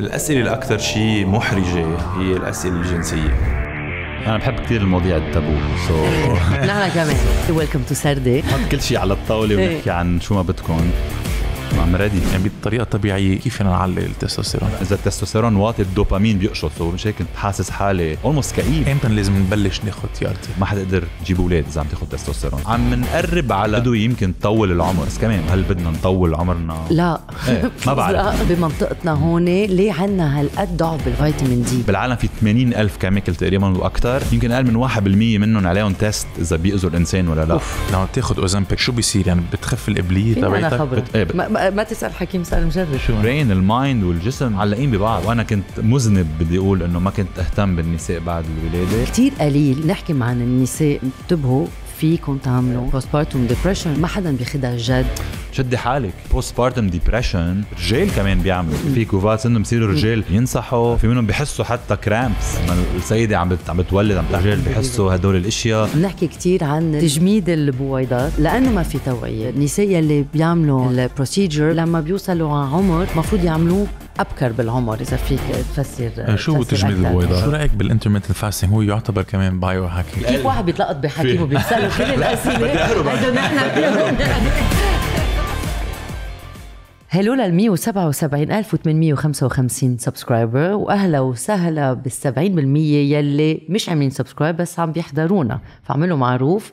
الأسئلة الأكثر شيء محرجة هي الأسئلة الجنسية انا بحب كثير المواضيع التابو سو نحن كمان ويلكم تو سردي نحط كل شيء على الطاوله ونحكي إيه. عن شو ما بدكم مع مرادي يعني بالطريقه الطبيعيه كيف نعلي التستوستيرون اذا التستوستيرون واطي الدوبامين بيقشط ومش هيك كنت حاسس حالي اولموست كئيب امتى لازم نبلش ناخذ تيارتي؟ ما حدا قدر يجيب اولاد اذا عم تاخذ تستوستيرون عم نقرب على بدو يمكن تطول العمر بس كمان هل بدنا نطول عمرنا لا ايه. ما بعرف لا بمنطقتنا هون ليه عنا هالقد ضعف بالفيتامين دي بالعالم في 80 الف كيميكال تقريبا واكثر يمكن اقل من 1% منهم عليهم تيست اذا بيأذوا الانسان ولا لا أوف. لما بتاخذ اوزمبيك شو بيصير يعني بتخف الابليه تبعتك بت... ايه بت... ما تسال حكيم سالم جرب شو برين المايند والجسم معلقين ببعض وانا كنت مذنب بدي اقول انه ما كنت اهتم بالنساء بعد الولاده كثير قليل نحكي عن النساء انتبهوا فيكم تعملوا بوست بارتوم ديبرشن ما حدا بيخدها جد شدي حالك بوست بارتم ديبرشن رجال كمان بيعملوا في كوفات انهم بصيروا رجال ينصحوا في منهم بحسوا حتى كرامبس لما السيده عم عم بتولد عم رجال بحسوا هدول الاشياء بنحكي كثير عن تجميد البويضات لانه ما في توعيه النساء يلي بيعملوا البروسيجر لما بيوصلوا على عمر المفروض يعملوه ابكر بالعمر اذا فيك تفسر آه، شو تجميل البويضه؟ شو رايك بالانترميتنت فاستنج هو يعتبر كمان بايو هاكينج كيف إيه. واحد بيتلقط بحكيم وبيسأله كل الاسئله نحن هلو لل 177855 سبسكرايبر واهلا وسهلا بال 70% يلي مش عاملين سبسكرايب بس عم بيحضرونا فاعملوا معروف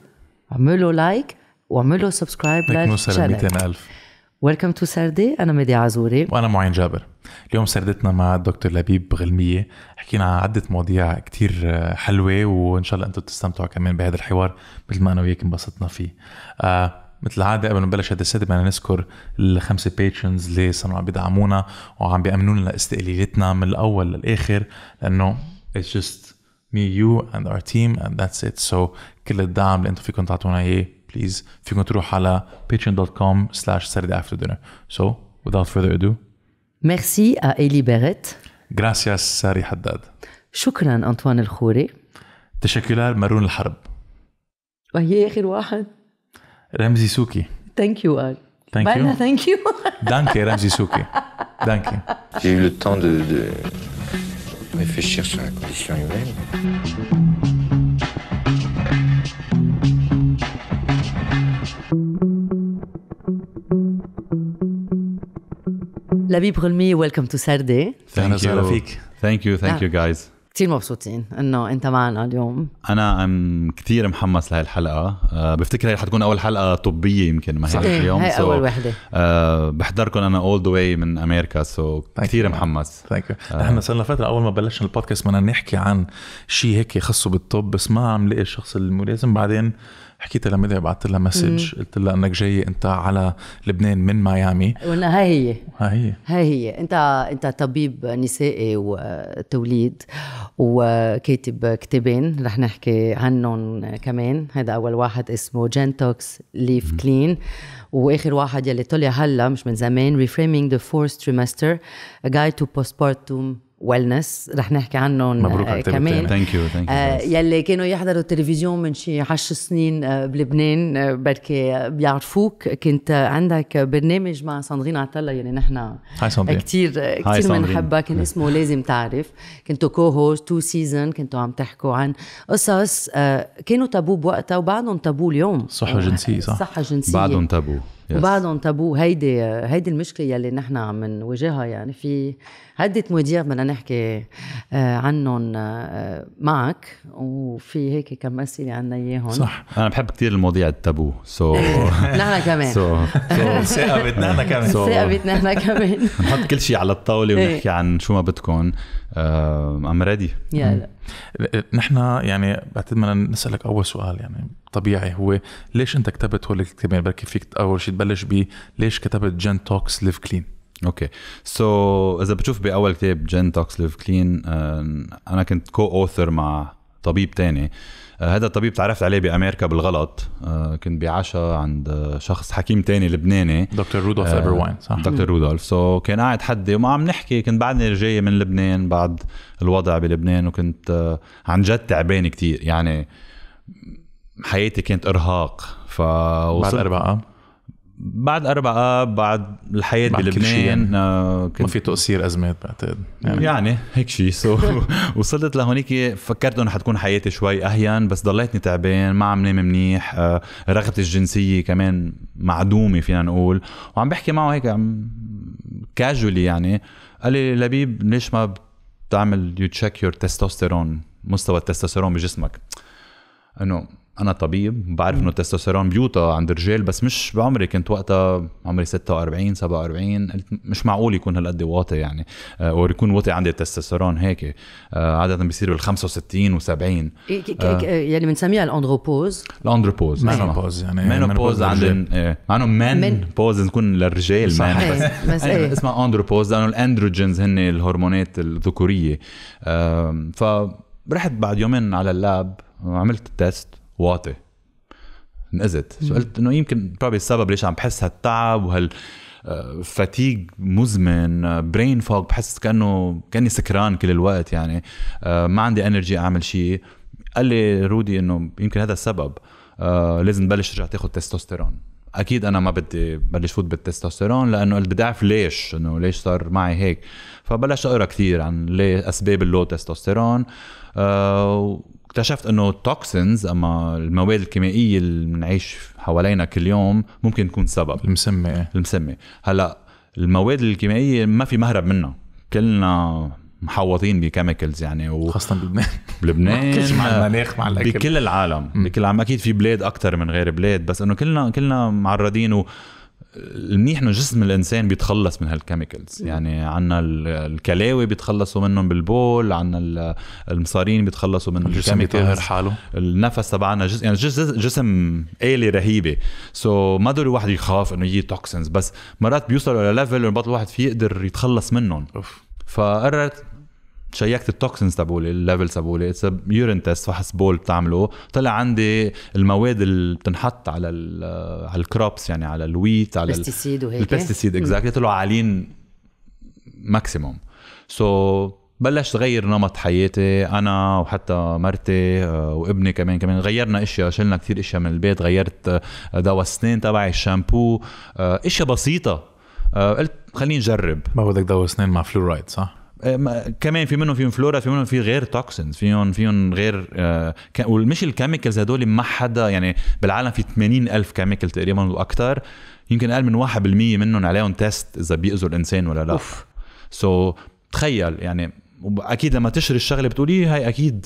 اعملوا لايك واعملوا سبسكرايب للشانل 200000 ويلكم تو سردي انا ميدي عزوري وانا معين جابر اليوم سردتنا مع الدكتور لبيب غلميه حكينا عن عده مواضيع كتير آه، حلوه وان شاء الله انتم تستمتعوا كمان بهذا الحوار مثل ما انا وياك انبسطنا فيه آه مثل العاده قبل ما نبلش هذا السد بدنا نذكر الخمسه باترونز اللي صاروا عم بيدعمونا وعم بيامنوا لنا استقلاليتنا من الاول للاخر لانه اتس جست مي يو اند اور تيم اند ذاتس ات سو كل الدعم اللي انتم فيكم تعطونا اياه please if you can تروح على patreon.com slash Saturday after dinner. So without further ado. Merci à Eli Beret. Gracias Sari Haddad. شكرا أنطوان الخوري. تشكرار مارون الحرب. وهي آخر واحد. رمزي سوكي. Thank you all. Thank Bana, you. thank you. Danke Ramzi Souki. Danke. J'ai eu le temps de, de réfléchir sur la condition humaine. لبيب غلمي ويلكم تو سردي اهلا وسهلا فيك ثانك يو ثانك يو جايز كثير مبسوطين انه انت معنا اليوم انا ام كثير محمس لهي الحلقه أه بفتكر هي حتكون اول حلقه طبيه يمكن ما هي اليوم هي اول وحده أه بحضركم انا اول ذا واي من امريكا سو so كثير محمس ثانك آه. يو احنا صرنا فتره اول ما بلشنا البودكاست بدنا نحكي عن شيء هيك يخصه بالطب بس ما عم لاقي الشخص الملازم بعدين حكيت مدري بعثت لها مسج قلت لها انك جاي انت على لبنان من ميامي وانا هاي هي هاي هي هاي هي انت انت طبيب نسائي وتوليد وكاتب كتابين رح نحكي عنهم كمان هذا اول واحد اسمه جنتوكس ليف كلين واخر واحد يلي طلع هلا مش من زمان ريفريمينج ذا فورث تريمستر جايد تو بوستبارتوم ويلنس رح نحكي عنهم مبروك آه، كمان ثانك يو ثانك يو يلي كانوا يحضروا التلفزيون من شي 10 سنين آه، بلبنان آه، بركي بيعرفوك كنت عندك برنامج مع ساندرين عطلة يلي نحن كثير كثير بنحبها كان اسمه لازم تعرف كنتوا كو هوست تو سيزون كنتوا عم تحكوا عن قصص كانوا تابو بوقتها وبعدهم تابو اليوم صحة جنسية صح صحة جنسية بعدهم تابو yes. وبعدهم تابو هيدي هيدي المشكله يلي نحن عم نواجهها يعني في عده مواضيع بدنا نحكي آه، عنهم آه، معك وفي هيك كم اسئله عنا اياهم صح انا بحب كثير المواضيع التابو سو نحن كمان سو ثاقبتنا نحن كمان ثاقبتنا نحن كمان نحط كل شيء على الطاوله إيه. ونحكي عن شو ما بدكم ام آه، ريدي يلا نحن يعني بعتقد بدنا نسالك اول سؤال يعني طبيعي هو ليش انت كتبت هول الكتابين بركي فيك اول شيء تبلش ب ليش كتبت جن توكس ليف كلين اوكي سو اذا بتشوف باول كتاب جن توكس ليف كلين انا كنت كو اوثر مع طبيب تاني آه، هذا الطبيب تعرفت عليه بامريكا بالغلط آه، كنت بعشاء عند شخص حكيم تاني لبناني دكتور رودولف آه واين صح دكتور رودولف سو so كان قاعد حدي وما عم نحكي كنت بعدني جاي من لبنان بعد الوضع بلبنان وكنت آه، عن جد تعبان كتير يعني حياتي كانت ارهاق فوصلت بعد اربع بعد اربع اب بعد الحياه بعد بلبنان يعني. آه، كنت ما في تقصير ازمات بعتقد يعني, يعني هيك شيء سو وصلت لهونيك فكرت انه حتكون حياتي شوي اهين بس ضليتني تعبان ما عم نام منيح آه، رغبتي الجنسيه كمان معدومه فينا نقول وعم بحكي معه هيك كاجولي يعني قال لي لبيب ليش ما بتعمل يو تشيك يور تستوستيرون مستوى التستوستيرون بجسمك انه انا طبيب بعرف انه التستوستيرون بيوطى عند الرجال بس مش بعمري كنت وقتها عمري 46 47 قلت مش معقول يكون هالقد واطي يعني او آه، يكون واطي عندي التستوستيرون هيك آه، عاده بيصير بال 65 و70 إيه، إيه، إيه، آه. يعني بنسميها الاندروبوز الاندروبوز مينوبوز يعني مينوبوز يعني عند مع انه من بوز نكون للرجال مان بس أيوة، اسمها اندروبوز لانه الاندروجينز هن الهرمونات الذكوريه فرحت بعد يومين على اللاب عملت التست واطي انأذت قلت انه يمكن بروبلي السبب ليش عم بحس هالتعب وهال فتيج آه، مزمن برين آه، فوق بحس كانه كاني سكران كل الوقت يعني آه، ما عندي انرجي اعمل شيء قال لي رودي انه يمكن هذا السبب لازم تبلش ترجع تاخذ تستوستيرون اكيد انا ما بدي بلش فوت بالتستوستيرون لانه قلت بدي اعرف ليش انه ليش صار معي هيك فبلشت اقرا كثير عن ليه اسباب اللو تستوستيرون اكتشفت انه التوكسينز اما المواد الكيميائيه اللي بنعيش حوالينا كل يوم ممكن تكون سبب المسمى إيه. المسمى هلا المواد الكيميائيه ما في مهرب منها كلنا محوطين بكيميكلز يعني و... خاصة بلبنان بلبنان مع المناخ مع الاكل بكل العالم بكل العالم اكيد في بلاد اكثر من غير بلاد بس انه كلنا كلنا معرضين و... المنيح انه جسم الانسان بيتخلص من هالكيميكلز يعني عنا الكلاوي بيتخلصوا منهم بالبول عنا المصارين بيتخلصوا منهم الجسم بيطهر حاله النفس تبعنا يعني جسم يعني جسم, جسم آلة رهيبة سو so ما ضروري الواحد يخاف انه يجي توكسنز بس مرات بيوصلوا لليفل بطل الواحد فيه يقدر يتخلص منهم أوف. فقررت شيكت التوكسينز تبعولي الليفلز تبعولي اتس يورين تيست فحص بول بتعمله طلع عندي المواد اللي بتنحط على آه، على الكروبس يعني على الويت على البستيسيد وهيك البستيسيد اكزاكتلي طلعوا عاليين ماكسيموم سو so, بلشت غير نمط حياتي انا وحتى مرتي آه، وابني كمان كمان غيرنا اشياء شلنا كثير اشياء من البيت غيرت آه، دواء السنين تبعي الشامبو اشياء بسيطه قلت خليني نجرب ما بدك دواء سنين مع فلورايد صح؟ آه، كمان في منهم فيهم فلورا في منهم في غير توكسنز فيهم فيهم غير آه ومش الكيميكلز هدول ما حدا يعني بالعالم في 80 ألف كيميكل تقريبا واكثر يمكن اقل من 1% منهم عليهم تيست اذا بيأذوا الانسان ولا لا سو so, تخيل يعني اكيد لما تشري الشغله بتقولي هاي اكيد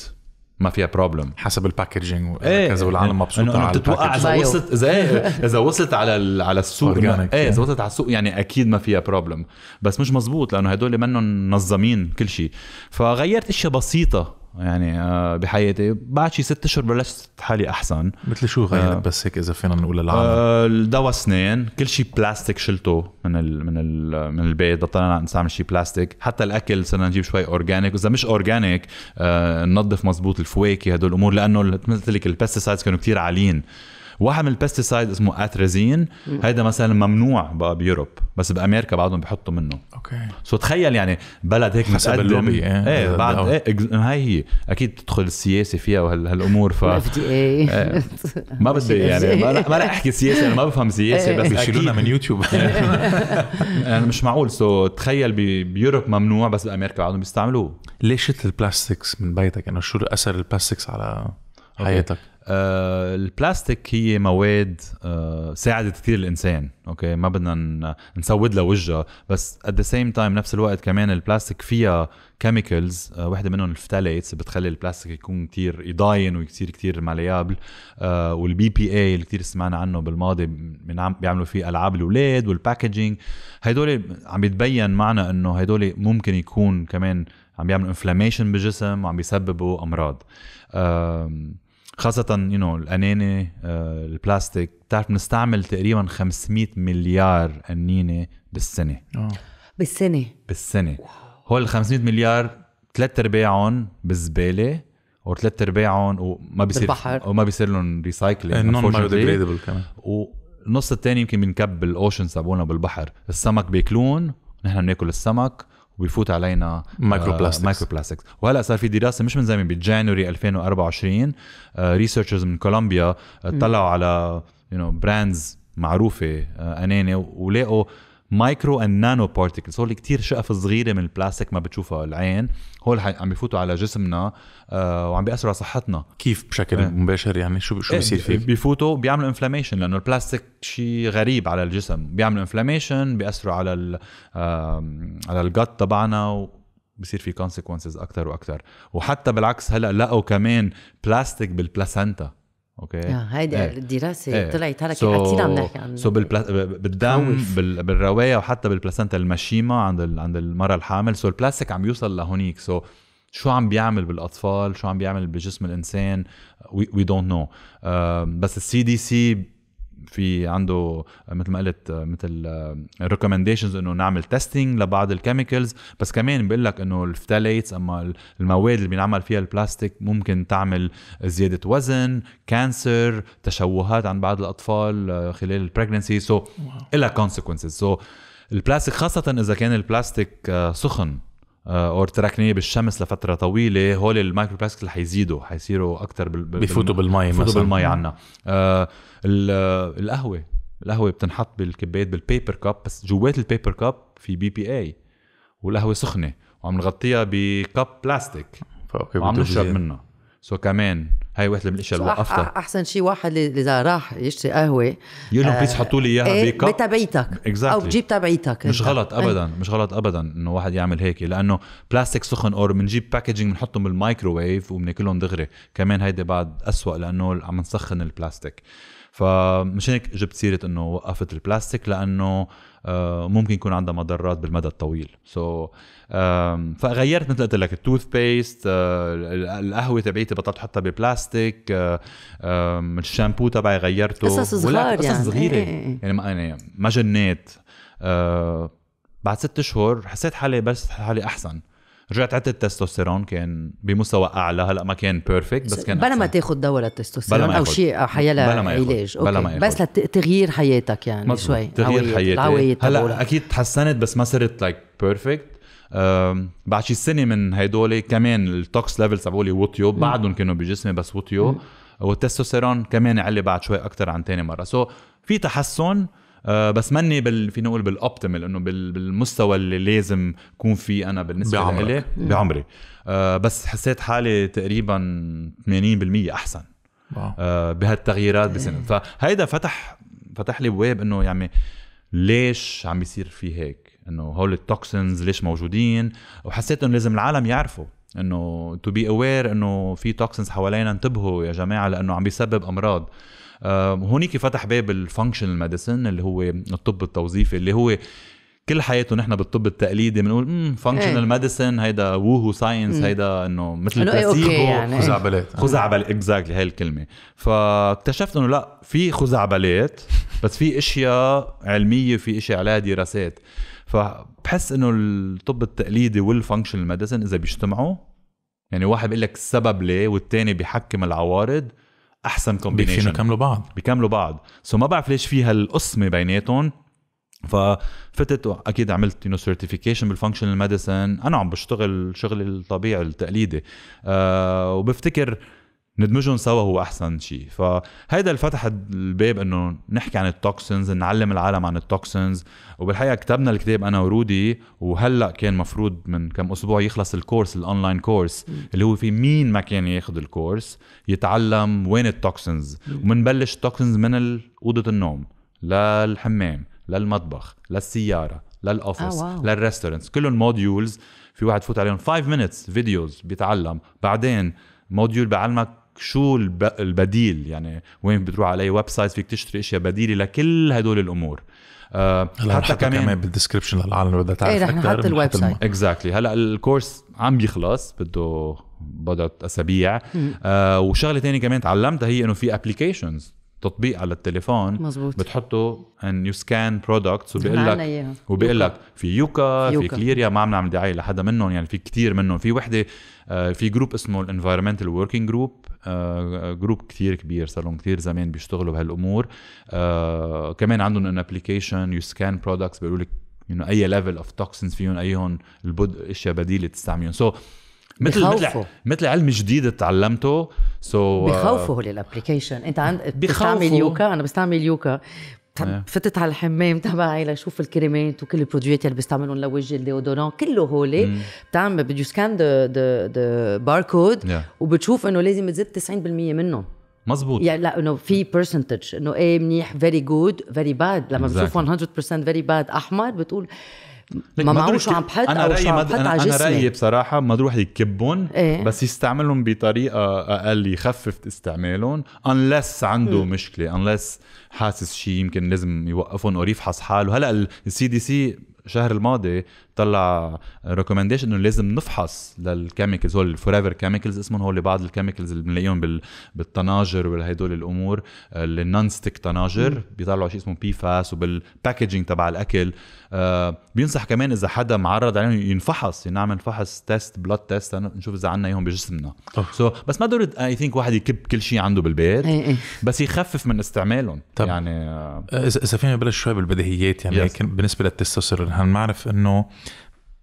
ما فيها بروبلم حسب الباكجينج ايه والعالم يعني مبسوطه على بتتوقع اذا وصلت اذا إيه، اذا وصلت على على السوق ايه اذا وصلت على السوق يعني اكيد ما فيها بروبلم بس مش مزبوط لانه هدول منهم منظمين كل شيء فغيرت اشياء بسيطه يعني آه، بحياتي بعد شي ست اشهر بلشت حالي احسن مثل شو غيرت آه بس هيك اذا فينا نقول للعالم آه الدواء اسنان كل شي بلاستيك شلته من الـ من الـ من البيت بطلنا نستعمل شي بلاستيك حتى الاكل صرنا نجيب شوي اورجانيك واذا مش اورجانيك آه ننظف مزبوط الفواكه هدول الامور لانه مثل لك البستسايدز كانوا كثير عاليين واحد من البستيسايد اسمه اثرازين هيدا مثلا ممنوع بيوروب بس بامريكا بعدهم بيحطوا منه اوكي سو تخيل يعني بلد هيك حسب اللوبي ايه, ايه بعد ايه هي هي اكيد تدخل السياسه فيها وهالامور ف إيه. ايه ما بدي يعني ما رح احكي سياسه انا ما بفهم سياسه إيه. بس بيشيلونا من يوتيوب يعني مش معقول سو تخيل بيوروب ممنوع بس بامريكا بعدهم بيستعملوه ليش شلت البلاستكس من بيتك انه يعني شو اثر البلاستكس على حياتك آه، البلاستيك هي مواد آه، ساعدت كثير الانسان اوكي ما بدنا نسود لها وجهها بس ات ذا سيم تايم نفس الوقت كمان البلاستيك فيها كيميكلز آه، وحده منهم الفتاليتس بتخلي البلاستيك يكون كثير يضاين ويصير كثير ماليابل والبي بي اي اللي كثير سمعنا عنه بالماضي بيعملوا فيه العاب الاولاد والباكجينج هدول عم يتبين معنا انه هدول ممكن يكون كمان عم بيعملوا انفلاميشن بالجسم وعم بيسببوا امراض أم خاصة يو نو الأنانة آه، البلاستيك بتعرف بنستعمل تقريبا 500 مليار قنينة بالسنة أوه. بالسنة بالسنة هول ال 500 مليار ثلاث ارباعهم بالزبالة وثلاث ارباعهم وما بيصير بالبحر وما بيصير لهم ريسايكلينج نون بايوديجريدبل كمان والنص الثاني يمكن بنكب بالاوشن سابونا بالبحر السمك بياكلون نحن بناكل السمك وبيفوت علينا مايكرو بلاستكس مايكرو بلاستكس وهلا صار في دراسه مش من زمان بجانوري 2024 ريسيرشرز آه، من كولومبيا آه، طلعوا على يو نو براندز معروفه آه، انانه ولاقوا مايكرو اند نانو بارتيكلز هول كثير شقف صغيره من البلاستيك ما بتشوفها العين هول عم بفوتوا على جسمنا آه، وعم بياثروا على صحتنا كيف بشكل إيه. مباشر يعني شو شو إيه، بيصير فيه بيفوتوا بيعملوا انفلاميشن لانه البلاستيك شيء غريب على الجسم بيعملوا انفلاميشن بياثروا على الـ على الجت تبعنا بصير في كونسيكونسز اكثر واكثر وحتى بالعكس هلا لقوا كمان بلاستيك بالبلاسنتا اوكي هيدي ايه. الدراسه ايه. طلعت هلا so, اكيد عم نحكي عن سو so بالبلا... بالدم بال... بالروايه وحتى بالبلاسنتا المشيمه عند ال... عند المراه الحامل سو so البلاستيك عم يوصل لهونيك سو so شو عم بيعمل بالاطفال شو عم بيعمل بجسم الانسان وي دونت نو بس السي دي سي في عنده مثل ما قلت مثل ريكومنديشنز انه نعمل تيستينج لبعض الكيميكلز بس كمان بيقول لك انه الفتاليتس اما المواد اللي بينعمل فيها البلاستيك ممكن تعمل زياده وزن كانسر تشوهات عند بعض الاطفال آه، خلال البريجنسي سو so, كونسيكونسز سو البلاستيك خاصه اذا كان البلاستيك آه، سخن او آه، تركنا بالشمس لفتره طويله هول المايكرو بلاستيك اللي حيزيدوا حيصيروا اكثر بفوتوا بالمي بفوتوا مثلا بالمي عنا آه، آه، القهوه القهوه بتنحط بالكبايات بالبيبر كاب بس جوات البيبر كاب في بي بي اي والقهوه سخنه وعم نغطيها بكب بلاستيك وعم نشرب منها سو كمان هاي وحده من الاشياء اللي وقفتها احسن شيء واحد اذا راح يشتري قهوه يقول لهم بليز حطوا لي اياها إيه بكب بتبعيتك exactly. او بجيب تبعيتك مش غلط إيه. ابدا مش غلط ابدا انه واحد يعمل هيك لانه بلاستيك سخن اور بنجيب باكجينج بنحطهم بالمايكروويف وبناكلهم دغري كمان هيدي بعد اسوء لانه عم نسخن البلاستيك فمشان هيك جبت سيره انه وقفت البلاستيك لانه آه، ممكن يكون عندها مضرات بالمدى الطويل سو so, فغيرت مثل قلت لك التوث بيست آه، القهوه تبعيتي بطلت احطها ببلاستيك آه، الشامبو تبعي غيرته قصص صغار قصص يعني. صغيره يعني, يعني ما يعني ما جنيت بعد ست اشهر حسيت حالي بس حالي احسن رجعت عدت التستوستيرون كان بمستوى اعلى هلا ما كان بيرفكت بس كان بلا ما تاخذ دواء للتستوستيرون او شيء او حيلا علاج بلا ما بس لتغيير حياتك يعني مزبوط. شوي تغيير حياتي هلا اكيد تحسنت بس ما صرت لايك like بيرفكت بعد شي سنه من هدول كمان التوكس ليفلز تبعولي وطيوا بعدهم كانوا بجسمي بس وطيوا والتستوستيرون كمان علي بعد شوي اكثر عن تاني مره سو so في تحسن آه، بس ماني بال فينا نقول بالاوبتيمال انه بالمستوى اللي لازم كون فيه انا بالنسبه لي بعمري آه، بس حسيت حالي تقريبا 80% احسن آه، بهالتغييرات بسنة فهيدا فتح فتح لي بواب انه يعني ليش عم بيصير في هيك انه هول التوكسنز ليش موجودين وحسيت انه لازم العالم يعرفوا انه تو بي اوير انه في توكسنز حوالينا انتبهوا يا جماعه لانه عم بيسبب امراض هونيك فتح باب الفانكشنال ميديسن اللي هو الطب التوظيفي اللي هو كل حياته نحن بالطب التقليدي بنقول امم فانكشنال ميديسن هيدا ووهو ساينس هيدا انه مثل بلاسيبو إيه، يعني. خزعبلات خزعبلات اكزاكتلي هاي الكلمه فاكتشفت انه لا في خزعبلات بس في اشياء علميه في اشياء عليها دراسات فبحس انه الطب التقليدي والفانكشنال ميديسن اذا بيجتمعوا يعني واحد بيقول لك السبب ليه والتاني بيحكم العوارض احسن كومبينيشن بيكملوا بعض بيكملوا بعض سو ما بعرف ليش في هالقسمه بيناتهم ففتت اكيد عملت يو سيرتيفيكيشن بالفانكشنال ميديسن انا عم بشتغل شغلي الطبيعي التقليدي أه وبفتكر ندمجهم سوا هو احسن شيء فهيدا اللي فتح الباب انه نحكي عن التوكسنز نعلم العالم عن التوكسنز وبالحقيقه كتبنا الكتاب انا ورودي وهلا كان مفروض من كم اسبوع يخلص الكورس الاونلاين كورس اللي هو في مين ما كان ياخذ الكورس يتعلم وين التوكسنز ومنبلش التوكسنز من اوضه النوم للحمام للمطبخ للسياره للاوفيس آه، للريستورنتس كلهم موديولز في واحد فوت عليهم 5 مينتس فيديوز بيتعلم بعدين موديول بعلمك شو البديل يعني وين بتروح على اي ويب سايت فيك تشتري اشياء بديله لكل هدول الامور هلا آه، حتى كمان, كمان بالدسكربشن للعالم اللي بدها تعرف ايه رح نحط الويب سايت اكزاكتلي هلا الكورس عم بيخلص بده بضعة اسابيع آه وشغله ثانيه كمان تعلمتها هي انه في ابلكيشنز تطبيق على التليفون مزبوط. بتحطه ان يو سكان برودكتس وبيقول لك وبيقول لك في يوكا, يوكا. في كليريا ما عم نعمل دعايه لحدا منهم يعني في كتير منهم في وحده آه، في جروب اسمه الانفايرمنتال وركينج جروب آه، جروب كثير كبير صار لهم كثير زمان بيشتغلوا بهالامور آه، كمان عندهم ان ابلكيشن يو سكان برودكتس بيقولوا لك انه اي ليفل اوف توكسنز فيهم ايهم البد اشياء بديله تستعملهم سو so, مثل مثل مثل علم جديد تعلمته سو so, آه، بخوفوا للابلكيشن الابلكيشن انت عند بتستعمل يوكا انا بستعمل يوكا طب إيه. فتت على الحمام تبعي لشوف الكريمات وكل البرودويات اللي بستعملهم لوجه الديودورون كله هولي بتعمل بدو سكان ذا ذا باركود وبتشوف انه لازم تزيد 90% منهم مزبوط يعني لا انه في برسنتج انه ايه منيح فيري جود فيري باد لما exactly. بتشوف 100% فيري باد احمر بتقول ما شو عم بحط انا رايي مد... أنا, انا رايي بصراحه ما تروح يكبهم ايه؟ بس يستعملهم بطريقه اقل يخفف استعمالهم انلس عنده م. مشكله انلس حاسس شيء يمكن لازم يوقفهم او يفحص حاله هلا السي دي سي الشهر الماضي طلع ريكومنديشن انه لازم نفحص للكيميكلز هول الفوريفر كيميكلز اسمهم هو اللي بعض الكيميكلز اللي بنلاقيهم بالطناجر وهدول الامور النون ستيك طناجر بيطلعوا شيء اسمه بي فاس وبالباكجينج تبع الاكل آه بينصح كمان اذا حدا معرض عليهم ينفحص نعمل فحص تيست بلاد تيست نشوف اذا عندنا اياهم بجسمنا سو so, بس ما دورت اي ثينك واحد يكب كل شيء عنده بالبيت إيه، إيه. بس يخفف من استعمالهم طب. يعني آه. اذا آه... فينا نبلش شوي بالبديهيات يعني yes. بالنسبه للتستوستيرون نعرف انه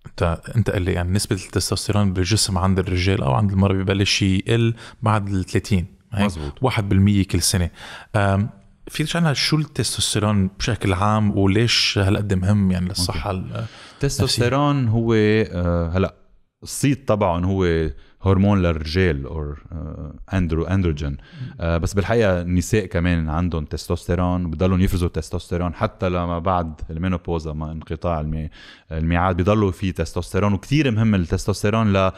انت انت قال لي يعني نسبه التستوستيرون بالجسم عند الرجال او عند المراه ببلش يقل بعد ال 30 يعني مظبوط 1% كل سنه في عنا شو التستوستيرون بشكل عام وليش هالقد مهم يعني للصحه التستوستيرون هو آه، هلا الصيت طبعا هو هرمون للرجال او اندرو اندروجين بس بالحقيقه النساء كمان عندهم تستوستيرون بضلهم يفرزوا التستوستيرون حتى لما بعد المينوبوزا ما انقطاع الميعاد بضلوا في تستوستيرون وكثير مهم التستوستيرون ل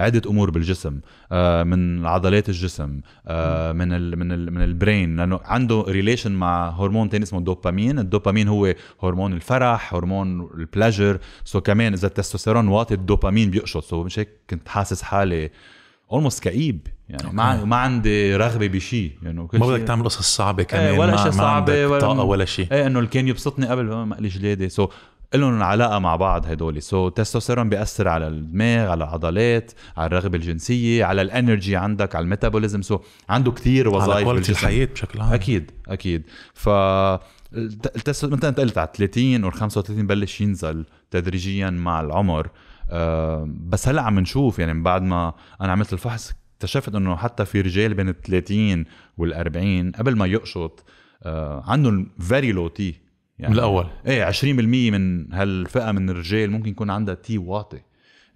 عده امور بالجسم آه، من عضلات الجسم آه، من الـ من الـ من البرين لانه عنده ريليشن مع هرمون تاني اسمه الدوبامين الدوبامين هو هرمون الفرح هرمون البلاجر سو كمان اذا التستوستيرون واطي الدوبامين بيقشط سو مش هيك كنت حاسس حالي اولموست كئيب يعني ما ما عندي رغبه بشيء يعني ما بدك تعمل قصص صعبه إيه، كمان ايه ولا شيء صعبه ولا طاقه ولا شيء ايه انه اللي كان يبسطني قبل ما لي جلاده سو so لهم علاقه مع بعض هدول سو so, تستوستيرون بياثر على الدماغ على العضلات على الرغبه الجنسيه على الانرجي عندك على الميتابوليزم سو so, عنده كثير وظائف على الحياه بشكل عام اكيد اكيد ف التست مثل انت قلت على 30 وال 35 بلش ينزل تدريجيا مع العمر آه، بس هلا عم نشوف يعني من بعد ما انا عملت الفحص اكتشفت انه حتى في رجال بين ال 30 وال 40 قبل ما يقشط آه، عندهم فيري لو تي يعني من الاول ايه 20% من هالفئه من الرجال ممكن يكون عندها تي واطي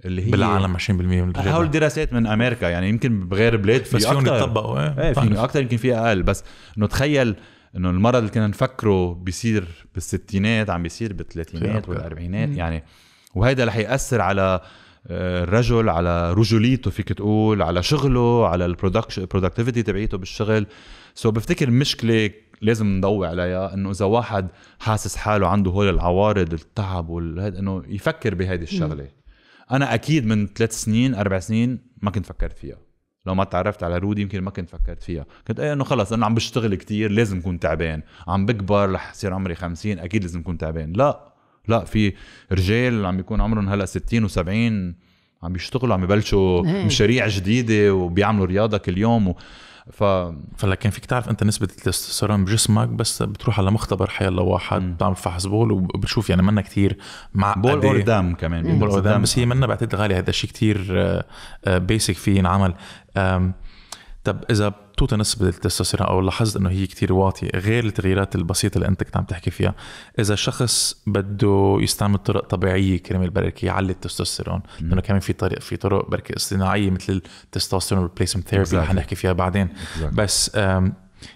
اللي هي بالعالم 20% من الرجال هول دراسات من امريكا يعني يمكن بغير بلاد في بس فيهم يطبقوا ايه, إيه، في طيب. اكثر يمكن في اقل بس انه تخيل انه المرض اللي كنا نفكره بيصير بالستينات عم بيصير بالثلاثينات والاربعينات يعني وهيدا رح ياثر على آه، الرجل على رجوليته فيك تقول على شغله على البرودكتيفيتي تبعيته بالشغل سو so بفتكر مشكله لازم نضوي عليها انه اذا واحد حاسس حاله عنده هول العوارض التعب والهيد انه يفكر بهيدي الشغله انا اكيد من ثلاث سنين اربع سنين ما كنت فكرت فيها لو ما تعرفت على رودي يمكن ما كنت فكرت فيها كنت ايه انه خلص انا عم بشتغل كتير لازم كون تعبان عم بكبر رح يصير عمري خمسين اكيد لازم كون تعبان لا لا في رجال عم بيكون عمرهم هلا 60 و70 عم بيشتغلوا عم يبلشوا إيه. مشاريع جديده وبيعملوا رياضه كل يوم و... ف فلكن فيك تعرف انت نسبه التستوستيرون بجسمك بس بتروح على مختبر الله واحد بتعمل فحص بول وبتشوف يعني منا كثير مع بول إيه. اور دم كمان بول اور بس هي منا بعتقد غاليه هذا الشيء كثير بيسك آه، آه، فيه ينعمل طب اذا بتوت نسبة التستوستيرون او لاحظت انه هي كتير واطية غير التغييرات البسيطة اللي انت كنت عم تحكي فيها، اذا شخص بده يستعمل طرق طبيعية كرمال بركي يعلي التستوستيرون، لانه كمان في طريق في طرق بركي اصطناعية مثل التستوستيرون ريبليسمنت ثيرابي رح نحكي فيها بعدين exactly. بس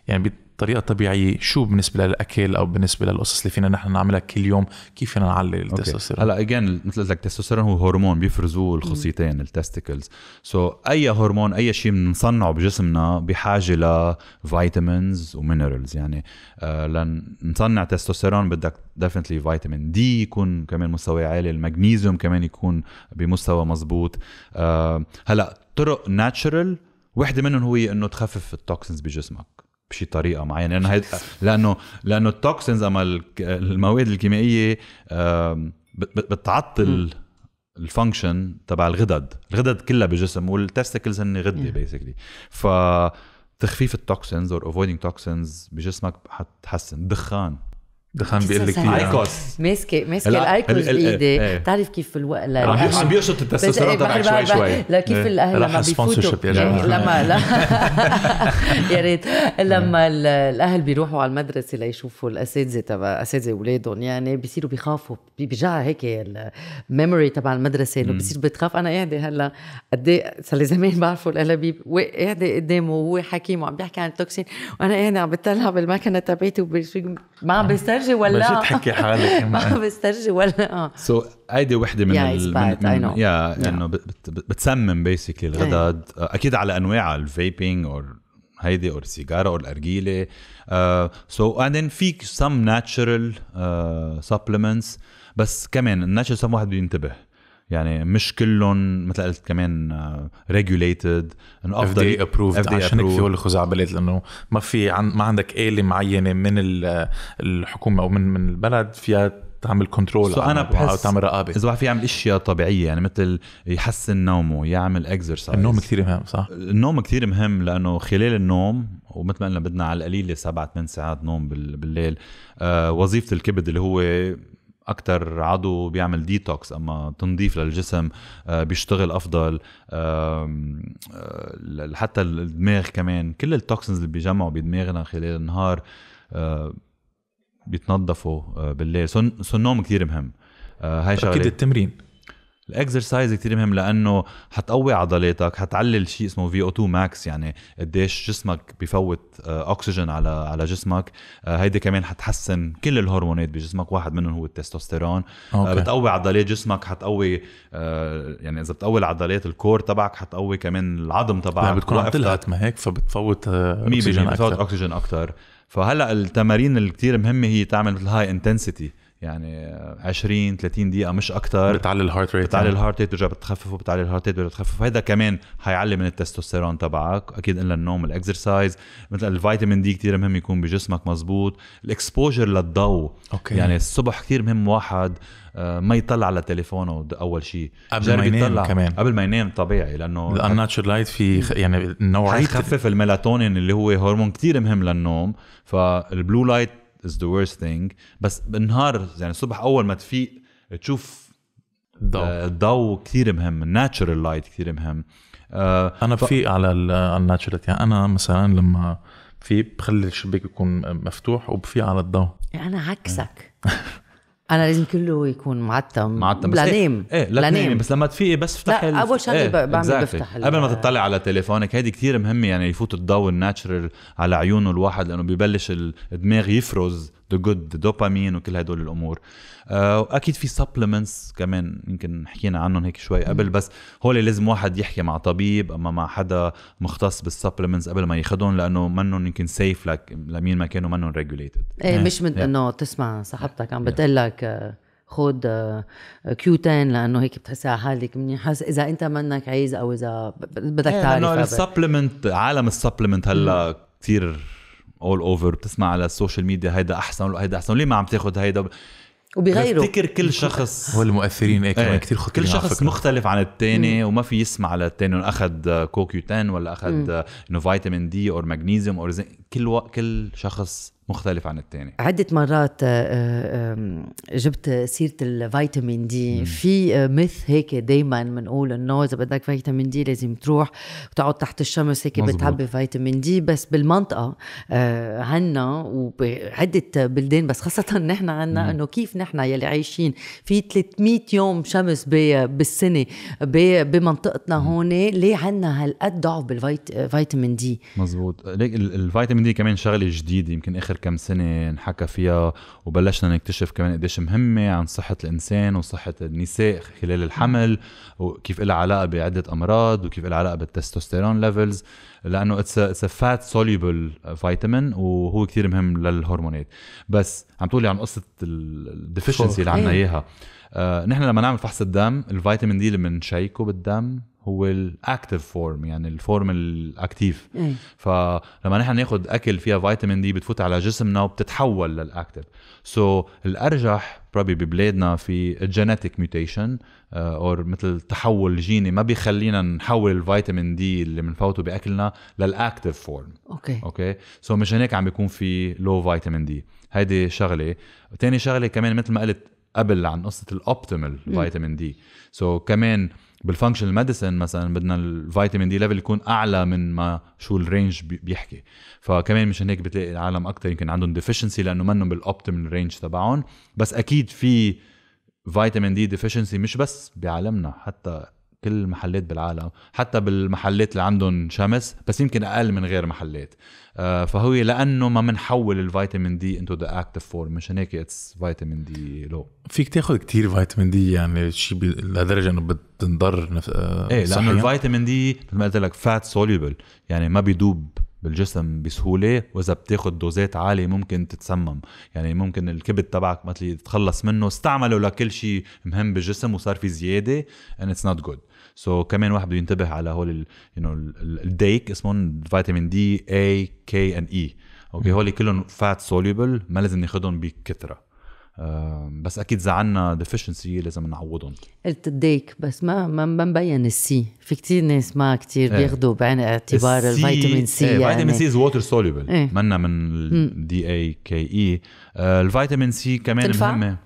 يعني طريقه طبيعيه شو بالنسبه للاكل او بالنسبه للقصص اللي فينا نحن نعملها كل يوم كيف فينا نعلي التستوستيرون هلا اجين مثل قلت لك التستوستيرون هو هرمون بيفرزوه الخصيتين التستيكلز سو so, اي هرمون اي شيء بنصنعه بجسمنا بحاجه لفيتامينز ومينرالز يعني آه لنصنع تستوستيرون بدك ديفنتلي فيتامين دي يكون كمان مستوى عالي المغنيسيوم كمان يكون بمستوى مزبوط آه هلا طرق ناتشرال وحده منهم هو انه تخفف التوكسينز بجسمك بشي طريقه معينه لانه هيد... لانه لانه التوكسينز اما المواد الكيميائيه بتعطل الفانكشن تبع الغدد الغدد كلها بالجسم والتستكلز هن غده بيسكلي فتخفيف التوكسينز اور افويدنج توكسينز بجسمك حتحسن الدخان دخان كان بيقول لي كثير ايكوس ماسكه ماسكه الايكوس بايدي إيه. بتعرف كيف الوقت عم بيشط إيه، التستوستيرون تبعك شوي شوي لا كيف إيه. الاهل لما بيفوتوا يعني لما لا يا ريت لما الاهل بيروحوا على المدرسه ليشوفوا الاساتذه تبع اساتذه اولادهم يعني بيصيروا بيخافوا بيرجع هيك الميموري تبع المدرسه انه بصير بتخاف انا قاعده هلا قد ايه صار لي زمان بعرفه القلبي قاعده قدامه وهو حكيم وعم بيحكي عن التوكسين وانا قاعده عم بتطلع بالمكنه تبعتي ما عم بيسترجع بسترجي ولا تحكي حالك ما بسترجي ولا اه سو هيدي وحده من يا يا انه بتسمم بيسكلي الغدد آه، اكيد على انواع الفيبينج اور هيدي اور السيجاره اور الارجيله سو اند ذن في سم ناتشرال سبلمنتس بس كمان الناتشرال سم واحد بده ينتبه يعني مش كلهم مثل قلت كمان ريجوليتد آه، انه افضل اف دي FDA عشان هيك في هول الخزعبلات لانه ما في عن ما عندك آلة معينة من الحكومة او من من البلد فيها تعمل كنترول so انا بحس او تعمل رقابه اذا واحد في يعمل اشياء طبيعيه يعني مثل يحسن نومه يعمل اكزرسايز النوم كثير مهم صح النوم كثير مهم لانه خلال النوم ومثل ما قلنا بدنا على القليله سبع ثمان ساعات نوم بالليل آه وظيفه الكبد اللي هو اكثر عضو بيعمل ديتوكس اما تنظيف للجسم آه، بيشتغل افضل آه، حتى الدماغ كمان كل التوكسنز اللي بيجمعوا بدماغنا خلال النهار آه، بيتنظفوا بالليل سو النوم كثير مهم هاي شغله اكيد التمرين الاكسرسايز كثير مهم لانه حتقوي عضلاتك حتعلي شيء اسمه في او 2 ماكس يعني قديش جسمك بفوت اكسجين آه، على على جسمك آه، هيدي كمان حتحسن كل الهرمونات بجسمك واحد منهم هو التستوستيرون آه، أوكي. بتقوي عضلات جسمك حتقوي يعني اذا بتقوي العضلات الكور تبعك حتقوي كمان العظم تبعك يعني بتكون عم ما هيك فبتفوت اكسجين اكثر بتفوت اكسجين اكثر فهلا التمارين اللي كثير مهمه هي تعمل مثل هاي انتنسيتي يعني 20 30 دقيقه مش اكثر بتعلي الهارت ريت بتعلي يعني. الهارت ريت بترجع بتخففه بتعلي الهارت ريت بترجع بتخففه هذا كمان حيعلي من التستوستيرون تبعك اكيد الا النوم الاكسرسايز مثل الفيتامين دي كثير مهم يكون بجسمك مزبوط الاكسبوجر للضوء أوكي. يعني الصبح كثير مهم واحد آه، ما يطلع على تليفونه اول شيء قبل ما ينام كمان قبل ما ينام طبيعي لانه الناتشر لايت في يعني نوعيه حيخفف الميلاتونين اللي هو هرمون كثير مهم للنوم فالبلو لايت از ذا worst ثينج بس بالنهار يعني الصبح اول ما تفيق تشوف الضوء آه، الضوء كثير مهم الناتشرال لايت كثير مهم آه انا بفيق ف... على الناتشرال يعني انا مثلا لما في بخلي الشباك يكون مفتوح وبفيق على الضوء انا عكسك انا لازم كله يكون معتم معتم بس لنام ايه, ايه لنام بس لما تفيقي بس افتح لا اول شغله ايه بعمل exactly. بفتح قبل ما تطلع على تليفونك هيدي كثير مهمه يعني يفوت الضوء الناتشرال على عيونه الواحد لانه ببلش الدماغ يفرز ذا جود دوبامين وكل هدول الامور آه، واكيد في سبلمنتس كمان يمكن حكينا عنهم هيك شوي قبل بس هول لازم واحد يحكي مع طبيب اما مع حدا مختص بالسبلمنتس قبل ما ياخذهم لانه منهم يمكن سيف لك لمين ما كانوا منهم ريجوليتد إيه،, ايه مش من إيه. انه تسمع صاحبتك عم بتقول لك آه، خود كيوتين آه، لانه هيك بتحسي على حالك منيحه اذا انت منك عايز او اذا بدك إيه، تعرف لانه السبلمنت عالم السبلمنت هلا كثير اول اوفر بتسمع على السوشيال ميديا هيدا احسن هيدا احسن ليه ما عم تاخذ هيدا وبيغيروا بفتكر كل شخص هو المؤثرين ايه كمان يعني كثير كل شخص مختلف عن الثاني وما في يسمع على الثاني اخذ كوكيو 10 ولا اخذ انه فيتامين دي او مغنيزيوم او كل و... كل شخص مختلف عن الثاني عدة مرات آه، آه، جبت سيرة الفيتامين دي مم. في مث آه، هيك دايما بنقول انه اذا بدك فيتامين دي لازم تروح وتقعد تحت الشمس هيك بتعبي فيتامين دي بس بالمنطقة عنا وبعدة بلدان بس خاصة نحن عنا انه كيف نحن يلي عايشين في 300 يوم شمس بالسنة بمنطقتنا هون ليه عنا هالقد ضعف بالفيتامين دي مزبوط الفيتامين دي كمان شغلة جديدة يمكن اخر كم سنه انحكى فيها وبلشنا نكتشف كمان قديش مهمه عن صحه الانسان وصحه النساء خلال الحمل وكيف لها علاقه بعده امراض وكيف لها علاقه بالتستوستيرون ليفلز لانه اتس اتس فات سوليبل فيتامين وهو كثير مهم للهرمونات بس عم تقولي عن قصه الديفشنسي اللي عنا اياها آه، نحن لما نعمل فحص الدم الفيتامين دي اللي بنشيكه بالدم هو الاكتف فورم يعني الفورم الاكتيف فلما نحن ناخد اكل فيها فيتامين دي بتفوت على جسمنا وبتتحول للاكتف سو so, الارجح بربي ببلادنا في جينيتك ميوتيشن او مثل تحول جيني ما بيخلينا نحول الفيتامين دي اللي بنفوته باكلنا للاكتف فورم اوكي اوكي سو مش هيك عم بيكون في لو فيتامين دي هيدي شغله تاني شغله كمان مثل ما قلت قبل عن قصه الاوبتيمال فيتامين دي سو so, كمان بالفانكشنال ميديسن مثلا بدنا الفيتامين دي ليفل يكون اعلى من ما شو الرينج بيحكي فكمان مشان هيك بتلاقي العالم اكثر يمكن عندهم ديفيشنسي لانه منهم بالاوبتيمال رينج تبعهم بس اكيد في فيتامين دي ديفيشنسي مش بس بعالمنا حتى كل المحلات بالعالم حتى بالمحلات اللي عندهم شمس بس يمكن اقل من غير محلات آه، فهو لانه ما بنحول الفيتامين دي انتو ذا اكتف فورم مشان هيك اتس فيتامين دي لو فيك تاخذ كتير فيتامين دي يعني شيء لدرجه انه بتنضر نف... آه، ايه لانه الفيتامين دي مثل ما قلت لك فات سوليبل يعني ما بيدوب بالجسم بسهولة وإذا بتاخد دوزات عالية ممكن تتسمم يعني ممكن الكبد تبعك مثل تتخلص منه استعمله لكل شيء مهم بالجسم وصار في زيادة and it's not good سو so, كمان واحد بده ينتبه على هول ال you know, الديك اسمهم فيتامين دي اي كي ان اي اوكي هول كلهم فات سوليبل ما لازم ناخذهم بكثره بس اكيد اذا عنا ديفشنسي لازم نعوضهم قلت الديك بس ما ما مبين السي في كتير ناس ما كتير إيه. بياخذوا بعين الاعتبار الفيتامين سي إيه، يعني الفيتامين سي از ووتر سوليبل منا من الدي اي كي اي الفيتامين سي كمان مهمه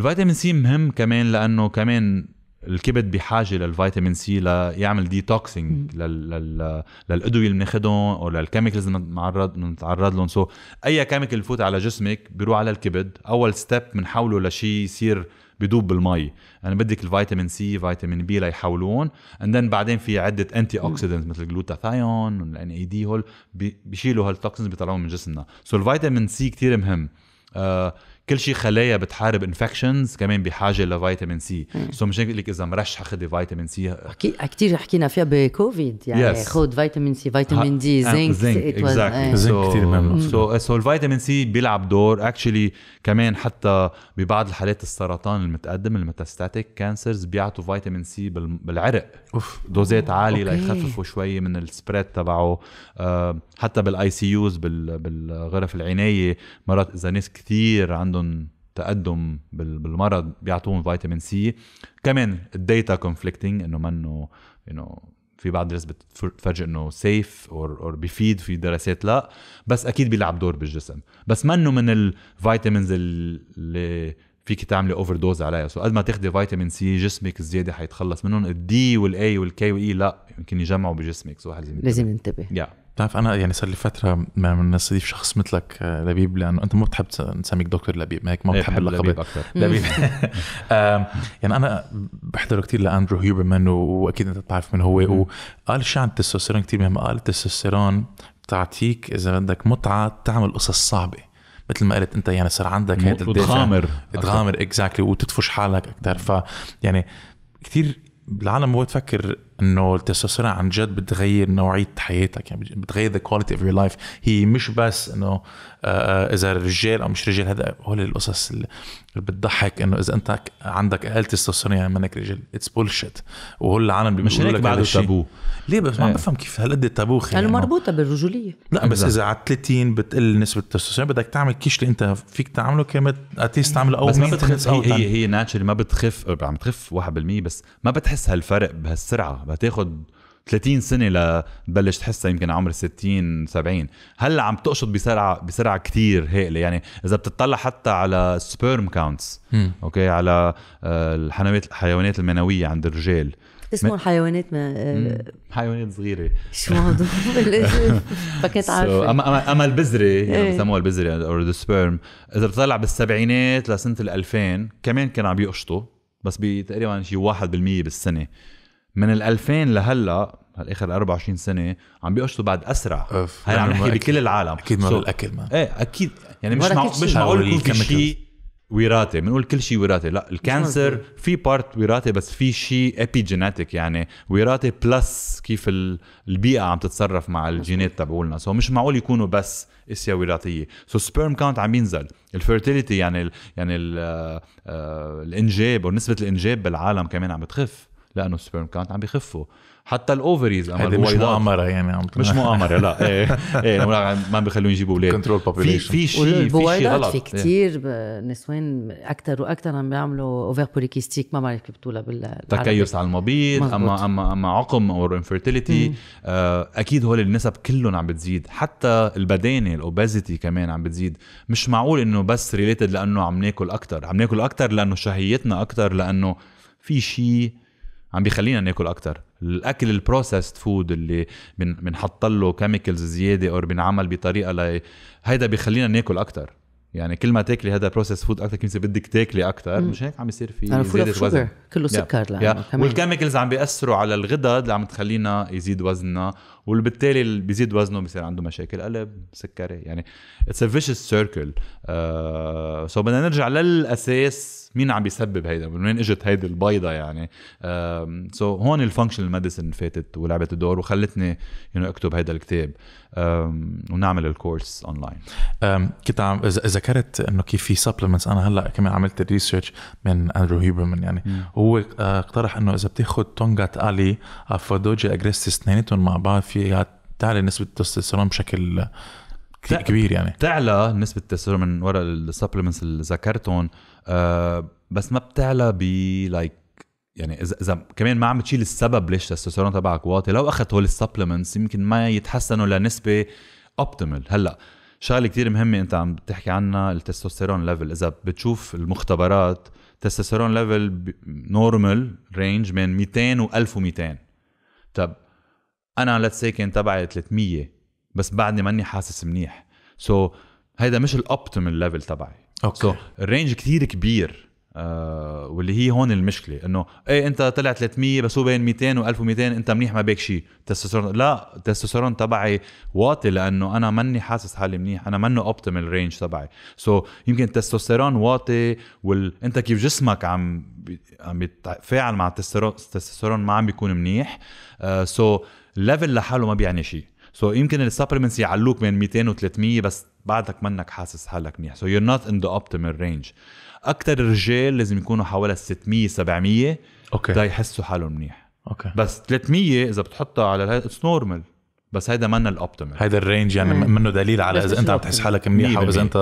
الفيتامين سي مهم كمان لانه كمان الكبد بحاجه للفيتامين سي ليعمل ديتوكسينج للادويه اللي بناخذهم او للكيميكلز اللي بنتعرض بنتعرض لهم سو so, اي كيميكال بفوت على جسمك بيروح على الكبد اول ستيب بنحوله لشيء يصير بدوب بالمي انا يعني بدك الفيتامين سي فيتامين بي ليحولون اند بعدين في عده انتي اوكسيدنت مثل الجلوتاثايون والان اي دي هول بيشيلوا هالتوكسينز بيطلعوهم من جسمنا سو so, الفيتامين سي كثير مهم uh, كل شيء خلايا بتحارب انفكشنز كمان بحاجه لفيتامين سي سو مشان لك اذا مرشح خذي فيتامين سي كثير حكينا فيها بكوفيد يعني yes. خذ فيتامين سي فيتامين دي زنك زنك مهم سو سو الفيتامين سي بيلعب دور اكشلي كمان حتى ببعض الحالات السرطان المتقدم الميتاستاتيك كانسرز بيعطوا فيتامين سي بالعرق اوف دوزات عاليه ليخففوا شوي من السبريد تبعه آه، حتى بالاي سي يوز بالغرف العنايه مرات اذا ناس كثير عندهم عندهم تقدم بالمرض بيعطوهم فيتامين سي كمان الداتا كونفليكتنج انه منه انه في بعض الناس بتفرجي انه سيف اور اور بيفيد في دراسات لا بس اكيد بيلعب دور بالجسم بس منه من الفيتامينز اللي فيك تعملي اوفر دوز عليها سو قد ما تاخدي فيتامين سي جسمك الزياده حيتخلص منهم الدي والاي والكي والاي e لا يمكن يجمعوا بجسمك سو لازم ينتبه yeah. بتعرف انا يعني صار لي فتره ما بنستضيف شخص مثلك آه، لبيب لانه انت ما بتحب نسميك دكتور لبيب ما هيك ما إيه، بتحب اللقب لبيب, لبيب. يعني انا بحضره كثير لاندرو هيوبرمان واكيد انت بتعرف من هو وقال شيء عن التستوستيرون كثير مهم قال التستوستيرون بتعطيك اذا بدك متعه تعمل قصص صعبه مثل ما قلت انت يعني صار عندك هيدا تغامر تغامر اكزاكتلي وتدفش حالك اكثر ف يعني كثير العالم هو تفكر انه التستوستيرون عن جد بتغير نوعيه حياتك يعني بتغير ذا كواليتي اوف يور لايف هي مش بس انه آه، اذا رجال او مش رجال هذا هول القصص اللي بتضحك انه اذا انت عندك اقل تستوستيرون يعني منك رجال اتس بولشيت وهول العالم لك مش هيك بعد تابو ليه بس ما عم إيه. بفهم كيف هالقد تابوخ يعني مربوطه بالرجوليه لا بس اذا على 30 بتقل نسبه التستوستيرون بدك تعمل كيش اللي انت فيك تعمله كمان اتيست تعمله او بس ما بتخف هي هي, هي ناتشرال ما بتخف عم تخف 1% بس ما بتحس هالفرق بهالسرعه بتاخذ 30 سنه لتبلش تحسها يمكن عمر 60 70 هلا عم تقشط بسرعه بسرعه كثير هائله يعني اذا بتطلع حتى على سبيرم كاونتس اوكي على آه، الحيوانات الحيوانات المنويه عند الرجال اسمهم حيوانات ما آه، حيوانات صغيره شو موضوع فكنت عارفه اما اما اما البذره يعني إيه. بسموها البذره او سبيرم اذا بتطلع بالسبعينات لسنه ال 2000 كمان كان عم يقشطوا بس بتقريبا شي 1% بالسنه من ال 2000 لهلا هالاخر 24 سنه عم بيقشطوا بعد اسرع هلا عم نحكي بكل العالم اكيد ما so, الاكل ما ايه اكيد يعني مش معقول مش معقول يكون في شيء وراثي بنقول كل شيء وراثي لا الكانسر في بارت وراثي بس في شيء ابيجينيتك يعني وراثي بلس كيف البيئه عم تتصرف مع الجينات تبعولنا سو so مش معقول يكونوا بس اشياء وراثيه سو سبيرم كاونت عم ينزل الفيرتيليتي يعني الـ يعني الـ آه، آه، الانجاب ونسبه الانجاب بالعالم كمان عم بتخف لانه السبيرم كانت عم بخفوا حتى الاوفريز هذه مش مؤامره يعني عم مش مؤامره لا ايه ايه, إيه، ما عم بخلوهم يجيبوا اولاد كنترول بوبيليشن في شيء في شيء غلط في إيه. كثير نسوان اكثر واكثر عم بيعملوا اوفر بوليكيستيك ما بعرف كيف بتقولها بال تكيس على المبيض اما اما اما عقم او انفيرتيليتي آه، اكيد هول النسب كلهم عم بتزيد حتى البدانه الاوبيزيتي كمان عم بتزيد مش معقول انه بس ريليتد لانه عم ناكل اكثر عم ناكل اكثر لانه شهيتنا اكثر لانه في شيء عم بيخلينا ناكل اكثر الاكل البروسيسد فود اللي بنحط له كيميكلز زياده او بنعمل بطريقه ل هيدا بيخلينا ناكل اكثر يعني كل ما تاكلي هذا بروسيس فود اكثر كل بدك تاكلي اكثر مش هيك عم يصير في يعني زياده وزن كله سكر yeah. yeah. والكيميكلز عم بياثروا على الغدد اللي عم تخلينا يزيد وزننا وبالتالي اللي بيزيد وزنه بصير عنده مشاكل قلب سكري يعني اتس ا فيشس سيركل سو بدنا نرجع للاساس مين عم بيسبب هيدا من وين اجت هيدي البيضه يعني سو so هون الفانكشنال ميديسن فاتت ولعبت الدور وخلتني نو اكتب هيدا الكتاب ونعمل الكورس اونلاين كنت عم ذكرت انه كيف في سبلمنتس انا هلا كمان عملت الريسيرش من اندرو هيبرمان يعني م. هو آه، اقترح انه اذا بتاخذ تونجات الي افودوجي اجريسس اثنيناتهم مع بعض في تعلي نسبه التستوستيرون بشكل كبير يعني تعلى نسبه التستوستيرون من وراء السبلمنتس اللي ذكرتهم آه، بس ما بتعلى ب لايك يعني اذا اذا كمان ما عم تشيل السبب ليش التستوستيرون تبعك واطي لو اخذت هول السبلمنتس يمكن ما يتحسنوا لنسبه اوبتيمال هلا شغله كتير مهمه انت عم تحكي عنها التستوستيرون ليفل اذا بتشوف المختبرات تستوستيرون ليفل نورمال رينج بين 200 و 1200 طب انا ليتس سي كان تبعي 300 بس بعدني ماني حاسس منيح سو so, هيدا مش الاوبتيمال ليفل تبعي اوكي سو الرينج كثير كبير آه واللي هي هون المشكله انه ايه انت طلع 300 بس هو بين 200 و1200 انت منيح ما بيك شيء تستوستيرون لا التستوستيرون تبعي واطي لانه انا ماني حاسس حالي منيح انا منه اوبتيمال رينج تبعي سو so, يمكن التستوستيرون واطي وانت كيف جسمك عم عم يتفاعل مع التستوستيرون ما عم بيكون منيح سو آه so, لحاله ما بيعني شيء سو so, يمكن السبلمنتس يعلوك بين 200 و300 بس بعدك منك حاسس حالك منيح سو يور نوت ان ذا اوبتيمال رينج اكثر الرجال لازم يكونوا حوالي 600 700 اوكي okay. يحسوا حالهم منيح اوكي okay. بس 300 اذا بتحطها على اتس نورمال بس هيدا منا الاوبتيمال هيدا الرينج يعني مم. منه دليل على اذا انت عم تحس حالك منيحه واذا انت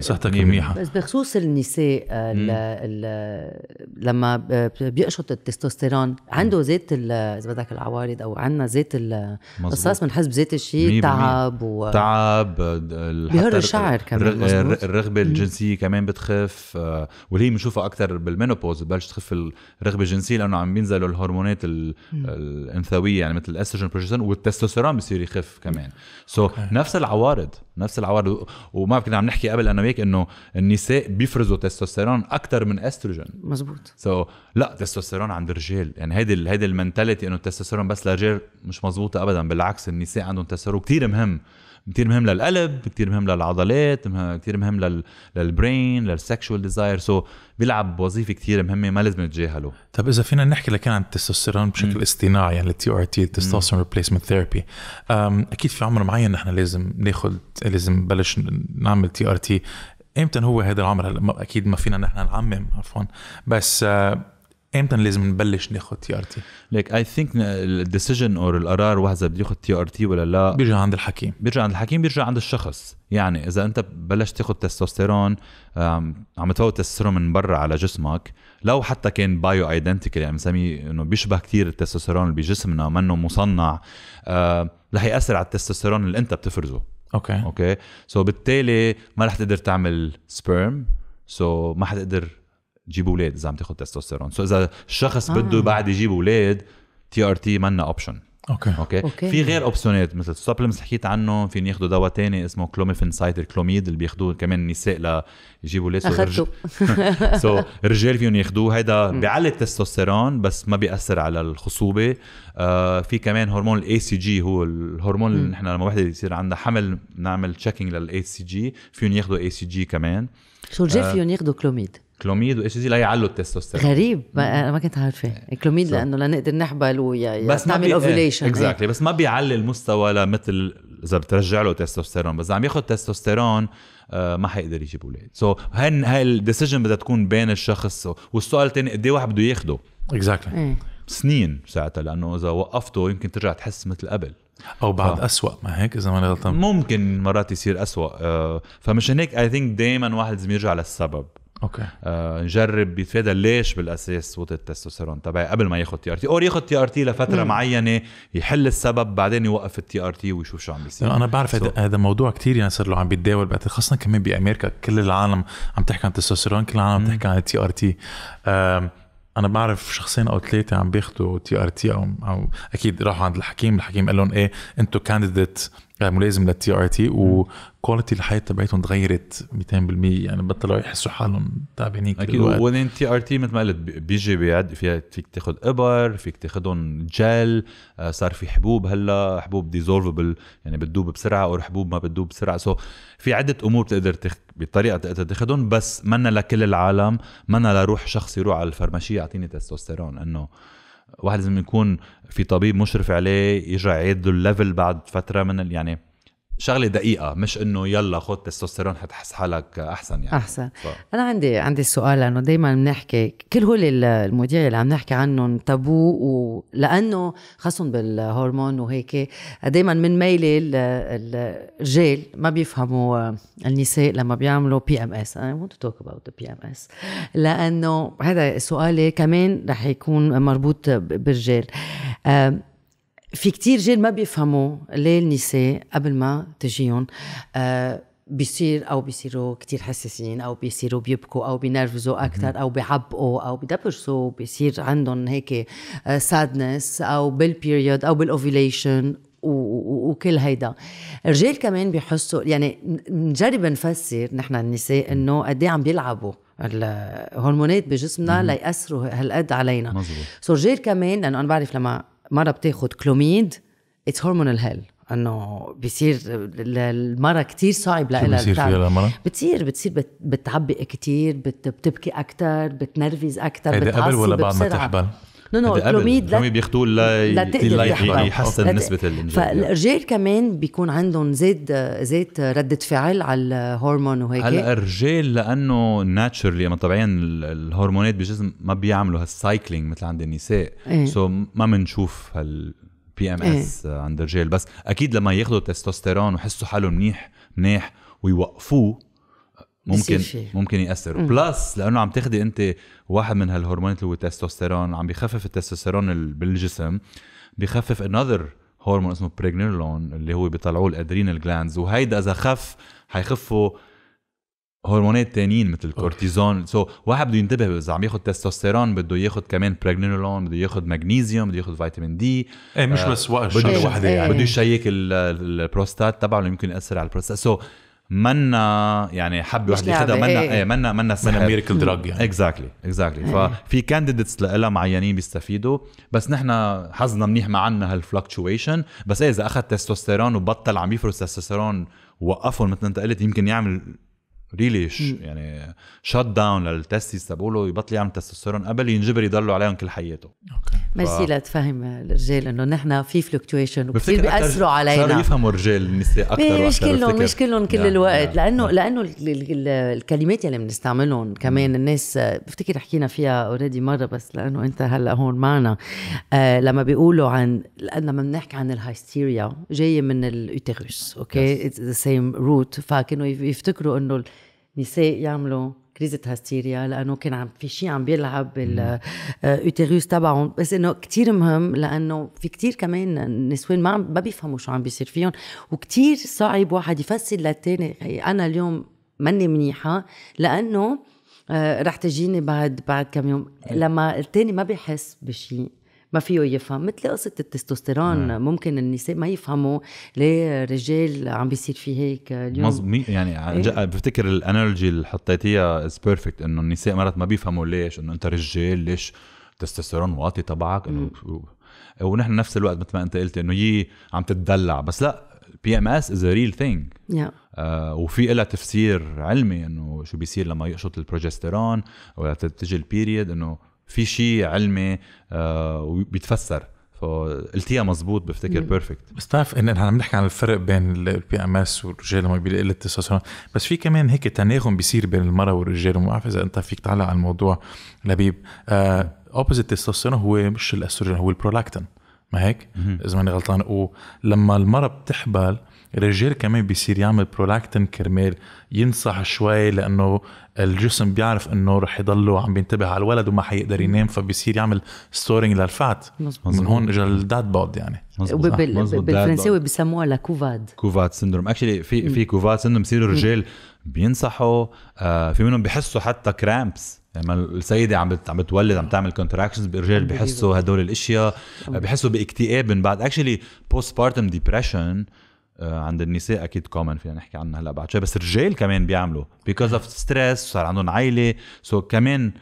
صحتك منيحه بس بخصوص النساء الـ آه، الـ لما بيقشط التستوستيرون عنده زيت اذا بدك العوارض او عندنا زيت القصاص بنحس بزيت الشيء تعب و... تعب بيهر الشعر كمان الرغبه الجنسيه كمان بتخف آه، واللي هي بنشوفها اكثر بالمينوبوز ببلش تخف الرغبه الجنسيه لانه عم بينزلوا الهرمونات الانثويه يعني مثل الاستروجين والبروجستيرون والتستوستيرون بصير يخف كمان سو so, okay. نفس العوارض نفس العوارض وما كنا عم نحكي قبل انا وياك انه النساء بيفرزوا تستوستيرون اكثر من استروجين مزبوط سو so, لا تستوستيرون عند الرجال يعني هيدي هيدي المنتاليتي انه التستوستيرون بس للرجال مش مزبوطه ابدا بالعكس النساء عندهم تستوستيرون كثير مهم كثير مهم للقلب كثير مهم للعضلات كثير مهم لل... للبرين للسكشوال ديزاير سو بيلعب وظيفه كثير مهمه ما لازم نتجاهله طب اذا فينا نحكي لك عن التستوستيرون بشكل اصطناعي يعني التي ار تي التستوستيرون ريبليسمنت ثيرابي اكيد في عمر معين نحن لازم ناخذ لازم نبلش نعمل تي ار تي امتى هو هذا العمر هلا اكيد ما فينا نحن نعمم عفوا بس آه، امتى لازم نبلش ناخذ تي ار تي؟ ليك اي ثينك الديسيجن اور القرار وهذا بده ياخذ تي ار تي ولا لا بيرجع عند الحكيم بيرجع عند الحكيم بيرجع عند الشخص يعني اذا انت بلشت تاخذ تستوستيرون عم تفوت تستوستيرون من برا على جسمك لو حتى كان بايو ايدنتيكال يعني بنسميه انه بيشبه كثير التستوستيرون اللي بجسمنا منه مصنع آه، رح ياثر على التستوستيرون اللي انت بتفرزه اوكي اوكي سو بالتالي ما رح تقدر تعمل سبيرم سو ما حتقدر تجيب اولاد اذا عم تاخذ تستوستيرون سو so اذا الشخص آه. بده بعد يجيب اولاد تي ار تي منا اوبشن اوكي اوكي, في غير اوبشنات مثل السبلمنتس حكيت عنهم فين ياخذوا دواء تاني اسمه كلوميفين سايتر كلوميد اللي بياخذوه كمان النساء ليجيبوا ليس اخذته سو الرجال فيهم ياخذوه هيدا بيعلي التستوستيرون بس ما بياثر على الخصوبه آه في كمان هرمون الاي سي جي هو الهرمون اللي نحن لما وحده يصير عندها حمل نعمل تشيكينج للاي سي جي فيهم ياخذوا اي سي جي كمان شو الرجال آه فيهم ياخذوا كلوميد كلوميد واشي دي لا يعلوا التستوستيرون غريب ما انا ما كنت عارفه إيه. كلوميد صح. لانه لنقدر نحبل ويا بس تعمل اوفيليشن اكزاكتلي إيه. بس ما بيعلي المستوى لمثل اذا بترجع له تستوستيرون بس عم ياخذ تستوستيرون آه، ما حيقدر يجيب اولاد سو so, هن هاي الديسيجن بدها تكون بين الشخص والسؤال الثاني قد ايه واحد بده ياخده اكزاكتلي exactly. إيه. سنين ساعتها لانه اذا وقفته يمكن ترجع تحس مثل قبل او بعد ف... اسوء ما هيك اذا ما غلطان ممكن مرات يصير اسوء آه، فمشان هيك اي ثينك دائما واحد لازم يرجع للسبب اوكي آه نجرب يتفادى ليش بالاساس صوت التستوستيرون تبعي قبل ما ياخذ تي ار تي او ياخذ تي ار تي لفتره مم. معينه يحل السبب بعدين يوقف التي ار تي ويشوف شو عم بيصير انا بعرف هذا so. موضوع كثير يعني صار له عم بيتداول خاصه كمان بامريكا كل العالم عم تحكي عن التستوستيرون كل العالم عم تحكي عن التي ار تي انا بعرف شخصين او ثلاثه عم بياخذوا تي ار تي او او اكيد راحوا عند الحكيم الحكيم قال لهم ايه انتم كانديديت آه، ملازم للتي ار تي كواليتي الحياه تبعتهم تغيرت 200% يعني بطلوا يحسوا حالهم تعبانين كل اكيد وين تي ار تي مثل ما قلت بيجي بيعد فيها فيك تاخذ ابر فيك تاخذهم جل آه، صار في حبوب هلا حبوب ديزولفبل يعني بتذوب بسرعه او حبوب ما بتذوب بسرعه سو في عده امور بتقدر تخ... بطريقه تقدر تاخذهم بس منا لكل العالم منا لروح شخص يروح على الفرماشيه يعطيني تستوستيرون انه واحد لازم يكون في طبيب مشرف عليه يرجع يعيد الليفل بعد فتره من يعني شغله دقيقه مش انه يلا خد تستوستيرون حتحس حالك احسن يعني احسن ف... انا عندي عندي سؤال لانه دائما بنحكي كل هول المواضيع اللي عم نحكي عنهم تابو ولانه خاصهم بالهرمون وهيك دائما من ميلي الرجال ما بيفهموا آه، النساء لما بيعملوا بي ام اس اي ونت توك اباوت بي ام اس لانه هذا سؤالي كمان رح يكون مربوط بالرجال في كتير جيل ما بيفهموا ليه النساء قبل ما تجيهم آه بيصير او بيصيروا كتير حساسين او بيصيروا بيبكوا او بينرفزوا اكثر او بيعبقوا او بدبرسوا بيصير عندهم هيك سادنس آه، او بالبيريود او بالاوفيليشن وكل هيدا الرجال كمان بيحسوا يعني نجرب نفسر نحن النساء انه قد إيه عم بيلعبوا الهرمونات بجسمنا ليأثروا هالقد علينا مظبوط سو الرجال كمان لانه انا بعرف لما مرة بتاخد كلوميد اتس هرمونال هيل انه بيصير المراه كتير صعب لها بتصير فيها المراه؟ بتصير بتصير بتعبي كتير بتبكي اكثر بتنرفز اكثر بتعصب قبل ولا بعد ما تحبل؟ نو نو الكلوميد لا بياخذوه لا يحسن نسبه فالرجال كمان بيكون عندهم زاد زيت رده فعل على الهرمون وهيك هلا الرجال لانه ناتشرلي يعني طبيعيا الهرمونات بجسم ما بيعملوا هالسايكلينج مثل عند النساء سو إيه. so ما بنشوف هال بي ام اس عند الرجال بس اكيد لما ياخذوا تستوستيرون ويحسوا حالهم منيح منيح ويوقفوه ممكن ممكن ياثر بلس لانه عم تاخدي انت واحد من هالهرمونات اللي هو التستوستيرون عم بخفف التستوستيرون بالجسم بخفف انذر هرمون اسمه بريجنيرلون اللي هو بيطلعوه الادرينال جلاندز وهيدا اذا خف حيخفوا هرمونات تانيين مثل الكورتيزون سو so, واحد بده ينتبه اذا عم ياخذ تستوستيرون بده ياخذ كمان بريجنيرلون بده ياخذ مغنيزيوم بده ياخذ فيتامين دي ايه مش آه، بس وقت بده وحده يعني بده يشيك البروستات تبعه يمكن ياثر على البروستات سو so, منا يعني حبه واحد ياخذها منا ايه منا منا منا ميركل دراج يعني اكزاكتلي اكزاكتلي ففي كانديديتس لها معينين بيستفيدوا بس نحن حظنا منيح ما عندنا هالفلكتويشن بس ايه اذا اخذ تستوستيرون وبطل عم يفرز تستوستيرون وقفهم مثل ما انت قلت يمكن يعمل ريلي really يعني شات داون للتستيس تبعوله يبطل يعمل تستوستيرون قبل ينجبر يضلوا عليهم كل حياته اوكي ميرسي لتفهم الرجال انه نحن في فلكتويشن وكثير بياثروا علينا صاروا يفهموا الرجال النساء اكثر مش كلهم مش كلهم كل نعم، نعم. الوقت لانه نعم. لانه الكلمات اللي بنستعملهم كمان الناس بفتكر حكينا فيها اوريدي مره بس لانه انت هلا هون معنا آه لما بيقولوا عن لما بنحكي عن الهايستيريا جايه من الاوتيروس اوكي ذا سيم روت فكانوا يفتكروا انه نساء يعملوا كريزة هستيريا لانه كان عم في شيء عم بيلعب بالأوتيريوس آه، تبعهم بس انه كتير مهم لانه في كتير كمان نسوان ما ما بيفهموا شو عم بيصير فيهم وكتير صعب واحد يفسر للتاني إيه، انا اليوم ماني منيحه لانه آه، رح تجيني بعد بعد كم يوم إيه. لما التاني ما بيحس بشيء ما فيه يفهم مثل قصه التستوستيرون مم. نعم. ممكن النساء ما يفهموا ليه الرجال عم بيصير في هيك اليوم مظبوط يعني إيه. عن إيه؟ بفتكر الانرجي اللي حطيتيها از بيرفكت انه النساء مرات ما بيفهموا ليش انه انت رجال ليش التستوستيرون واطي تبعك انه ونحن نفس الوقت مثل ما انت قلت انه يي عم تتدلع بس لا بي ام اس از ريل ثينج وفي لها تفسير علمي انه شو بيصير لما يقشط البروجستيرون ولا تجي البيريد انه في شيء علمي آه، وبيتفسر فقلتيها مزبوط بفتكر بيرفكت بس بتعرف ان احنا عم نحكي عن الفرق بين البي ام اس والرجال لما بيقل التستوستيرون بس في كمان هيك تناغم بيصير بين المراه والرجال وما بعرف اذا انت فيك تعلق على الموضوع لبيب اوبوزيت تستوستيرون التستوستيرون هو مش الاستروجين هو البرولاكتين ما هيك؟ اذا ماني غلطان ولما المراه بتحبل الرجال كمان بيصير يعمل برولاكتين كرمال ينصح شوي لانه الجسم بيعرف انه رح يضله عم بينتبه على الولد وما حيقدر ينام فبيصير يعمل ستورينج للفات مزبوط. من هون اجى الداد بود يعني بالفرنساوي بسموها لكوفاد كوفاد سندروم اكشلي في في كوفاد سندروم بصيروا الرجال بينصحوا آه في منهم بحسوا حتى كرامبس لما يعني السيده عم عم بتولد عم تعمل كونتراكشنز الرجال بحسوا هدول الاشياء آه، بحسوا باكتئاب من بعد اكشلي بوست بارتم ديبرشن آه، عند النساء اكيد كومن فينا نحكي عنها هلا بعد شوي بس الرجال كمان بيعملوا بيكوز اوف ستريس صار عندهم عائله سو so كمان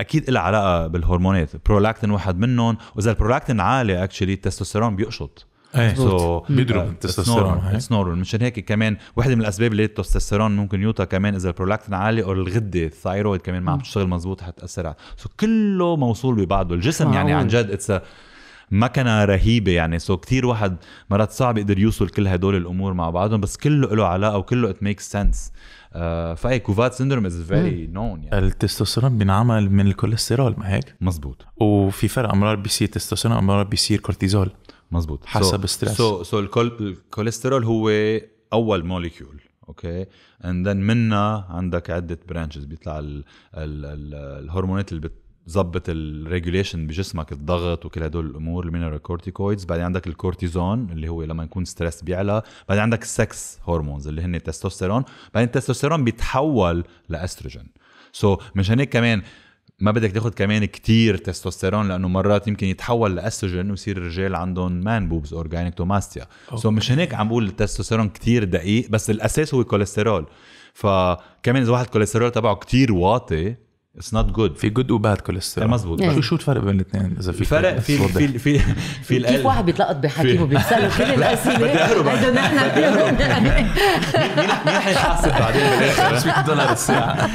اكيد لها علاقه بالهرمونات برولاكتين واحد منهم واذا البرولاكتين عالي اكشلي التستوستيرون بيقشط سو إيه. بيضرب آه، التستوستيرون إيه. مشان هيك كمان وحده من الاسباب اللي التستوستيرون ممكن يوطى كمان اذا البرولاكتين عالي او الغده الثايرويد كمان ما عم تشتغل مزبوط حتاثر سو so كله موصول ببعضه الجسم يعني عن جد اتس مكنه رهيبه يعني سو so كثير واحد مرات صعب يقدر يوصل كل هدول الامور مع بعضهم بس كله له علاقه وكله ات ميك سنس فاي كوفات سندروم از فيري نون يعني التستوستيرون بينعمل من الكوليسترول ما هيك مزبوط وفي فرق امرار بيصير تستوستيرون امرار بيصير كورتيزول مزبوط حسب الستريس سو سو الكوليسترول هو اول موليكيول اوكي اند ذن منها عندك عده برانشز بيطلع الهرمونات اللي بت ظبط الريجوليشن بجسمك الضغط وكل هدول الامور المينرال كورتيكويدز بعدين عندك الكورتيزون اللي هو لما يكون ستريس بيعلى بعدين عندك السكس هرمونز اللي هن التستوستيرون بعدين التستوستيرون بيتحول لاستروجين سو so, مشان هيك كمان ما بدك تاخذ كمان كتير تستوستيرون لانه مرات يمكن يتحول لاستروجين ويصير الرجال عندهم مان بوبز اور جاينكتوماستيا سو so مشان هيك عم بقول التستوستيرون كتير دقيق بس الاساس هو الكوليسترول فكمان اذا واحد الكوليسترول تبعه كتير واطي اتس نوت جود في جود وباد كوليسترول مظبوط يعني. شو الفرق بين الاثنين اذا في فرق في في في في كيف واحد بيتلقط بحكيم وبيساله كل الاسئله بدي اهرب بدنا نحن مين مين حيحاسب بعدين بالاخر 500 دولار الساعه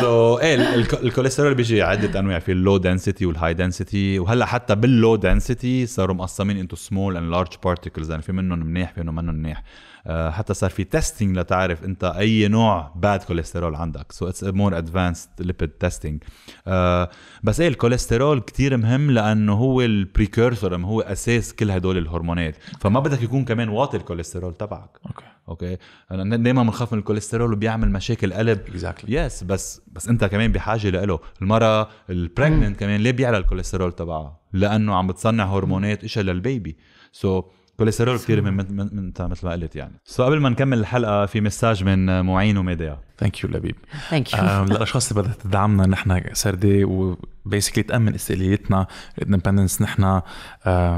سو ايه الكوليسترول بيجي عده انواع في اللو دنسيتي والهاي دنسيتي وهلا حتى باللو دنسيتي صاروا مقسمين انتو سمول اند لارج بارتيكلز يعني في منهم منيح في منهم منهم منيح آه، حتى صار في تيستينج لتعرف انت اي نوع باد كوليسترول عندك سو اتس مور ادفانسد ليبيد تيستينج آه بس ايه الكوليسترول كتير مهم لانه هو لما هو اساس كل هدول الهرمونات فما بدك يكون كمان واطي الكوليسترول تبعك اوكي اوكي انا دائما بنخاف من الكوليسترول وبيعمل مشاكل قلب اكزاكتلي exactly. يس yes, بس بس انت كمان بحاجه له المراه البريجننت كمان ليه بيعلى الكوليسترول تبعها لانه عم بتصنع هرمونات إشي للبيبي سو so, كوليسترول كثير من, من, من من مثل ما قلت يعني سو قبل ما نكمل الحلقه في مساج من معين وميديا ثانك يو لبيب ثانك آه، يو للاشخاص اللي بدها تدعمنا نحن سردي وبيسكلي تامن استقلاليتنا الاندبندنس نحن آه،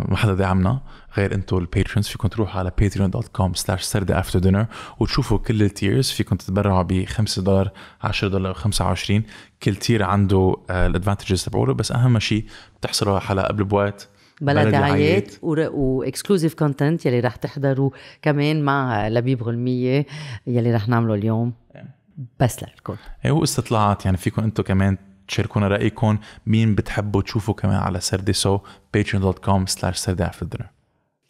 ما حدا دعمنا غير انتم الباترونز فيكم تروحوا على patreon.com slash سردي افتر دينر وتشوفوا كل التيرز فيكم تتبرعوا ب 5 دولار 10 دولار 25 كل تير عنده الادفانتجز آه، تبعوله بس اهم شيء بتحصلوا على حلقه قبل بوقت بلا دعايات واكسكلوزيف كونتنت يلي رح تحضروا كمان مع لبيب غلميه يلي رح نعمله اليوم بس لكم ايه واستطلاعات يعني فيكم انتم كمان تشاركونا رايكم مين بتحبوا تشوفوا كمان على سردي سو patreon.com slash سردي على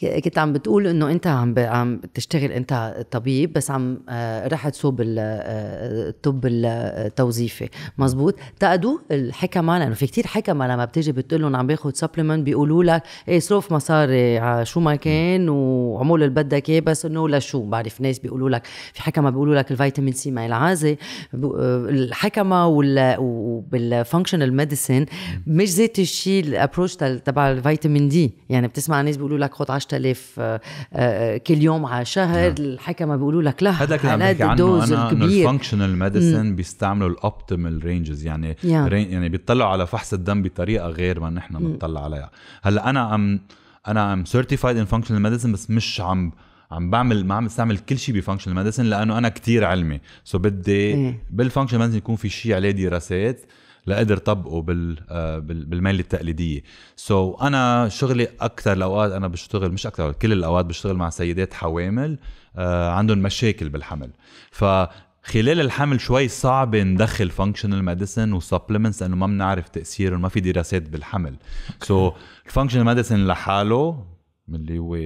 كنت عم بتقول انه انت عم عم تشتغل انت طبيب بس عم آه، رحت صوب الطب آه، التوظيفي مزبوط تقدوا الحكمه لانه في كتير حكمه لما بتيجي بتقول لهم عم باخذ سبلمنت بيقولوا لك ايه صرف مصاري على شو ما كان وعمول اللي بدك اياه بس انه لشو بعرف ناس بيقولوا لك في حكمه بيقولوا لك الفيتامين سي ما العازه الحكمه وبالفانكشنال ميديسن مش ذات الشيء الابروش تبع الفيتامين دي يعني بتسمع ناس بيقولوا لك خد 10 10000 آه، آه، كل يوم على شهر نعم. الحكمه بيقولوا لك لا هذا كلام عم الدوز أنا الكبير الفانكشنال ميديسن بيستعملوا الاوبتيمال رينجز يعني يعني بيطلعوا على فحص الدم بطريقه غير ما نحن بنطلع عليها هلا انا ام انا ام سيرتيفايد ان فانكشنال ميديسن بس مش عم عم بعمل ما عم استعمل كل شيء بفانكشنال ميديسن لانه انا كتير علمي سو so بدي إيه. بالفانكشنال ميديسن يكون في شيء عليه دراسات لقدر طبقه بال آه، بالميل التقليديه سو so انا شغلي اكثر الاوقات انا بشتغل مش اكثر كل الاوقات بشتغل مع سيدات حوامل آه، عندهم مشاكل بالحمل ف خلال الحمل شوي صعب ندخل فانكشنال ميديسن وسبلمنتس لانه ما بنعرف تاثير ما في دراسات بالحمل سو الفانكشنال ميديسن لحاله اللي هو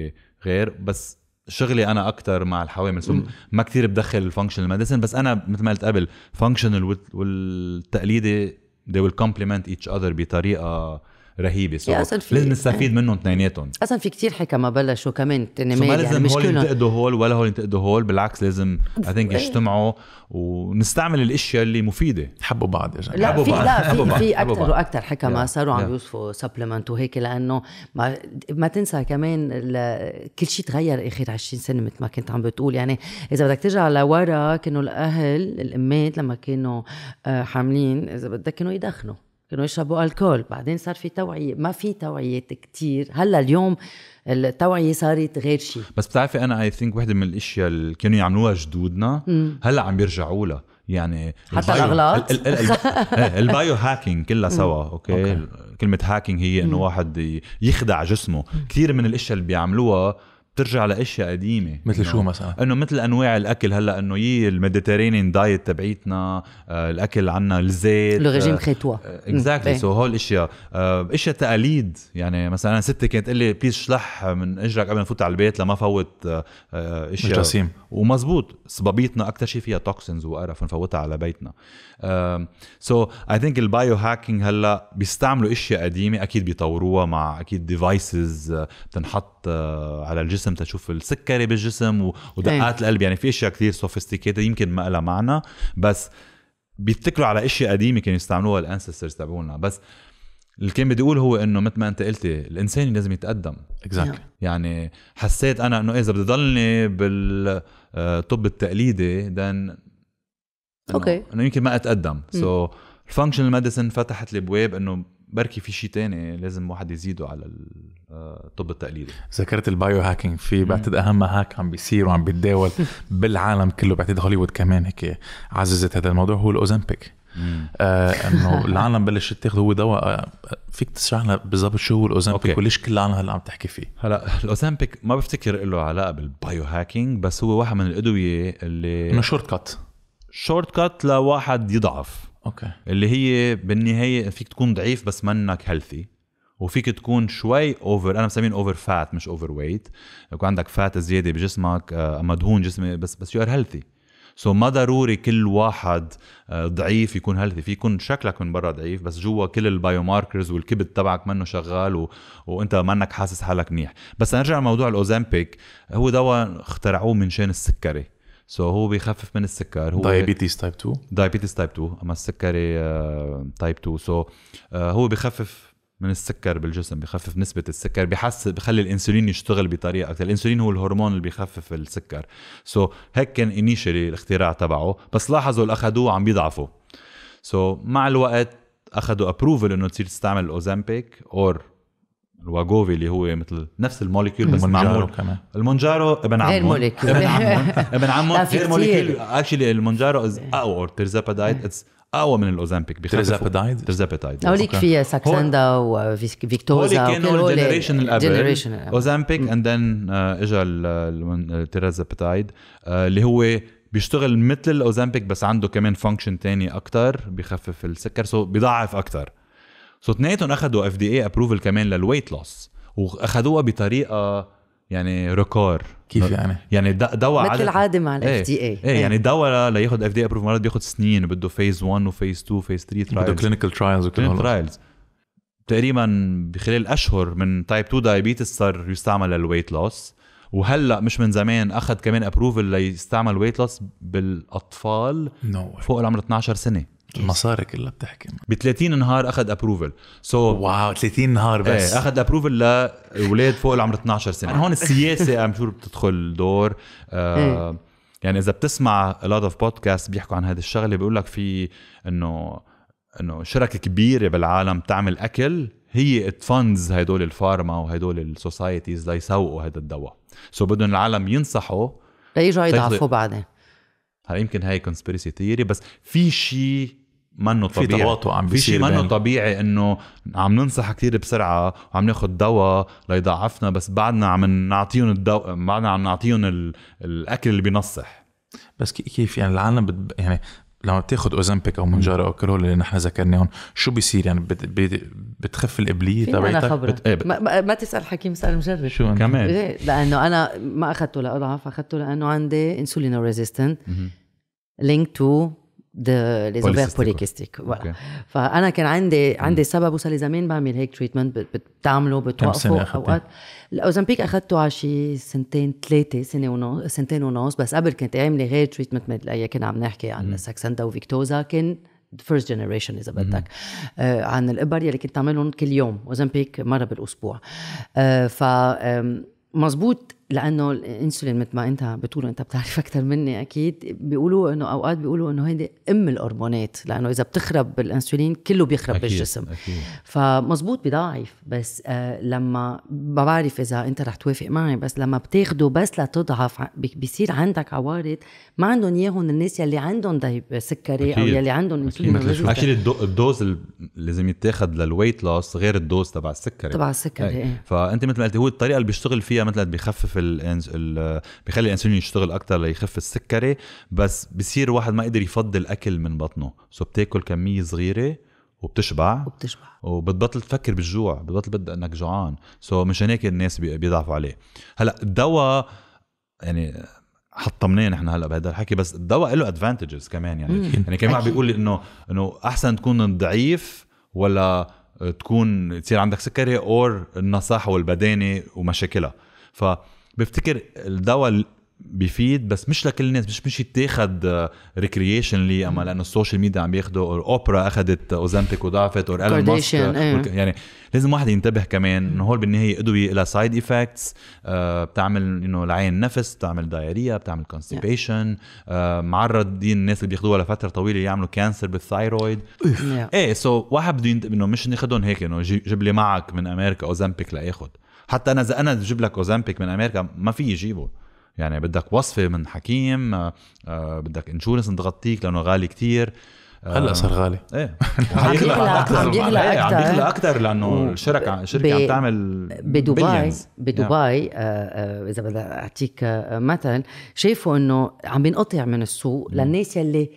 غير بس شغلي انا اكثر مع الحوامل سو ما كثير بدخل الفانكشنال ميديسن بس انا مثل ما قلت قبل فانكشنال والتقليدي they will complement each other بطريقه رهيبه سو لازم نستفيد منهم اثنيناتهم اصلا في كتير حكمه بلشوا كمان تنميل ما يعني لازم يعني هول ينتقدوا هول ولا هول ينتقدوا هول بالعكس لازم اي ثينك يجتمعوا ونستعمل الاشياء اللي مفيده حبوا بعض يعني. لا في بعض. لا في, في اكثر واكثر حكمه صاروا عم يوصفوا سبلمنت وهيك لانه ما, ما تنسى كمان كل شيء تغير اخر 20 سنه مثل ما كنت عم بتقول يعني اذا بدك ترجع لورا كانوا الاهل الامات لما كانوا آه، حاملين اذا بدك كانوا يدخنوا كانوا يشربوا الكول بعدين صار في توعيه ما في توعية كتير هلا اليوم التوعيه صارت غير شيء بس بتعرفي انا اي ثينك وحده من الاشياء اللي كانوا يعملوها جدودنا هلا عم بيرجعوا لها يعني حتى الاغلاط إيه، البايو هاكينج كلها سوا اوكي كلمه هاكينج هي انه واحد يخدع جسمه كثير من الاشياء اللي بيعملوها بترجع لاشياء قديمه مثل شو مثلا؟ انه مثل انواع الاكل هلا انه يي الميديترينين دايت تبعيتنا آه الاكل عنا الزيت لو ريجيم خيتوا اكزاكتلي سو هول الاشياء آه اشياء تقاليد يعني مثلا انا ستي كانت تقول لي بليز شلح من اجرك قبل ما نفوت على البيت لما فوت آه, آه، اشياء جراثيم ومزبوط صبابيتنا اكثر شيء فيها توكسنز وقرف نفوتها على بيتنا سو اي ثينك البايو هاكينج هلا بيستعملوا اشياء قديمه اكيد بيطوروها مع اكيد ديفايسز آه، بتنحط آه، على الجسم تشوف السكري بالجسم ودقات إيه. القلب يعني في اشياء كثير سوفيستيكيتد يمكن ما لها معنى بس بيتكلوا على اشياء قديمه كانوا يستعملوها الانسسترز تبعونا بس اللي كان بدي اقول هو انه مثل ما انت قلتي الانسان لازم يتقدم اكزاكتلي exactly. يعني حسيت انا انه اذا بدي ضلني بالطب آه، التقليدي دان اوكي انه يمكن ما اتقدم سو الفانكشنال ميديسن فتحت لي بواب انه بركي في شيء تاني لازم واحد يزيده على الطب آه، التقليدي ذكرت البايو هاكينج في بعتقد اهم هاك عم بيصير وعم بيتداول بالعالم كله بعتقد هوليوود كمان هيك عززت هذا الموضوع هو الاوزمبيك آه انه العالم بلش تاخذ هو دواء آه، فيك تشرح لنا بالضبط شو هو الاوزمبيك وليش كل العالم هلا عم تحكي فيه هلا الاوزمبيك ما بفتكر له علاقه بالبايو هاكينج بس هو واحد من الادويه اللي انه شورت كات شورت كات لواحد يضعف اوكي اللي هي بالنهايه فيك تكون ضعيف بس منك هيلثي وفيك تكون شوي اوفر انا مسمين اوفر فات مش اوفر ويت يكون عندك فات زياده بجسمك آه، مدهون جسمي بس بس يو ار هيلثي سو ما ضروري كل واحد آه، ضعيف يكون هيلثي في يكون شكلك من برا ضعيف بس جوا كل البايو ماركرز والكبد تبعك منه شغال و... وانت منك حاسس حالك منيح بس نرجع لموضوع الاوزامبيك هو دواء اخترعوه من شان السكري سو so هو بيخفف من السكر هو دايابيتيس تايب 2 دايابيتيس تايب 2 اما السكري تايب 2 سو هو بيخفف من السكر بالجسم بخفف نسبة السكر بحس بخلي الانسولين يشتغل بطريقة أكثر الانسولين هو الهرمون اللي بيخفف السكر سو so, هيك كان انيشلي الاختراع تبعه بس لاحظوا اللي أخذوه عم بيضعفوا سو so, مع الوقت أخذوا ابروفل إنه تصير تستعمل الأوزامبيك أور الواجوفي اللي هو مثل نفس الموليكيول بس معمول كمان المونجارو ابن عمه غير موليكيول ابن عمه ابن عمه غير موليكيول اكشلي المونجارو از اقوى ترزابادايت اتس اقوى من الاوزامبيك ترزابادايت ترزابادايت هوليك فيها ساكسندا وفيكتوزا هوليك كانوا الجنريشن الابل اوزامبيك اند ذن اجى الترزابادايت اللي هو بيشتغل مثل الاوزامبيك بس عنده كمان فانكشن تاني اكثر بخفف السكر سو بضعف اكثر سوتنيتهم اخذوا اف دي اي ابروفل كمان للويت لوس واخذوها بطريقه يعني ريكور كيف يعني؟ يعني دواء مثل العاده مع الاف دي اي ايه يعني دواء لياخذ اف دي اي ابروفل مرات بياخذ سنين بده فيز 1 وفيز 2 وفيز 3 ترايلز بده كلينيكال ترايلز وكل ترايلز تقريبا بخلال اشهر من تايب 2 دايابيتس صار يستعمل للويت لوس وهلا مش من زمان اخذ كمان ابروفل ليستعمل ويت لوس بالاطفال no فوق العمر 12 سنه المصاري كلها بتحكي ب 30 نهار اخذ ابروفل سو so واو 30 نهار بس ايه اخذ ابروفل لاولاد فوق العمر 12 سنه آه. هون السياسه ام شور بتدخل دور آه يعني اذا بتسمع a lot of podcasts بيحكوا عن هذه الشغله بيقول لك في انه انه شركه كبيره بالعالم تعمل اكل هي تفندز هدول الفارما وهدول السوسايتيز ليسوقوا هذا الدواء سو so بدهم العالم ينصحوا ليجوا يضعفوا بعدين هلا يمكن هاي كونسبيرسي ثيري بس في شيء منه طبيعي في تواطؤ عم بيصير في شيء منه طبيعي انه عم ننصح كثير بسرعه وعم ناخذ دواء ليضعفنا بس بعدنا عم نعطيهم الدواء بعدنا عم نعطيهم ال... الاكل اللي بينصح بس كيف يعني العالم بت... يعني لما بتاخذ اوزمبيك او منجارة او كل اللي نحن ذكرناهم شو بيصير يعني بت... بت... بتخف الابليه تبعتك بت... ايه بت... ما... ما تسال حكيم سال مجرب شو كمان إيه، لانه انا ما اخذته لاضعف اخذته لانه عندي انسولين ريزيستنت لينك تو les اوفير بوليكيستيك فانا كان عندي عندي سبب وصار لي زمان بعمل هيك تريتمنت بتعمله بتوقفه اوقات الاوزمبيك اخذته على شي سنتين ثلاثه سنه ونص سنتين ونص بس قبل كنت عامله غير تريتمنت مثل اللي كنا عم نحكي عن ساكسندا وفيكتوزا كان فيرست جنريشن اذا بدك عن الابر يلي كنت تعملهم كل يوم اوزمبيك مره بالاسبوع آه ف مزبوط لانه الانسولين مثل ما انت بتقول انت بتعرف اكثر مني اكيد بيقولوا انه اوقات بيقولوا انه هيدي ام الهرمونات لانه اذا بتخرب الانسولين كله بيخرب أكيد بالجسم أكيد. فمزبوط بضعف بس آه لما ما بعرف اذا انت رح توافق معي بس لما بتاخده بس لتضعف بيصير عندك عوارض ما عندهم اياهم الناس يلي عندهم سكري او يلي عندهم انسولين اكيد الدوز اللي لازم يتاخذ للويت لوس غير الدوز تبع السكري تبع السكري إيه. فانت مثل ما قلتي هو الطريقه اللي بيشتغل فيها مثل بخفف الانز ال... بيخلي الانسولين يشتغل اكثر ليخف السكري بس بصير واحد ما قدر يفضل الاكل من بطنه سو بتاكل كميه صغيره وبتشبع وبتشبع وبتبطل تفكر بالجوع بتبطل بدك انك جوعان سو so مشان هيك الناس بيضعفوا عليه هلا الدواء يعني حطمناه نحن هلا بهذا الحكي بس الدواء له ادفانتجز كمان يعني مم. يعني كمان عم بيقول لي انه انه احسن تكون ضعيف ولا تكون تصير عندك سكري اور النصاحه والبدانه ومشاكلها ف بفتكر الدواء بيفيد بس مش لكل الناس مش مش يتاخد ريكريشنلي آه، اما لانه السوشيال ميديا عم ياخده او اوبرا اخذت اوزمبيك وضعفت او الين ماسك يعني لازم واحد ينتبه كمان انه هول بالنهايه ادويه لها سايد افكتس بتعمل انه العين نفس بتعمل دايريا بتعمل كونستيبيشن آه، معرض دي الناس اللي بياخذوها لفتره طويله يعملوا كانسر بالثايرويد ايه سو واحد بده ينتبه انه مش ناخذهم هيك انه جيب لي معك من امريكا اوزمبيك لاخذ حتى انا اذا انا بجيب لك اوزامبيك من امريكا ما في يجيبه يعني بدك وصفه من حكيم آه، آه، بدك انشورنس تغطيك لانه غالي كتير هلا آه، صار غالي ايه عم بيغلى اكثر عم بيغلى اكثر اكثر لانه الشركه الشركه عم تعمل بدبي بدبي اذا بدي اعطيك مثل شافوا انه عم بينقطع من السوق للناس يلي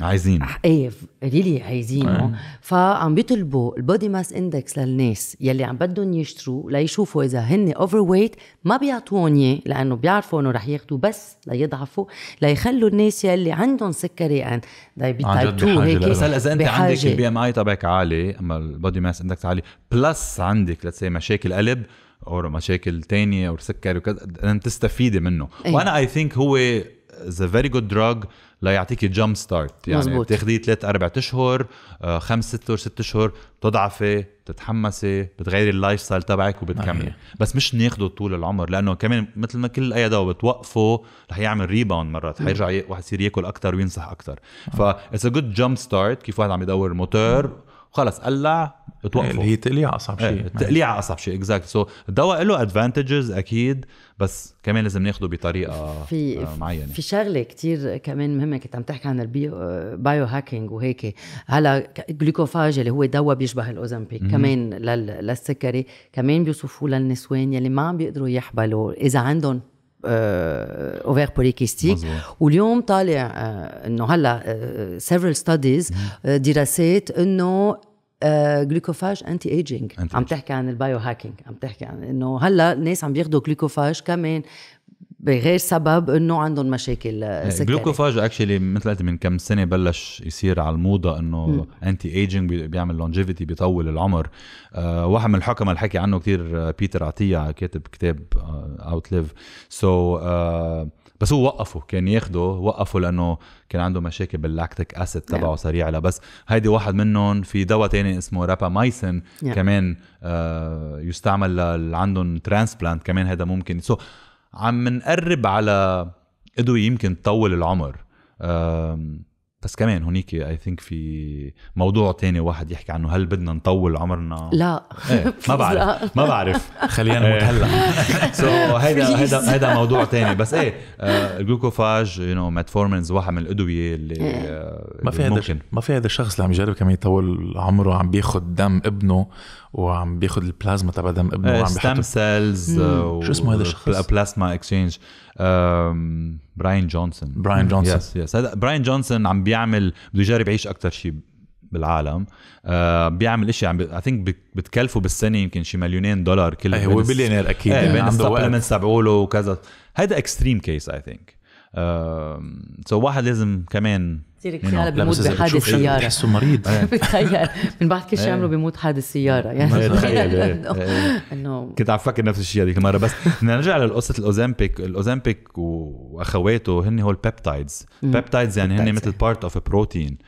عايزين ايه ريلي عايزينه أيوة. آه. فعم بيطلبوا البودي ماس اندكس للناس يلي عم بدهم يشتروا ليشوفوا اذا هن اوفر ويت ما بيعطوهم اياه لانه بيعرفوا انه رح ياخذوا بس ليضعفوا ليخلوا الناس يلي عندهم سكري ان بيتعبوا هيك بس هلا اذا انت بحاجة. عندك البي ام اي تبعك عالي اما البودي ماس اندكس عالي بلس عندك لتس مشاكل قلب او مشاكل تانية او سكري وكذا تستفيدي منه إيه. وانا اي ثينك هو از فيري جود دراج ليعطيكي جامب ستارت يعني مزبوط. بتاخدي ثلاث اربع اشهر آه، خمس ست اشهر ست اشهر بتضعفي بتتحمسي بتغيري اللايف ستايل تبعك وبتكملي بس مش ناخده طول العمر لانه كمان مثل ما كل اي دواء بتوقفه رح يعمل ريباوند مرات حيرجع يصير ياكل اكثر وينصح اكثر ف اتس ا جود جامب ستارت كيف واحد عم يدور الموتور خلص قلع توقفه هي تقليع اصعب إيه، شيء تقليع اصعب شيء اكزاكت سو الدواء له ادفانتجز اكيد بس كمان لازم ناخده بطريقه في آه، معينه في شغله كتير كمان مهمه كنت عم تحكي عن البيو بايو هاكينج وهيك هلا جلوكوفاج اللي هو دواء بيشبه الاوزمبيك كمان للسكري كمان بيوصفوه للنسوان يلي ما عم بيقدروا يحبلوا اذا عندهم اوفير آه، بوليكيستيك واليوم طالع آه، انه هلا سيفرال ستاديز دراسات انه جلوكوفاج انتي ايجينج عم تحكي عن البايو هاكينج عم تحكي عن انه هلا الناس عم بياخذوا جلوكوفاج كمان بغير سبب انه عندهم مشاكل آه، إيه، سكري جلوكوفاج اكشلي مثل قلت من كم سنه بلش يصير على الموضه انه انتي ايجينج بيعمل لونجيفيتي بيطول العمر آه واحد من الحكم اللي حكي عنه كثير آه، بيتر عطيه كاتب كتاب اوت ليف سو بس هو وقفه كان ياخده وقفه لانه كان عنده مشاكل باللاكتيك اسيد نعم. تبعه yeah. سريع بس هيدي واحد منهم في دواء تاني اسمه رابامايسن نعم. yeah. كمان آه يستعمل ل... عندهم ترانسبلانت كمان هذا ممكن سو so, عم نقرب على ادويه يمكن تطول العمر آه بس كمان هونيك اي ثينك في موضوع تاني واحد يحكي عنه هل بدنا نطول عمرنا لا ايه ما بعرف ما بعرف خلينا إيه. هلا سو هيدا هيدا هيدا موضوع تاني بس ايه آه، الجلوكوفاج يو نو ميتفورمينز واحد من الادويه اللي إيه. آه، ما في هذا ما في هذا الشخص اللي عم يجرب كمان يطول عمره عم بياخذ دم ابنه وعم بياخذ البلازما تبع دم ابنه إيه، وعم بيحط ستام سيلز شو اسمه هذا الشخص؟ بلازما اكسشينج براين جونسون براين جونسون يس يس براين جونسون عم بيعمل بده يجرب يعيش اكثر شيء بالعالم آه بيعمل اشي عم اي ثينك بتكلفه بالسنه يمكن شي مليونين دولار كل إيه، هو بليونير اكيد آه بين السبلمنتس تبعوله وكذا هذا اكستريم كيس اي ثينك سو واحد لازم كمان كثير كثير هلا بيموت بحادث سياره بتحسه مريض آه. بتخيل من بعد كل شيء آه. عمله بيموت حادث سياره يعني تخيل إيه، إيه. انه كنت عم فكر نفس الشيء هذيك المره بس بدنا نرجع لقصه الاوزامبيك الاوزامبيك واخواته هن هو البيبتايدز بيبتايدز يعني هن مثل بارت اوف بروتين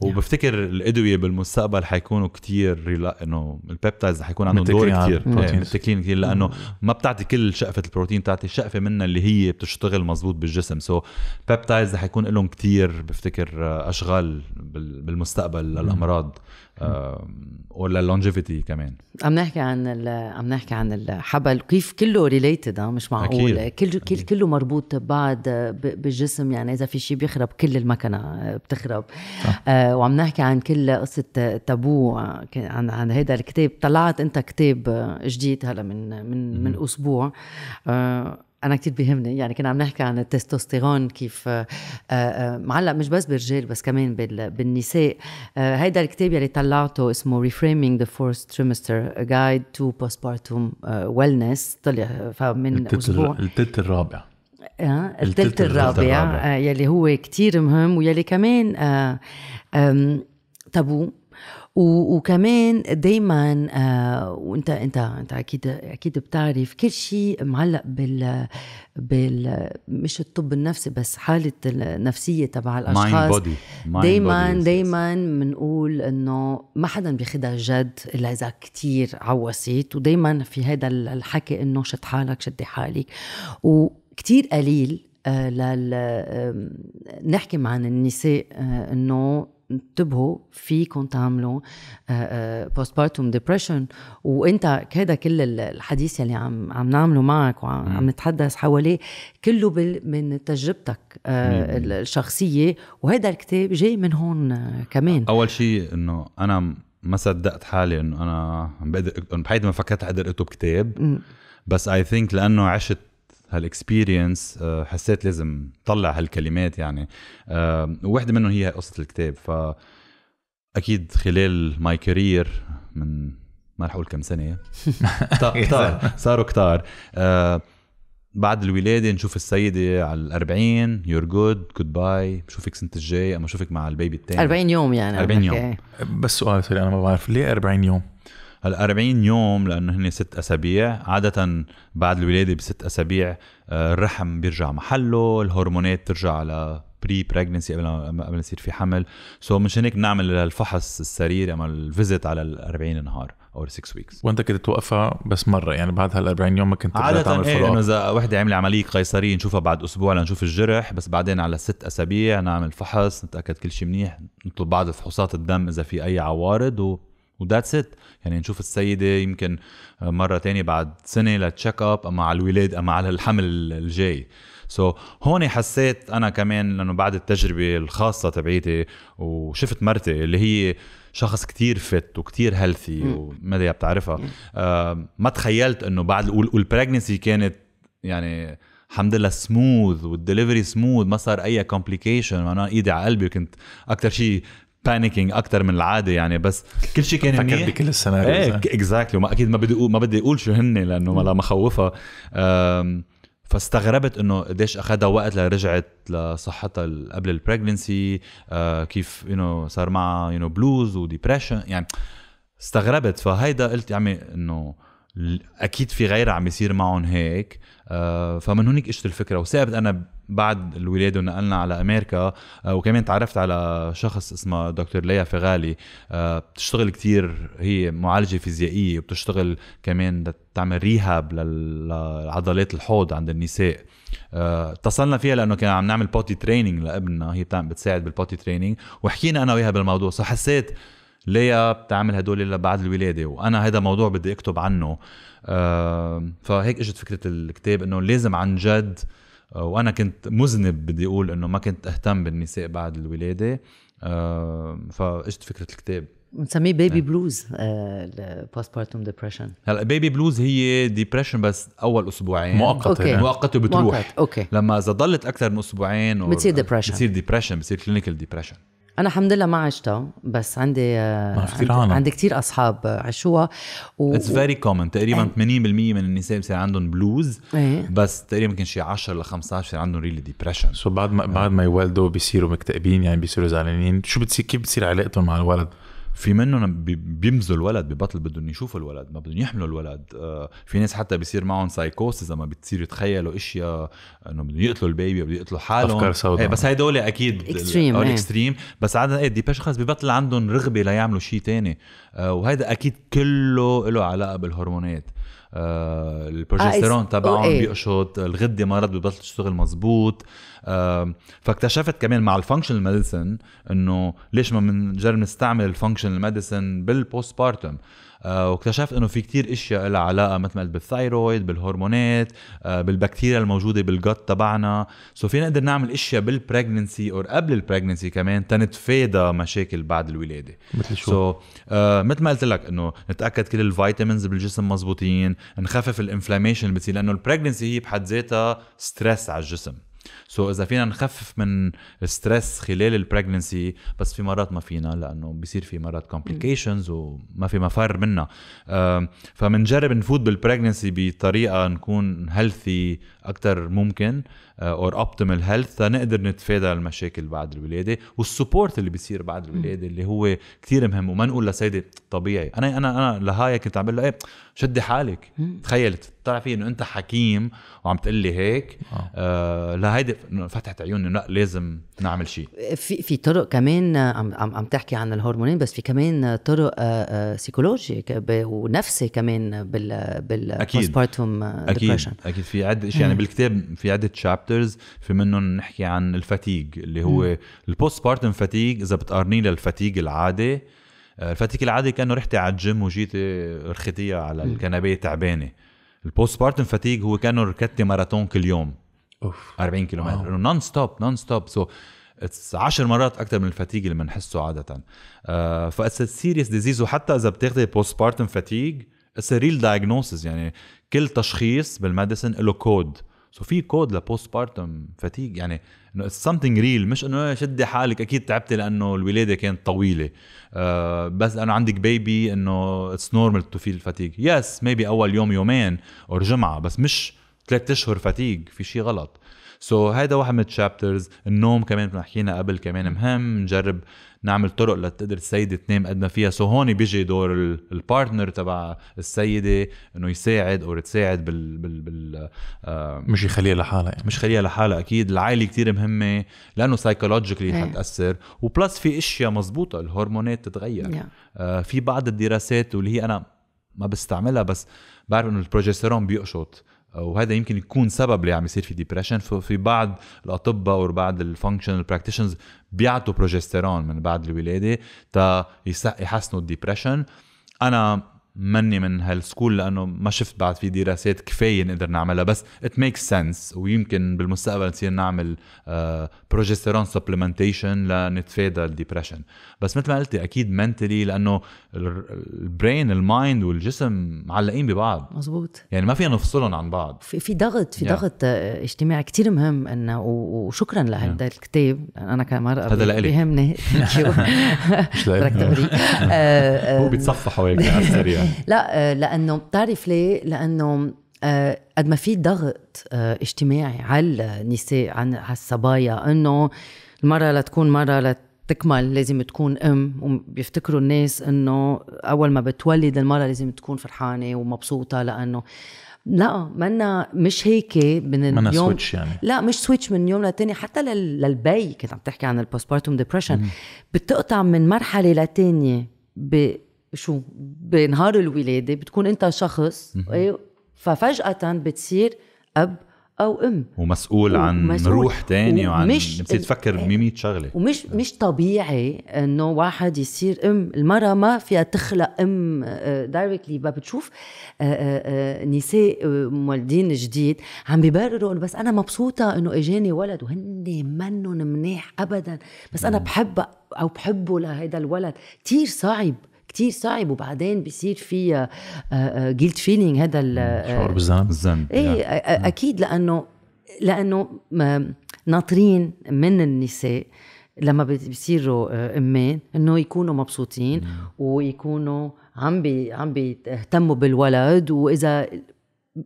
وبفتكر الادويه بالمستقبل حيكونوا كتير ريلا... انه البيبتايدز حيكون عندهم دور كتير إيه، متكلين كتير لانه ما بتعطي كل شقفه البروتين بتعطي شقفه منها اللي هي بتشتغل مزبوط بالجسم سو بيبتايز بيبتايدز حيكون لهم كتير بفتكر آه، اشغال بالمستقبل للامراض ولا اللونجيفيتي كمان عم نحكي عن عم نحكي عن الحبل كيف كله ريليتد آه، مش معقول أكيد. كل كل كله مربوط ببعض بالجسم يعني اذا في شيء بيخرب كل المكنه آه، بتخرب آه وعم نحكي عن كل قصه آه، تابو عن عن هذا الكتاب طلعت انت كتاب جديد هلا من من من اسبوع آه انا كتير بيهمني يعني كنا عم نحكي عن التستوستيرون كيف آه، آه، معلق مش بس بالرجال بس كمان بالنساء آه، هيدا الكتاب يلي طلعته اسمه Reframing the Fourth Trimester A Guide to Postpartum Wellness طلع فمن اسبوع التلت الرابع التلت الرابع يلي هو كتير مهم ويلي كمان تابو وكمان دايما آه وانت انت انت اكيد اكيد بتعرف كل شيء معلق بال بال مش الطب النفسي بس حاله النفسيه تبع الاشخاص دايما دايما بنقول انه ما حدا بياخذها جد الا اذا كثير عوصيت ودايما في هذا الحكي انه شد حالك شدي حالك وكثير قليل آه، لل... نحكي عن النساء آه، انه انتبهوا فيكم تعملوا بوست بارتوم ديبرشن وانت هذا كل الحديث يلي عم عم نعمله معك وعم نتحدث حواليه كله من تجربتك آه، الشخصيه وهذا الكتاب جاي من هون آه، كمان اول شيء انه انا ما صدقت حالي انه انا بقدر بحياتي ما فكرت اقدر اكتب كتاب بس اي ثينك لانه عشت هالاكسبيرينس آه، حسيت لازم طلع هالكلمات يعني آه، وواحدة منهم هي قصة الكتاب ف اكيد خلال ماي كارير من ما رح اقول كم سنه كتار صاروا كتار آه، بعد الولاده نشوف السيده على ال 40 يور جود جود باي بشوفك سنه الجاي اما بشوفك مع البيبي الثاني 40 يوم يعني 40 يوم بس سؤال سوري انا ما بعرف ليه 40 يوم هال 40 يوم لانه هن ست اسابيع عاده بعد الولاده بست اسابيع آه، الرحم بيرجع محله الهرمونات ترجع على بري بريجنسي قبل ما قبل يصير في حمل سو so مشان هيك بنعمل الفحص السريري اما الفيزيت على ال 40 نهار او 6 ويكس وانت كنت توقفها بس مره يعني بعد هال 40 يوم ما كنت عادة تعمل ايه انه اذا وحده عملت عمليه قيصريه نشوفها بعد اسبوع لنشوف الجرح بس بعدين على ست اسابيع نعمل فحص نتاكد كل شيء منيح نطلب بعض فحوصات الدم اذا في اي عوارض و وذاتس ات يعني نشوف السيدة يمكن مرة تانية بعد سنة لتشيك اب أما على الولاد أما على الحمل الجاي سو so, هون حسيت أنا كمان لأنه بعد التجربة الخاصة تبعيتي وشفت مرتي اللي هي شخص كتير فت وكتير هيلثي ادري بتعرفها آه، ما تخيلت انه بعد والبريجنسي كانت يعني الحمد لله سموث والدليفري سموث ما صار اي كومبليكيشن انا ايدي على قلبي كنت اكثر شيء بانيكينج اكثر من العاده يعني بس كل شيء كان منيح بكل السيناريوز ايه اكزاكتلي آه. وما اكيد ما بدي اقول ما بدي اقول شو هن لانه ما مخوفها فاستغربت انه قديش اخذها وقت لرجعت لصحتها قبل البريجنسي آه، كيف يو نو صار معها يو نو بلوز وديبرشن يعني استغربت فهيدا قلت يا عمي انه اكيد في غيرها عم يصير معهم هيك آه، فمن هونيك اجت الفكره وثابت انا بعد الولاده ونقلنا على امريكا آه، وكمان تعرفت على شخص اسمه دكتور ليا فغالي آه، بتشتغل كتير هي معالجه فيزيائيه وبتشتغل كمان تعمل ريهاب لعضلات الحوض عند النساء اتصلنا فيها لانه كان عم نعمل بوتي تريننج لابننا هي بتساعد بالبوتي تريننج وحكينا انا وياها بالموضوع حسيت ليه بتعمل هدول بعد الولاده وانا هذا موضوع بدي اكتب عنه آه، فهيك اجت فكره الكتاب انه لازم عن جد آه، وانا كنت مذنب بدي اقول انه ما كنت اهتم بالنساء بعد الولاده آه، فاجت فكره الكتاب بنسميه بيبي بلوز البوست بارتوم ديبرشن هلا بيبي بلوز هي ديبرشن بس اول اسبوعين مؤقته أوكي. نعم. مؤقته بتروح مؤقت. أوكي. لما اذا ضلت اكثر من اسبوعين بتصير ديبرشن بتصير ديبرشن بتصير كلينيكال ديبرشن انا الحمد لله ما عشتها بس عندي ما في كثير عندي كثير اصحاب عشوها و اتس فيري كومن تقريبا 80% إيه. من النساء بصير عندهم بلوز ايه. بس تقريبا يمكن شي 10 ل 15 عندهم ريلي ديبرشن سو بعد ما بعد ما يولدوا بيصيروا مكتئبين يعني بيصيروا زعلانين شو بتصير كيف بتصير علاقتهم مع الولد؟ في منهم بيمزوا الولد ببطل بدهم يشوفوا الولد ما بدهم يحملوا الولد آه، في ناس حتى بيصير معهم سايكوسز لما بتصير يتخيلوا اشياء انه بدهم يقتلوا البيبي بدهم يقتلوا حالهم افكار سوداء إيه، بس هدول اكيد اكستريم اكستريم بس عاده ايه دي اشخاص ببطل عندهم رغبه ليعملوا شيء تاني آه، وهذا اكيد كله له علاقه بالهرمونات آه، البروجستيرون تبعهم إيه. بيقشط الغده مرض ببطل تشتغل مزبوط فاكتشفت كمان مع الفانكشنال ميديسن انه ليش ما بنجرب نستعمل الفانكشنال ميديسن بالبوست بارتم واكتشفت انه في كتير اشياء لها علاقه مثل ما قلت بالثايرويد بالهرمونات آه، بالبكتيريا الموجوده بالجت تبعنا سو فينا نقدر نعمل اشياء بالبريجننسي او قبل البريجننسي كمان تنتفادى مشاكل بعد الولاده مثل شو سو so, آه، مثل ما قلت لك انه نتاكد كل الفيتامينز بالجسم مزبوطين نخفف الانفلاميشن اللي بتصير لانه البريجننسي هي بحد ذاتها ستريس على الجسم سو so اذا فينا نخفف من ستريس خلال البريجننسي بس في مرات ما فينا لانه بصير في مرات كومبليكيشنز وما في مفر منها آه، فمنجرب نفوت بالبريجننسي بطريقه نكون هيلثي اكثر ممكن اور اوبتيمال هيلث تنقدر نتفادى المشاكل بعد الولاده والسبورت اللي بيصير بعد الولاده اللي هو كثير مهم وما نقول لسيدي طبيعي انا انا انا لهاي كنت عم بقول ايه شدي حالك تخيل طلع في انه انت حكيم وعم تقول لي هيك آه. آه لهيدي فتحت عيوني لا لازم نعمل شيء في في طرق كمان آه، عم عم تحكي عن الهرمونين بس في كمان طرق سيكولوجي آه، آه، ونفسي كمان بال بال اكيد اكيد اكيد في عده اشياء يعني بالكتاب في عده شابترز في منهم نحكي عن الفتيج اللي هو البوست بارتم فتيج اذا بتقارنيه للفتيج العادي آه، الفتيج العادي كانه رحتي على الجيم وجيتي رخيتيها على الكنبيه تعبانه البوست بارتم فتيج هو كانه ركضتي ماراثون كل يوم اوف 40 كيلومتر نون ستوب نون ستوب سو اتس 10 مرات اكثر من الفتيج اللي بنحسه عاده آه فاتس سيريس ديزيز وحتى اذا بتاخذي بوست بارتم فتيج اتس ريل دايجنوسيس يعني كل تشخيص بالميديسن له كود سو في كود لبوست بارتم فتيج يعني انه سمثينج ريل مش انه إيه شدي حالك اكيد تعبتي لانه الولاده كانت طويله uh, بس انا عندك بيبي انه اتس نورمال تو فيل فتيج يس ميبي اول يوم يومين او جمعه بس مش ثلاث اشهر فتيج في شيء غلط سو so, هذا واحد من التشابترز النوم كمان حكينا قبل كمان مهم نجرب نعمل طرق لتقدر السيده تنام قد ما فيها سو هون بيجي دور البارتنر تبع السيده انه يساعد او تساعد بال بال, بال آه مش يخليها لحالها يعني. مش يخليها لحالها اكيد العائله كتير مهمه لانه سايكولوجيكلي حتاثر وبلس في اشياء مزبوطه الهرمونات تتغير yeah. آه في بعض الدراسات واللي هي انا ما بستعملها بس بعرف انه البروجستيرون بيقشط وهذا يمكن يكون سبب اللي عم يصير في ديبرشن في بعض الاطباء وبعض الفانكشنال براكتيشنز بيعطوا بروجستيرون من بعد الولاده تا يحسنوا الديبرشن انا مني من هالسكول لانه ما شفت بعد في دراسات كفايه نقدر نعملها بس ات ميك سنس ويمكن بالمستقبل نصير نعمل بروجستيرون آه, سبلمنتيشن لنتفادى الديبرشن بس مثل ما قلتي اكيد منتلي لانه البرين المايند والجسم معلقين ببعض مزبوط يعني ما فينا نفصلهم عن بعض في, في ضغط في yeah. ضغط آه, اجتماعي كتير مهم انه وشكرا لهذا yeah. الكتاب انا كمرأة هذا لإلي بيهمني مش آه، هو بيتصفحوا هيك على السريع لا آه، لانه بتعرف ليه؟ لانه آه، قد ما في ضغط آه، اجتماعي على النساء على الصبايا انه المراه لتكون مراه لتكمل لازم تكون ام وبيفتكروا الناس انه اول ما بتولد المراه لازم تكون فرحانه ومبسوطه لانه لا منا مش هيك من اليوم سويتش يعني لا مش سويتش من يوم لتاني حتى لل... للبي كنت عم تحكي عن البوست بارتوم ديبرشن بتقطع من مرحله لتانيه ب... شو بنهار الولاده بتكون انت شخص إيه، ففجاه بتصير اب او ام ومسؤول عن ومسؤول. روح تاني وعن مش بتصير تفكر إيه، ب 100 شغله ومش آه. مش طبيعي انه واحد يصير ام المراه ما فيها تخلق ام دايركتلي آه، بتشوف آه، نساء مولدين جديد عم بيبرروا انه بس انا مبسوطه انه اجاني ولد وهن منن مناح ابدا بس انا بحب او بحبه لهيدا الولد كثير صعب كتير صعب وبعدين بيصير في جيلت آه، فيلينج آه، آه، هذا شعور بالذنب الذنب ايه mm. اكيد لانه لانه ناطرين من النساء لما بيصيروا امين انه يكونوا مبسوطين mm. ويكونوا عم بي عم بيهتموا بالولد واذا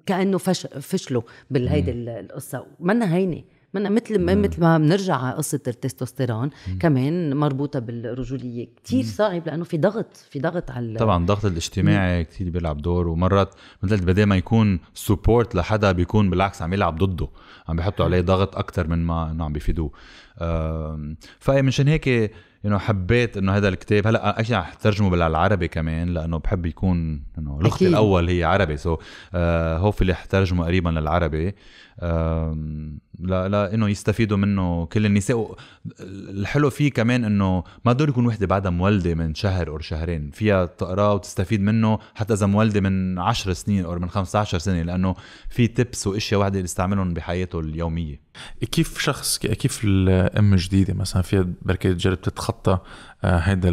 كانه فشلوا بالهيدي mm. القصه منا هينه من مثل ما مثل ما بنرجع على قصه التستوستيرون كمان مربوطه بالرجوليه كثير صعب لانه في ضغط في ضغط على طبعا الضغط الاجتماعي كثير بيلعب دور ومرات مثل بدل ما يكون سبورت لحدا بيكون بالعكس عم يلعب ضده عم بيحطوا عليه ضغط اكثر من ما انه عم بيفيدوه فمنشان هيك انه حبيت انه هذا الكتاب هلا اكيد رح ترجمه بالعربي كمان لانه بحب يكون انه لغتي الاول هي عربي سو هو في هوفلي حترجمه ترجمه قريبا للعربي لا لا انه يستفيدوا منه كل النساء الحلو فيه كمان انه ما ضروري يكون وحده بعدها مولده من شهر او شهرين فيها تقراه وتستفيد منه حتى اذا مولده من 10 سنين او من 15 سنه لانه في تبس واشياء واحده يستعملهم بحياته اليوميه كيف شخص كيف الام جديده مثلا فيها بركي تجرب تتخطى تتخطى هذا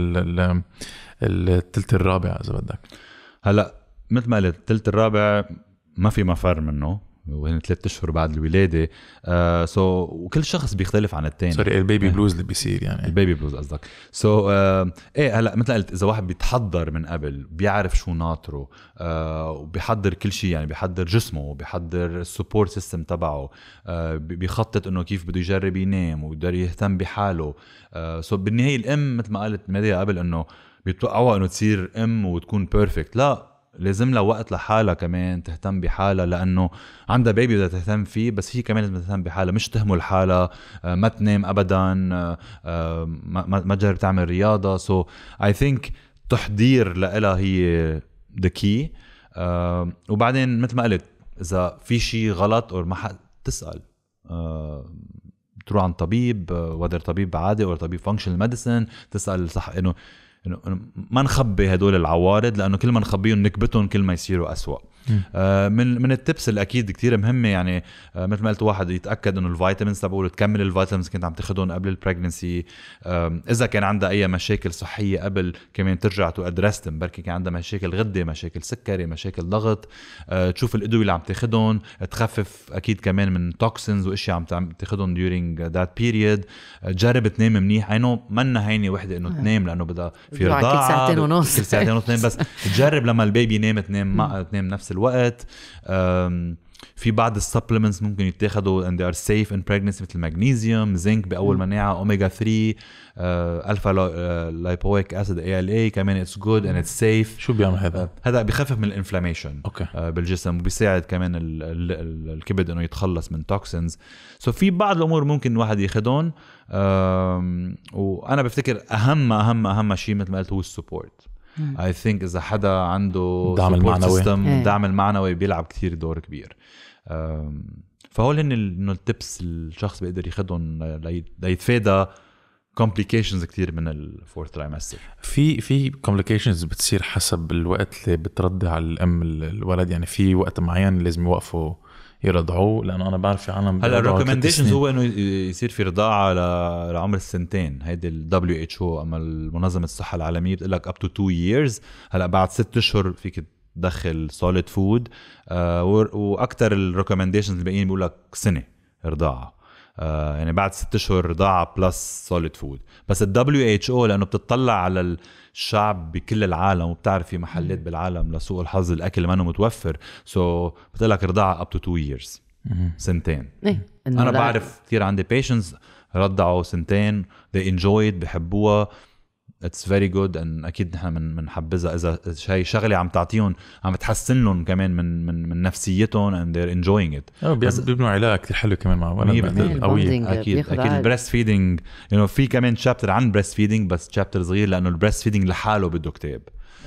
الثلث الرابع اذا بدك هلا مثل ما قلت الثلث الرابع ما في مفر منه وهن ثلاثة اشهر بعد الولاده آه سو so, وكل شخص بيختلف عن الثاني سوري البيبي بلوز أه. اللي بيصير يعني البيبي بلوز قصدك سو so, آه ايه هلا مثل قلت اذا واحد بيتحضر من قبل بيعرف شو ناطره آه وبيحضر كل شيء يعني بيحضر جسمه وبيحضر السبورت سيستم تبعه آه بيخطط انه كيف بده يجرب ينام ويقدر يهتم بحاله آه سو so, بالنهايه الام مثل ما قالت ماديا قبل انه بيتوقعوا انه تصير ام وتكون بيرفكت لا لازم لها وقت لحالها كمان تهتم بحالها لانه عندها بيبي بدها تهتم فيه بس هي كمان لازم تهتم بحالها مش تهمل حالها آه، ما تنام ابدا آه، آه، ما تجرب تعمل رياضه سو اي ثينك تحضير لها هي ذا كي وبعدين مثل ما قلت اذا في شيء غلط او ما تسال تروح عند طبيب وذر طبيب عادي او طبيب فانكشنال ميديسن تسال صح انه ما نخبي هدول العوارض لانه كل ما نخبيهم نكبتهم كل ما يصيروا أسوأ آه، من من التبس اللي اكيد كثير مهمه يعني آه، مثل ما قلت واحد يتاكد انه الفيتامينز تبعه تكمل الفيتامينز كنت عم تاخذهم قبل البريجنسي اذا كان عندها اي مشاكل صحيه قبل كمان ترجع تو ادرستهم بركي كان عندها مشاكل غده مشاكل سكري مشاكل ضغط آه، تشوف الادويه اللي عم تاخذهم تخفف اكيد كمان من توكسينز واشياء عم تاخذهم ديورينج ذات بيريد جرب تنام منيح اي نو منا هينه وحده انه تنام لانه بدها في رضاعه كل ساعتين ونص كل ساعتين ونص بس تجرب لما البيبي ينام تنام تنام نفس الوقت في بعض السبلمنتس ممكن يتاخذوا and they are safe in pregnancy مثل المغنيزيوم زنك باول مناعه اوميجا 3 الفا لايبويك اسيد اي ال اي كمان اتس جود اند اتس سيف شو بيعمل هذا؟ آه، هذا بخفف من الانفلاميشن آه، okay. بالجسم وبيساعد كمان الكبد انه يتخلص من توكسينز سو so في بعض الامور ممكن الواحد ياخذهم وانا بفتكر اهم اهم اهم شيء مثل ما قلت هو السبورت اي ثينك اذا حدا عنده دعم المعنوي الدعم إيه. المعنوي بيلعب كثير دور كبير فهول هن انه التبس الشخص بيقدر ياخذهم ليتفادى كومبليكيشنز كثير من الفورث ترايمستر في في كومبليكيشنز بتصير حسب الوقت اللي على الام الولد يعني في وقت معين لازم يوقفوا يرضعوه لانه انا بعرف في عالم هلا الريكومنديشنز هو انه يصير في رضاعه لعمر السنتين هيدي الدبليو اتش او اما المنظمه الصحه العالميه بتقول لك اب تو 2 ييرز هلا بعد ست اشهر فيك تدخل سوليد فود واكثر الريكومنديشنز الباقيين بيقول لك سنه رضاعه آه، يعني بعد ست اشهر رضاعه بلس سوليد فود بس الدبليو اتش او لانه بتطلع على ال... الشعب بكل العالم وبتعرفي محلات بالعالم لسوء الحظ الاكل ما متوفر سو so, بتقول لك رضاعه اب تو 2 ييرز سنتين ايه انا بعرف كثير عندي بيشنس رضعوا سنتين they enjoy it بحبوها اتس فيري جود ان اكيد نحن من بنحبذها اذا هي شغله عم تعطيهم عم تحسن لهم كمان من من من نفسيتهم اند ذير انجوينج ات بيبنوا علاقه كثير حلوه كمان مع ولد قويه اكيد اكيد البريست فيدنج يو نو في كمان شابتر عن بريست فيدنج بس شابتر صغير لانه البريست فيدنج لحاله بده كتاب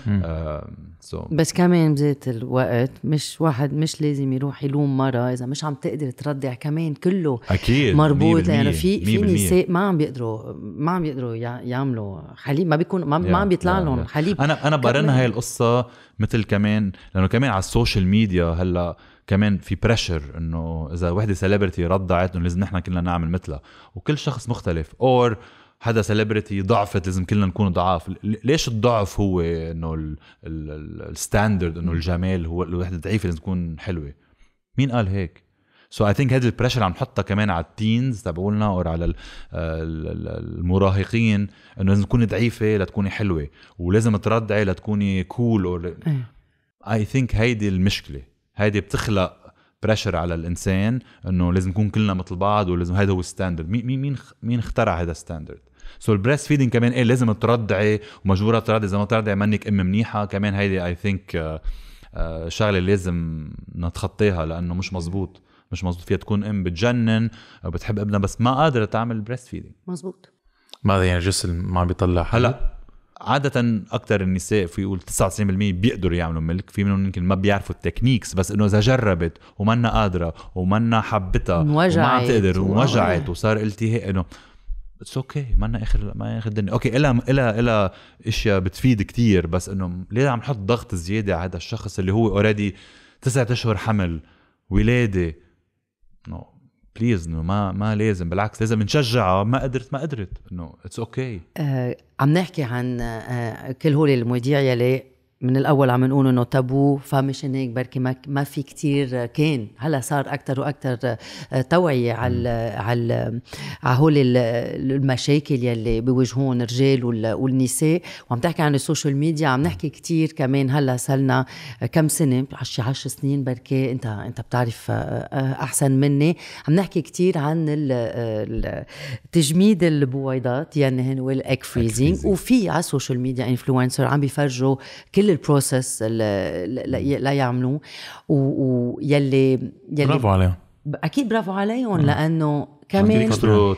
آه so. بس كمان بذات الوقت مش واحد مش لازم يروح يلوم مرة إذا مش عم تقدر تردع كمان كله أكيد مربوط يعني في في نساء ما عم بيقدروا ما عم بيقدروا يعملوا حليب ما بيكون ما, ما عم بيطلع لهم حليب أنا أنا برن هاي القصة مثل كمان لأنه كمان على السوشيال ميديا هلا كمان في بريشر انه اذا وحده سيلبرتي رضعت انه لازم نحن كلنا نعمل مثلها وكل شخص مختلف اور حدا سيلبرتي ضعفت لازم كلنا نكون ضعاف ليش الضعف هو انه الستاندرد انه الجمال هو الوحده الضعيفه لازم تكون حلوه مين قال هيك سو اي ثينك هذا البريشر عم نحطها كمان على التينز تبعولنا او على المراهقين انه لازم تكوني ضعيفه لتكوني حلوه ولازم تردعي لتكوني كول اور اي ثينك هيدي المشكله هيدي بتخلق بريشر على الانسان انه لازم نكون كلنا مثل بعض ولازم هذا هو الستاندرد مين مين مين اخترع هذا الستاندرد سو البريست فيدنج كمان ايه لازم ترضعي ومجبوره ترضعي اذا ما ترضعي منك ام منيحه كمان هيدي اي آه، ثينك آه، شغله لازم نتخطيها لانه مش مزبوط مش مزبوط فيها تكون ام بتجنن او آه، بتحب ابنها بس ما قادره تعمل بريست فيدنج مزبوط ماذا يعني الجسم ما عم بيطلع هلا عادة أكثر النساء في يقول 99% بيقدروا يعملوا ملك في منهم يمكن ما بيعرفوا التكنيكس بس إنه إذا جربت ومنا قادرة ومنا حبتها وما عم تقدر ووجعت وصار التهاء إنه اتس اوكي okay. ما اخر ما اخر الدنيا اوكي الا الا الا اشياء بتفيد كتير بس انه ليه عم نحط ضغط زياده على هذا الشخص اللي هو اوريدي تسعة اشهر حمل ولاده نو بليز انه ما ما لازم بالعكس لازم نشجعها ما قدرت ما قدرت انه اتس اوكي آه، عم نحكي عن آه، آه، كل هول المواضيع يلي من الاول عم نقول انه تابو فمشان هيك بركي ما, ما في كثير كان هلا صار اكثر واكثر آه، توعيه على على على هول المشاكل يلي بيواجهون الرجال والنساء وعم تحكي عن السوشيال ميديا عم نحكي كثير كمان هلا صلنا آه، كم سنه عشي 10 سنين بركي انت انت بتعرف آه، احسن مني عم نحكي كثير عن تجميد البويضات يعني هن والاك فريزينج وفي على السوشيال ميديا انفلونسر عم بيفرجوا كل البروسس لا يعملوه ويلي يلي برافو عليهم اكيد برافو عليهم لانه كمان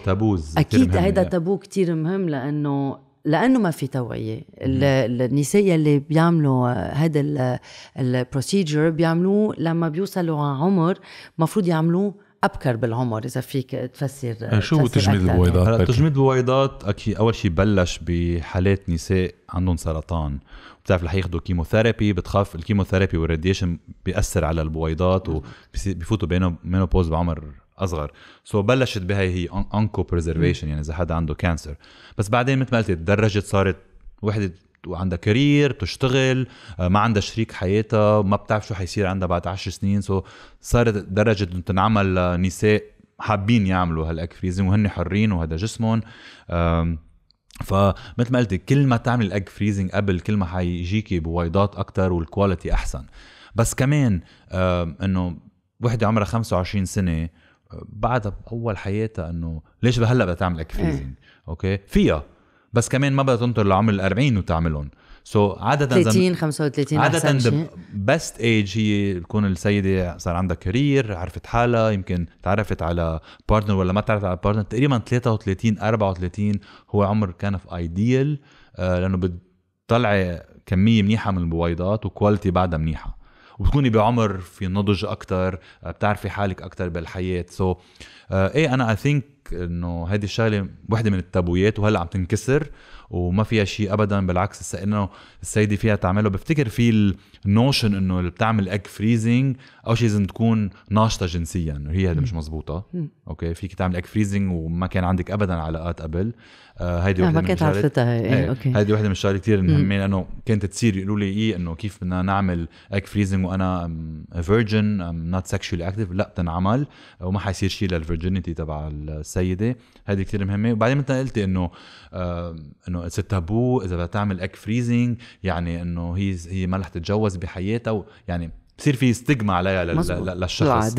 تابوز اكيد هيدا يعني. تابو كتير مهم لانه لانه ما في توعيه النساء يلي بيعملوا هذا البروسيجر بيعملوه لما بيوصلوا على عمر مفروض يعملوه ابكر بالعمر اذا فيك تفسر إيه، شو هو تجميد البويضات؟ هلا تجميد البويضات اكيد اول شيء بلش بحالات نساء عندهم سرطان بتعرف رح ياخذوا كيموثيرابي بتخاف الكيموثيرابي والراديشن بياثر على البويضات وبفوتوا مينوبوز بعمر اصغر سو so بلشت بهي هي انكو بريزرفيشن يعني اذا حدا عنده كانسر بس بعدين مثل ما قلت تدرجت صارت وحده وعندها كارير بتشتغل آه، ما عندها شريك حياتها ما بتعرف شو حيصير عندها بعد 10 سنين سو so صارت درجه انه تنعمل آه، نساء حابين يعملوا هالاك وهن حرين وهذا جسمهم فمثل ما قلت كل ما تعمل الاج فريزنج قبل كل ما حيجيكي بويضات اكثر والكواليتي احسن بس كمان آه انه وحده عمرها 25 سنه آه، بعدها باول حياتها انه ليش هلا بدها تعمل اج إيه. فريزنج اوكي فيها بس كمان ما بدها تنطر لعمر ال 40 وتعملهم سو so عاده 30 35 عاده بيست ايج هي تكون السيده صار عندها كارير عرفت حالها يمكن تعرفت على بارتنر ولا ما تعرفت على بارتنر تقريبا 33 34 هو عمر كان في ايديال آه، لانه بتطلعي كميه منيحه من البويضات وكواليتي بعدها منيحه وبتكوني بعمر في نضج اكثر آه، بتعرفي حالك اكثر بالحياه سو so, uh, ايه انا اي ثينك انه هيدي الشغله وحده من التابويات وهلا عم تنكسر وما فيها شيء ابدا بالعكس انه السيده فيها تعمله بفتكر في النوشن انه اللي بتعمل اك فريزنج او شيء لازم تكون ناشطه جنسيا هي هذا مش مزبوطه اوكي فيك تعمل اك فريزنج وما كان عندك ابدا علاقات قبل آه، هيدي آه، وحده ما كنت عرفتها إيه، إيه، اوكي هيدي وحده من الشغلات كثير مهمين انه كانت تصير يقولوا لي ايه انه كيف بدنا نعمل اك فريزنج وانا فيرجن ام نوت سكشولي اكتف لا بتنعمل وما حيصير شيء للفيرجينيتي تبع السيده هيدي كثير مهمه وبعدين مثل قلتي انه آه، انه اتس تابو اذا بدها تعمل اك فريزنج يعني انه هي هي ما رح تتجوز بحياتها يعني بصير في ستيغما عليها للشخص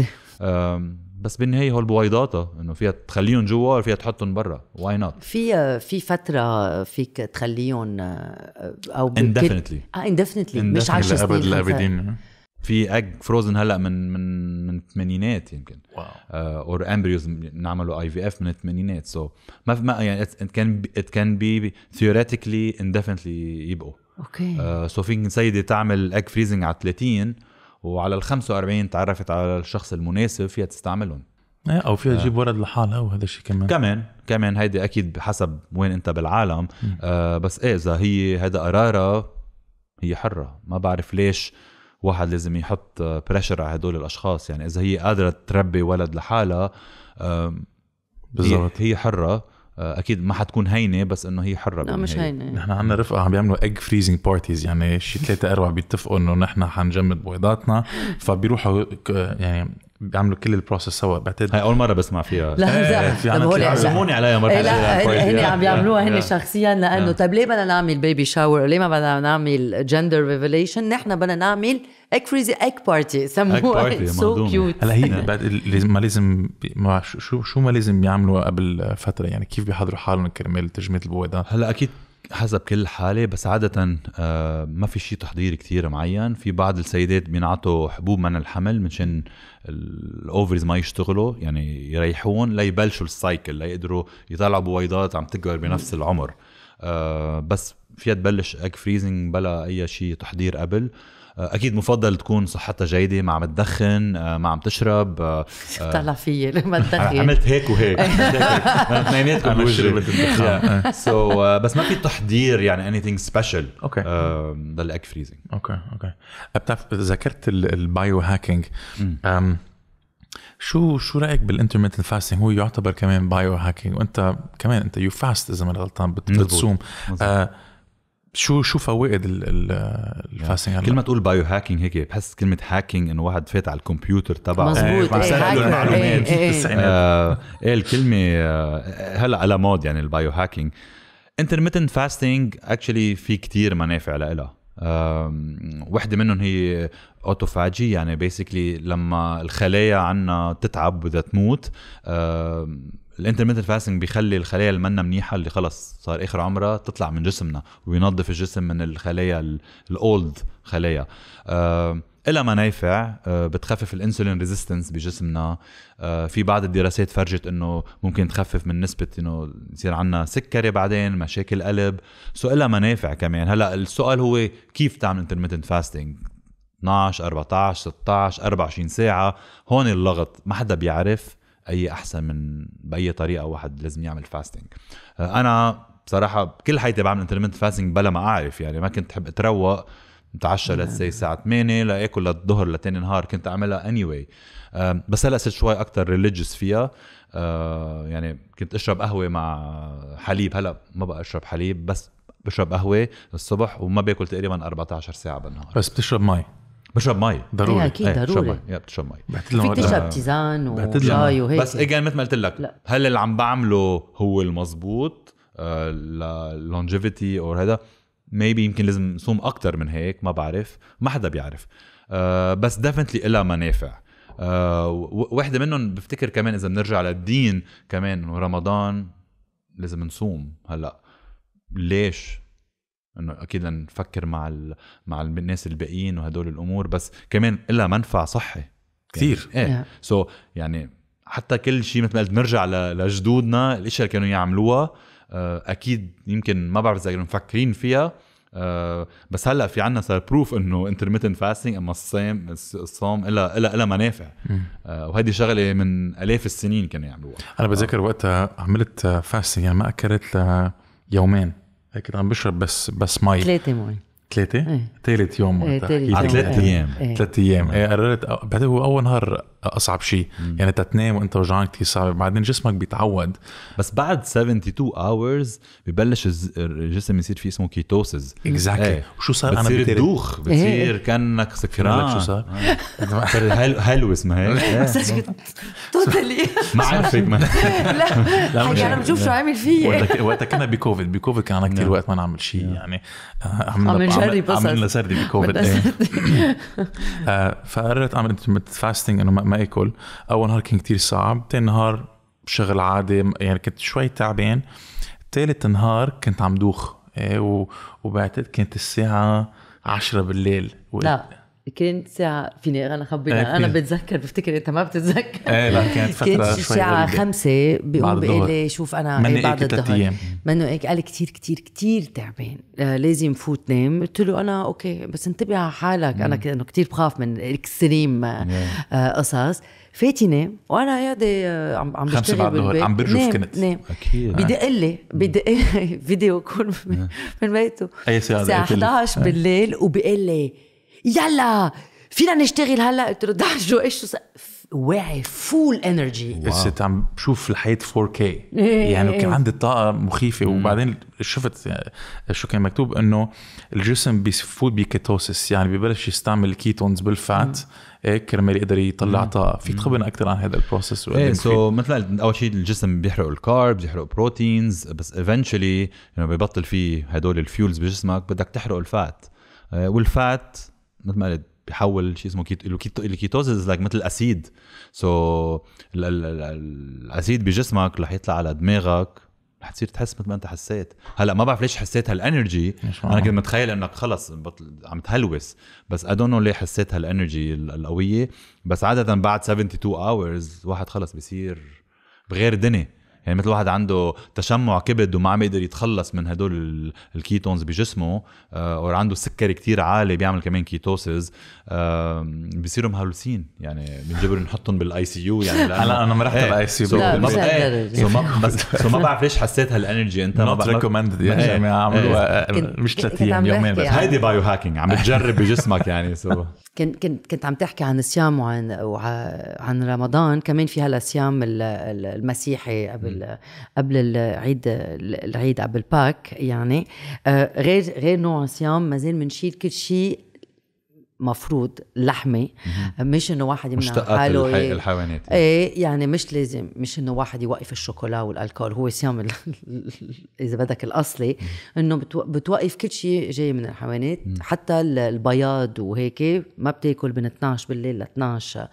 بس بالنهايه هول بويضاتها انه فيها تخليهم جوا فيها تحطهم برا واي نوت في آه، في فتره فيك تخليهم آه، او اندفنتلي اه اندفنتلي مش 10 سنين للابدين في اج فروزن هلا من من من الثمانينات يمكن واو اور امبريوز بنعملوا اي في اف من الثمانينات سو so, ما ما يعني ات كان ات كان بي ثيوريتيكلي اندفنتلي يبقوا اوكي سو فيك سيده تعمل اج فريزنج على 30 وعلى ال 45 تعرفت على الشخص المناسب فيها تستعملهم إيه، او فيها تجيب آه. ولد لحالها وهذا الشيء كمان كمان كمان هيدي اكيد بحسب وين انت بالعالم آه بس ايه اذا هي هذا قرارها هي حره ما بعرف ليش واحد لازم يحط بريشر على هدول الاشخاص يعني اذا هي قادره تربي ولد لحالها بالضبط هي حره آه، اكيد ما حتكون هينه بس انه هي حره لا مش هينه نحن عندنا رفقه عم بيعملوا ايج فريزنج بارتيز يعني شي ثلاثه اربعه بيتفقوا انه نحن حنجمد بيضاتنا فبيروحوا يعني بيعملوا كل البروسيس سوا بعتقد هاي اول مره بسمع فيها لا إيه، في عزموني عليها مره إيه، لا إيه، هن عم بيعملوها هن شخصيا لانه طيب ليه بدنا نعمل بيبي شاور ليه ما بدنا نعمل جندر ريفيليشن نحن بدنا نعمل اك فريزي اك بارتي سموها سو كيوت هلا هي ما لازم ما شو شو ما لازم يعملوا قبل فتره يعني كيف بيحضروا حالهم كرمال تجميل البويضه هلا اكيد حسب كل حاله بس عاده آه، ما في شيء تحضير كثير معين في بعض السيدات بينعطوا حبوب من الحمل منشان الاوفرز ما يشتغلوا يعني يريحون ليبلشوا السايكل ليقدروا يطلعوا بويضات عم تكبر بنفس العمر آه، بس فيها تبلش اك فريزنج بلا اي شيء تحضير قبل اكيد مفضل تكون صحتها جيده ما عم تدخن آه، ما عم تشرب آه، آه، طلع فيي ما تدخن عملت هيك وهيك اثنيناتكم انا الدخان سو بس ما في تحضير يعني اني ثينج سبيشال اوكي للاك فريزنج اوكي اوكي بتعرف ذكرت البايو هاكينج شو شو رايك بالانترميتنت فاستنج هو يعتبر كمان بايو هاكينج وانت كمان انت يو فاست اذا ما غلطان بتصوم مزبوط. مزبوط. شو شو فوائد الفاستنج يعني كل ما تقول بايو هاكينج هيك بحس كلمه هاكينج انه واحد فات على الكمبيوتر تبعه مزبوط إيه، المعلومات إيه،, إيه،, آه، ايه الكلمه آه، هلا على مود يعني البايو هاكينج انترميتنت فاستنج اكشلي في كتير منافع لها وحدة منهم هي اوتوفاجي يعني بيسكلي لما الخلايا عنا تتعب بدها تموت الانترميتنت فاستنج بيخلي الخلايا المنه منيحه اللي خلص صار اخر عمرها تطلع من جسمنا وينظف الجسم من الخلايا الاولد خلايا أه إلى ما نيفع آه، بتخفف الانسولين ريزيستنس بجسمنا آه، في بعض الدراسات فرجت انه ممكن تخفف من نسبه انه يصير عندنا سكري بعدين مشاكل قلب سو إلا ما نافع كمان هلا السؤال هو كيف تعمل انترميتنت فاستنج 12 14 16 24 ساعه هون اللغط ما حدا بيعرف اي احسن من باي طريقه واحد لازم يعمل فاستنج آه، انا بصراحه بكل حياتي بعمل انترمنت فاستنج بلا ما اعرف يعني ما كنت احب اتروق متعشى لتسي نعم. الساعه 8 لاكل للظهر لتاني نهار كنت اعملها اني anyway. بس هلا صرت شوي اكثر ريليجيوس فيها آه، يعني كنت اشرب قهوه مع حليب هلا ما بقى اشرب حليب بس بشرب قهوه الصبح وما باكل تقريبا 14 ساعه بالنهار بس بتشرب مي بشرب مي ضروري إيه اكيد ايه ضروري مي بتشرب مي فيك تشرب تيزان وشاي وهيك بس اجين إيه، مثل ما قلت لك هل اللي عم بعمله هو المزبوط لونجيفيتي او هذا ميبي يمكن لازم نصوم اكثر من هيك ما بعرف ما حدا بيعرف أه بس ديفنتلي إلها منافع أه وحده منهم بفتكر كمان اذا بنرجع للدين كمان انه رمضان لازم نصوم هلا ليش انه اكيد نفكر مع ال... مع الناس الباقيين وهدول الامور بس كمان إلا منفع صحي كثير يعني. ايه سو yeah. so يعني حتى كل شيء مثل ما قلت بنرجع ل... لجدودنا الاشياء اللي كانوا يعملوها آه، اكيد يمكن ما بعرف اذا كانوا مفكرين فيها أه بس هلا في عنا صار بروف انه انترميتنت فاستنج اما الصيام الصوم الا الا الا منافع أه وهيدي شغله من الاف السنين كانوا يعملوها انا بتذكر آه. وقتها عملت فاستنج يعني ما اكلت يومين كنت عم بشرب بس بس مي ثلاثة مي ثلاثة؟ ايه ثالث يوم ايه ثلاث ايام ثلاث ايام ايه قررت بعدين هو اول نهار اصعب شيء يعني تتنام وانت وجعان كثير صعب بعدين جسمك بيتعود بس بعد 72 اورز ببلش الجسم يصير فيه اسمه كيتوسز اكزاكتلي ايه. وشو صار انا بتصير تدوخ إيه. بتصير كانك سكران شو صار؟ حلو اسمها هيك توتالي إيه. ما عرفت لا لا انا بشوف شو عامل فيي وقتها كنا بكوفيد بكوفيد كان عندنا كثير وقت ما نعمل شيء يعني عم قري بصل عملنا سردي بكوفيد ايه فقررت اعمل انترميت فاستنج انه ما اكل اول نهار كان كتير صعب ثاني نهار شغل عادي يعني كنت شوي تعبان ثالث نهار كنت عم دوخ ايه وبعتقد كانت الساعه 10 بالليل لا كانت ساعة فيني أنا خبينا إيه، أنا بتذكر بفتكر أنت ما بتتذكر إيه لا كانت فترة كانت الساعة خمسة بيقوم بيقول لي شوف أنا إيه، من بعد الظهر منه هيك قال كتير كتير كتير تعبان آه، لازم فوت نام قلت له أنا أوكي بس انتبه على حالك مم. أنا كأنه كثير بخاف من الإكستريم آه، آه، قصص فاتي نام وانا قاعده عم عم خمسة بعد الظهر عم برجف كنت نام اكيد بدق لي بدق فيديو كول من بيته اي ساعه الساعه 11 بالليل وبقول لي يلا فينا نشتغل هلا قلت له دعجو ايش واعي فول انرجي بس عم بشوف الحياه 4K إيه، إيه، إيه. يعني كان عندي طاقه مخيفه وبعدين شفت شو كان مكتوب انه الجسم بيفوت بكيتوسيس يعني ببلش يستعمل الكيتونز بالفات ايه كرمال يقدر يطلع طاقه في تخبرنا اكثر عن هذا البروسيس ايه سو مثل اول شيء الجسم بيحرق الكاربز بيحرق بروتينز بس ايفينشولي يعني ببطل فيه هدول الفيولز بجسمك بدك تحرق الفات آه، والفات مثل ما قلت بيحول شيء اسمه كيت... از لايك مثل اسيد سو الاسيد بجسمك رح يطلع على دماغك رح تصير تحس مثل ما انت حسيت هلا ما بعرف ليش حسيت هالانرجي انا كنت متخيل انك خلص بطل عم تهلوس بس اي دونت نو ليه حسيت هالانرجي القويه بس عاده بعد 72 اورز واحد خلص بيصير بغير دني يعني مثل واحد عنده تشمع كبد وما عم يقدر يتخلص من هدول الكيتونز بجسمه آه، او عنده سكري كتير عالي بيعمل كمان كيتوسز بصيروا مهلوسين يعني بنجبر نحطهم بالاي سي يو يعني انا انا ما رحت الاي سي يو بس سو ما بعرف ليش حسيت هالانرجي انت ما ريكومندد يا جماعه عملوا مش ثلاث ايام يومين بس هيدي بايو هاكينج عم بتجرب بجسمك يعني سو كنت كنت كنت عم تحكي عن الصيام وعن وعن رمضان كمان في هلا صيام المسيحي قبل قبل قبل العيد العيد قبل باك يعني آه، غير غير نوع صيام ما زال بنشيل كل شيء مفروض لحمه مش انه واحد يمنع حاله الحي... الحيوانات ايه يعني مش لازم مش انه واحد يوقف الشوكولا والالكول هو صيام ال... اذا بدك الاصلي انه بتو... بتوقف كل شيء جاي من الحيوانات حتى البياض وهيك ما بتاكل من 12 بالليل ل 12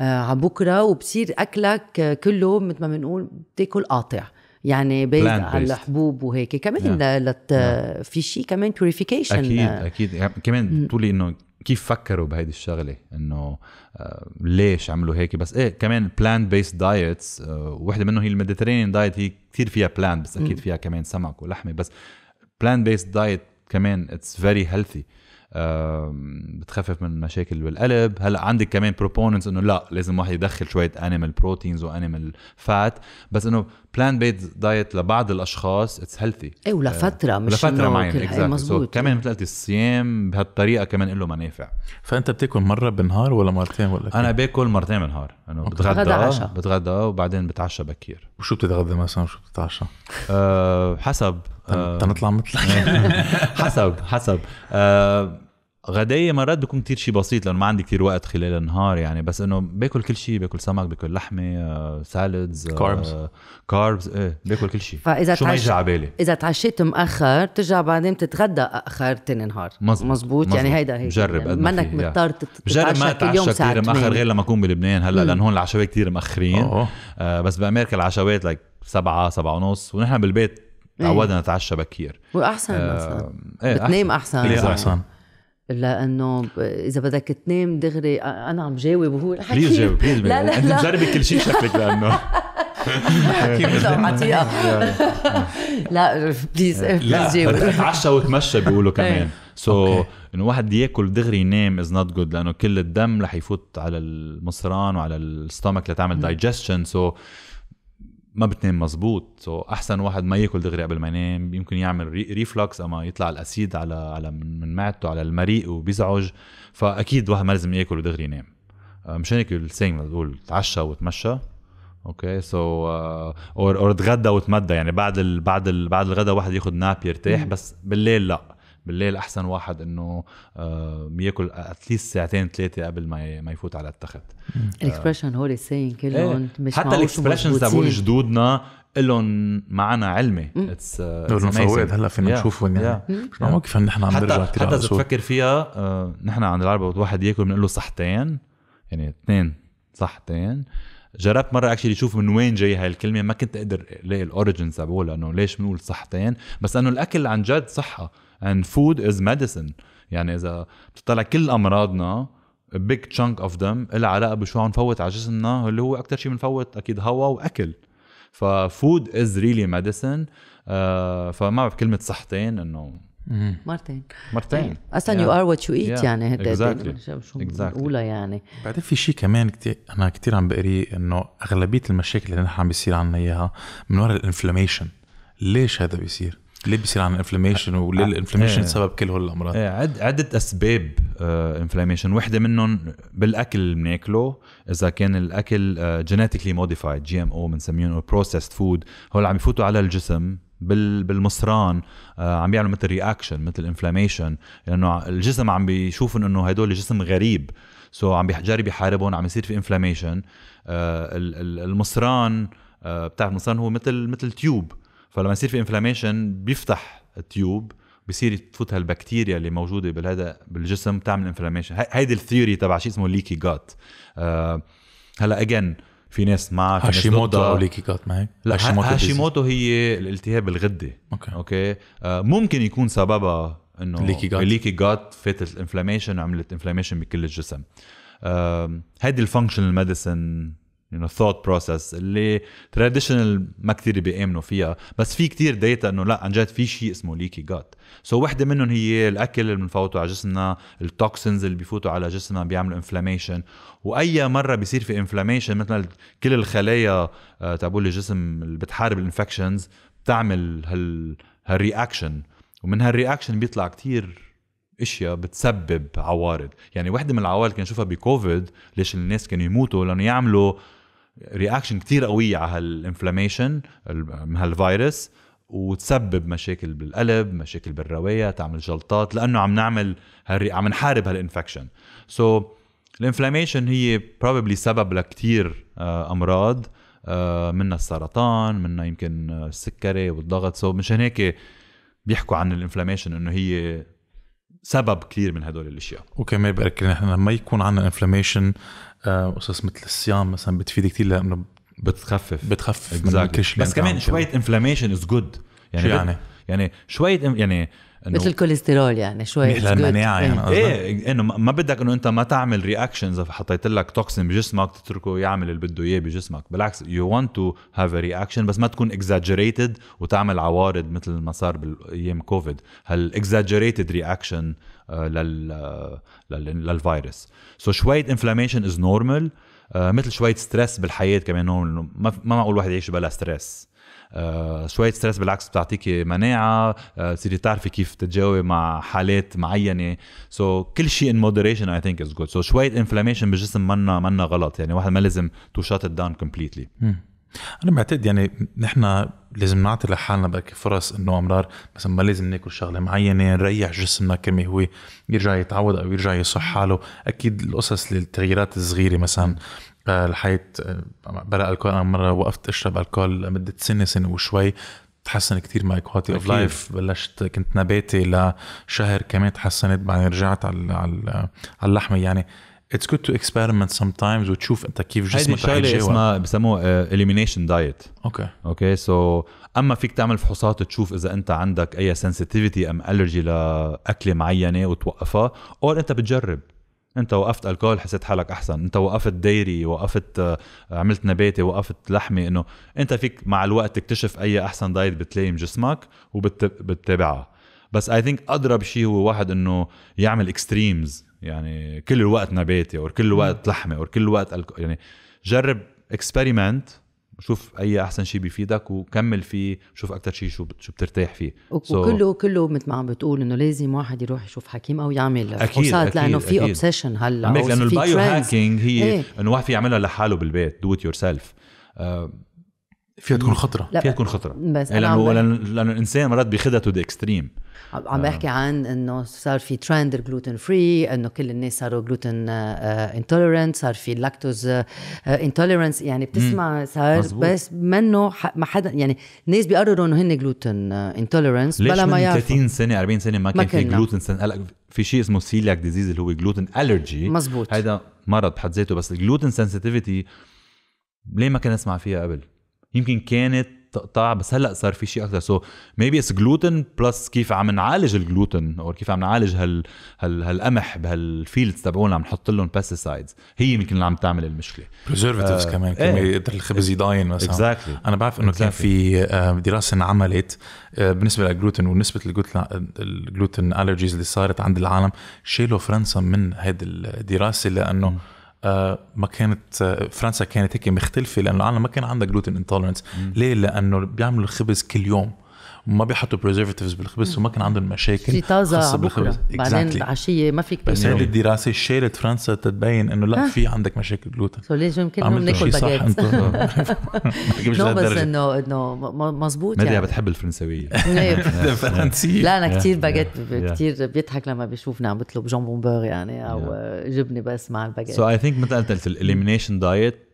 آه على بكره وبصير اكلك كله مثل ما بنقول بتاكل قاطع يعني بيض على الحبوب وهيك كمان yeah. لت... yeah. في شيء كمان بيوريفيكيشن اكيد اكيد يعني كمان بتقولي انه كيف فكروا بهيدي الشغله انه آه، ليش عملوا هيك بس ايه كمان بلانت بيس دايتس وحده منهم هي الميديترينيان دايت هي كثير فيها بلانت بس اكيد فيها كمان سمك ولحمه بس بلانت بيس دايت كمان اتس فيري هيلثي بتخفف من مشاكل بالقلب هلا عندك كمان بروبوننتس انه لا لازم واحد يدخل شويه انيمال بروتينز وانيمال فات بس انه بلان بيت دايت لبعض الاشخاص اتس هيلثي ايه ولفتره آه، مش لفتره معينه اكزاكتلي so كمان مثل قلتي الصيام بهالطريقه كمان له منافع فانت بتاكل مره بالنهار ولا مرتين ولا كيف؟ انا باكل مرتين بالنهار انه بتغدى بتغدى وبعدين بتعشى بكير وشو بتتغدى مثلا وشو بتتعشى؟ أه حسب آه. تنطلع مطلع حسب حسب آه، غدايه مرات بيكون كتير شيء بسيط لانه ما عندي كتير وقت خلال النهار يعني بس انه باكل كل شيء باكل سمك باكل لحمه سالدز كاربز كاربز ايه باكل كل شيء فاذا شو ما يجي على بالي اذا تعشيت مأخر ترجع بعدين بتتغدى اخر تاني نهار مزبوط, مزبوط. يعني هيدا هيك بجرب يعني منك مضطر بجرب ما اتعشى كثير مأخر غير لما اكون بلبنان هلا لان هون العشوات كتير مأخرين آه بس بامريكا العشوات لايك سبعة سبعة ونص ونحن بالبيت تعودنا نتعشى بكير واحسن آه مثلا ايه بتنام احسن, ليه احسن؟ لانه اذا بدك تنام دغري انا عم جاوب وهو بليز جاوب بليز لا لا انت مجربه كل شيء شكلك لانه لا بليز إيه. بليز جاوب تعشى وتمشى بيقولوا إيه. كمان سو انه واحد ياكل دغري ينام از نوت جود لانه كل الدم رح يفوت على المصران وعلى الستمك لتعمل دايجستشن سو so ما بتنام مزبوط سو so احسن واحد ما ياكل دغري قبل ما ينام يمكن يعمل ريفلكس اما يطلع الاسيد على على من معدته على المريء وبيزعج فاكيد واحد ما لازم ياكل ودغري ينام آه، مشان هيك السينج بتقول تعشى وتمشى اوكي سو اور اور تغدى وتمدى يعني بعد ال بعد ال بعد الغداء واحد ياخذ ناب يرتاح بس بالليل لا بالليل احسن واحد انه آه، ياكل اتليست ساعتين ثلاثه قبل ما ما يفوت على التخت الاكسبرشن هول الساين كلهم إيه، مش حتى الاكسبرشنز تبعون جدودنا لهم معنا علمي اتس mm. uh, فوائد هلا فينا نشوفهم يعني mm. مش كيف نحن عم نرجع كثير حتى اذا تفكر فيها آه، نحن عند العرب واحد ياكل بنقول له صحتين يعني اثنين صحتين جربت مره اكشلي اشوف من وين جاي هاي الكلمه ما كنت اقدر الاقي الاوريجن تبعوها لانه ليش بنقول صحتين بس انه الاكل عن جد صحه and food is medicine يعني اذا بتطلع كل امراضنا big chunk of them لها علاقه بشو عم نفوت على جسمنا اللي هو اكثر شيء بنفوت اكيد هواء واكل ففود از ريلي ميديسن فما بعرف كلمه صحتين انه مرتين مرتين طيب، اصلا يو ار وات يو ايت يعني هيدا exactly. شو الاولى exactly. يعني بعدين في شيء كمان كثير انا كثير عم بقري انه اغلبيه المشاكل اللي نحن عم بيصير عنا اياها من وراء الانفلاميشن ليش هذا بيصير؟ ليه يعني بيصير عن انفلاميشن وليه الانفلاميشن سبب كل هول الامراض؟ ايه عد عده اسباب انفلاميشن آه، وحده منهم بالاكل اللي بناكله اذا كان الاكل جينيتيكلي موديفايد جي ام او بنسميهم او بروسيسد فود هول عم يفوتوا على الجسم بالمصران آه، عم بيعملوا مثل رياكشن مثل انفلاميشن لانه الجسم عم بيشوفهم انه هدول جسم غريب سو so عم بيجرب يحاربهم عم يصير في انفلاميشن آه، المصران بتعرف المصران هو مثل مثل تيوب فلما يصير في انفلاميشن بيفتح التيوب بصير تفوت هالبكتيريا اللي موجوده بالهذا بالجسم تعمل انفلاميشن هيدي الثيوري تبع شيء اسمه ليكي جات آه هلا اجين في ناس مع هاشيموتو او ليكي جات ما هيك لا هاشيموتو, هاشيموتو هي الالتهاب الغده اوكي اوكي آه ممكن يكون سببها انه ليكي جات ليكي جات فاتت الانفلاميشن وعملت انفلاميشن بكل الجسم هيدي الفانكشنال ميديسن نو ثوت بروسس اللي تراديشنال ما كثير بيامنوا فيها بس في كثير داتا انه لا عن جد في شيء اسمه ليكي جات سو so وحده منهم هي الاكل اللي بنفوته على جسمنا التوكسنز اللي بفوتوا على جسمنا بيعملوا انفلاميشن واي مره بيصير في انفلاميشن مثل كل الخلايا آه، تبع الجسم اللي بتحارب الانفكشنز بتعمل هال هالرياكشن ومن هالرياكشن بيطلع كثير اشياء بتسبب عوارض يعني وحده من العوارض كنا نشوفها بكوفيد ليش الناس كانوا يموتوا لانه يعملوا رياكشن كتير قويه على هالانفلاميشن هالفيروس وتسبب مشاكل بالقلب مشاكل بالروايه تعمل جلطات لانه عم نعمل هالري... عم نحارب هالانفكشن سو so, الانفلاميشن هي بروبلي سبب لكتير آه، امراض آه، منها السرطان منها يمكن آه، السكري والضغط سو so, مشان هيك بيحكوا عن الانفلاميشن انه هي سبب كثير من هدول الاشياء وكمان بركي نحن لما يكون عندنا انفلاميشن قصص آه، مثل الصيام مثلا بتفيد كثير لانه بتخفف بتخفف exactly. بس يعني كمان شويه انفلاميشن از جود يعني شو يعني يعني شويه يعني مثل الكوليسترول يعني شوي المناعة يعني ايه, إيه، انه ما بدك انه انت ما تعمل رياكشن اذا حطيت لك توكسين بجسمك تتركه يعمل اللي بده اياه بجسمك بالعكس يو ونت تو هاف رياكشن بس ما تكون اكزاجريتد وتعمل عوارض مثل ما صار بايام كوفيد هالاكزاجريتد رياكشن آه، آه، للفيروس سو so شويه انفلاميشن از نورمال مثل شويه ستريس بالحياه كمان ما ما معقول الواحد يعيش بلا ستريس آه شوية ستريس بالعكس بتعطيكي مناعة بتصيري آه تعرفي كيف تتجاوبي مع حالات معينة سو so, كل شيء ان مودريشن اي ثينك از جود سو شوية انفلاميشن بالجسم منا منا غلط يعني واحد ما لازم تو شات داون كومبليتلي انا بعتقد يعني نحن لازم نعطي لحالنا بقى فرص انه امرار مثلا ما لازم ناكل شغله معينه نريح جسمنا كما هو يرجع يتعود او يرجع يصح حاله اكيد القصص للتغييرات الصغيره مثلا آه، الحياه آه، بلا الكول انا مره وقفت اشرب الكول لمده سنه سنه وشوي تحسن كتير ماي كواليتي اوف لايف بلشت كنت نباتي لشهر كمان تحسنت بعدين رجعت على على اللحمه يعني اتس جود تو اكسبيرمنت سم تايمز وتشوف انت كيف جسمك هيدي شغله اسمها بسموها اليمينيشن دايت اوكي اوكي سو اما فيك تعمل فحوصات تشوف اذا انت عندك اي سنسيتيفيتي ام الرجي لاكله معينه وتوقفها او انت بتجرب انت وقفت الكول حسيت حالك احسن انت وقفت ديري وقفت آه، عملت نباتي وقفت لحمه انه انت فيك مع الوقت تكتشف اي احسن دايت بتلاقي جسمك وبتتابعها بس اي ثينك اضرب شيء هو واحد انه يعمل اكستريمز يعني كل الوقت نباتي او كل الوقت لحمه او كل الوقت يعني جرب اكسبيرمنت شوف اي احسن شيء بيفيدك وكمل فيه شوف اكثر شيء شو شو بترتاح فيه وكله so كله مثل ما عم بتقول انه لازم واحد يروح يشوف حكيم او يعمل أكيد فحوصات لانه في اوبسيشن هلا لانه البايو هاكينج هي ايه؟ انه واحد في يعملها لحاله بالبيت دو ات يور سيلف فيها تكون خطره لا. فيها تكون خطره بس يعني لانه لأنه لانه الانسان مرات بياخذها تو ذا اكستريم عم بحكي آه. عن انه صار في ترند الجلوتين فري انه كل الناس صاروا جلوتين انتوليرنت آه، صار في لاكتوز انتوليرنس آه، يعني بتسمع صار مزبوط. بس منه ما حدا يعني الناس بيقرروا انه هن جلوتين انتوليرنس بلا ما يعرفوا 30 سنه 40 سنه ما كان في جلوتين سن... هلا في شيء اسمه سيلياك ديزيز اللي هو جلوتين الرجي مزبوط هذا مرض بحد ذاته بس الجلوتين سنسيتيفيتي ليه ما كنا نسمع فيها قبل يمكن كانت تقطع بس هلا صار في شيء اكثر سو ميبي اتس جلوتين بلس كيف عم نعالج الجلوتين او كيف عم نعالج هال هال هالقمح بهالفيلدز تبعونا عم نحط لهم بيستسايدز هي يمكن اللي عم تعمل المشكله بريزرفتيفز آه كمان كمان ايه. الخبز إيه. يضاين مثلا exactly. انا بعرف انه exactly. كان في آه، دراسه انعملت آه، بالنسبه للجلوتين ونسبه الجلوتين الرجيز اللي صارت عند العالم شيلوا فرنسا من هذه الدراسه لانه م. آه، ما كانت آه، فرنسا كانت هيك مختلفه لانه العالم ما كان عندها جلوتين انتولرنس ليه لانه بيعملوا الخبز كل يوم ما بيحطوا بريزرفاتيفز بالخبز وما كان عندهم مشاكل في طازه بالخبز بعدين العشية ما فيك بس هذه الدراسه شالت فرنسا تتبين انه لا في عندك مشاكل جلوتين سو ليش يمكن انه ناكل باجيت نو بس انه انه مضبوط يعني بتحب الفرنسويه الفرنسيه إيه. لا انا كثير باجيت كثير بيضحك لما بيشوفنا عم بطلب جامبون بور يعني او جبنه بس مع الباجيت سو اي ثينك مثل قلت الاليمينيشن دايت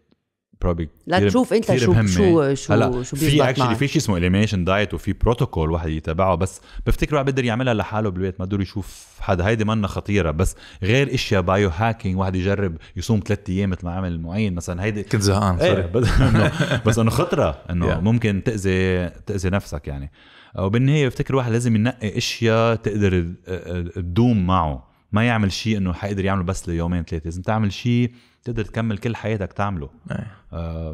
بروبلي لا تشوف انت شو مهمة. شو شو هلا في اكشلي في شيء اسمه اليميشن دايت وفي بروتوكول واحد يتبعه بس بفتكر واحد بيقدر يعملها لحاله بالبيت ما بده يشوف حدا هيدي منا خطيره بس غير اشياء بايو هاكينج واحد يجرب يصوم ثلاث ايام مثل ما عمل المعين مثلا هيدي كنت زهقان إيه، سوري بس انه خطره انه yeah. ممكن تاذي تاذي نفسك يعني وبالنهايه بفتكر الواحد لازم ينقي اشياء تقدر آه، آه، تدوم معه ما يعمل شيء انه حيقدر يعمله بس ليومين ثلاثه لازم تعمل شيء تقدر تكمل كل حياتك تعمله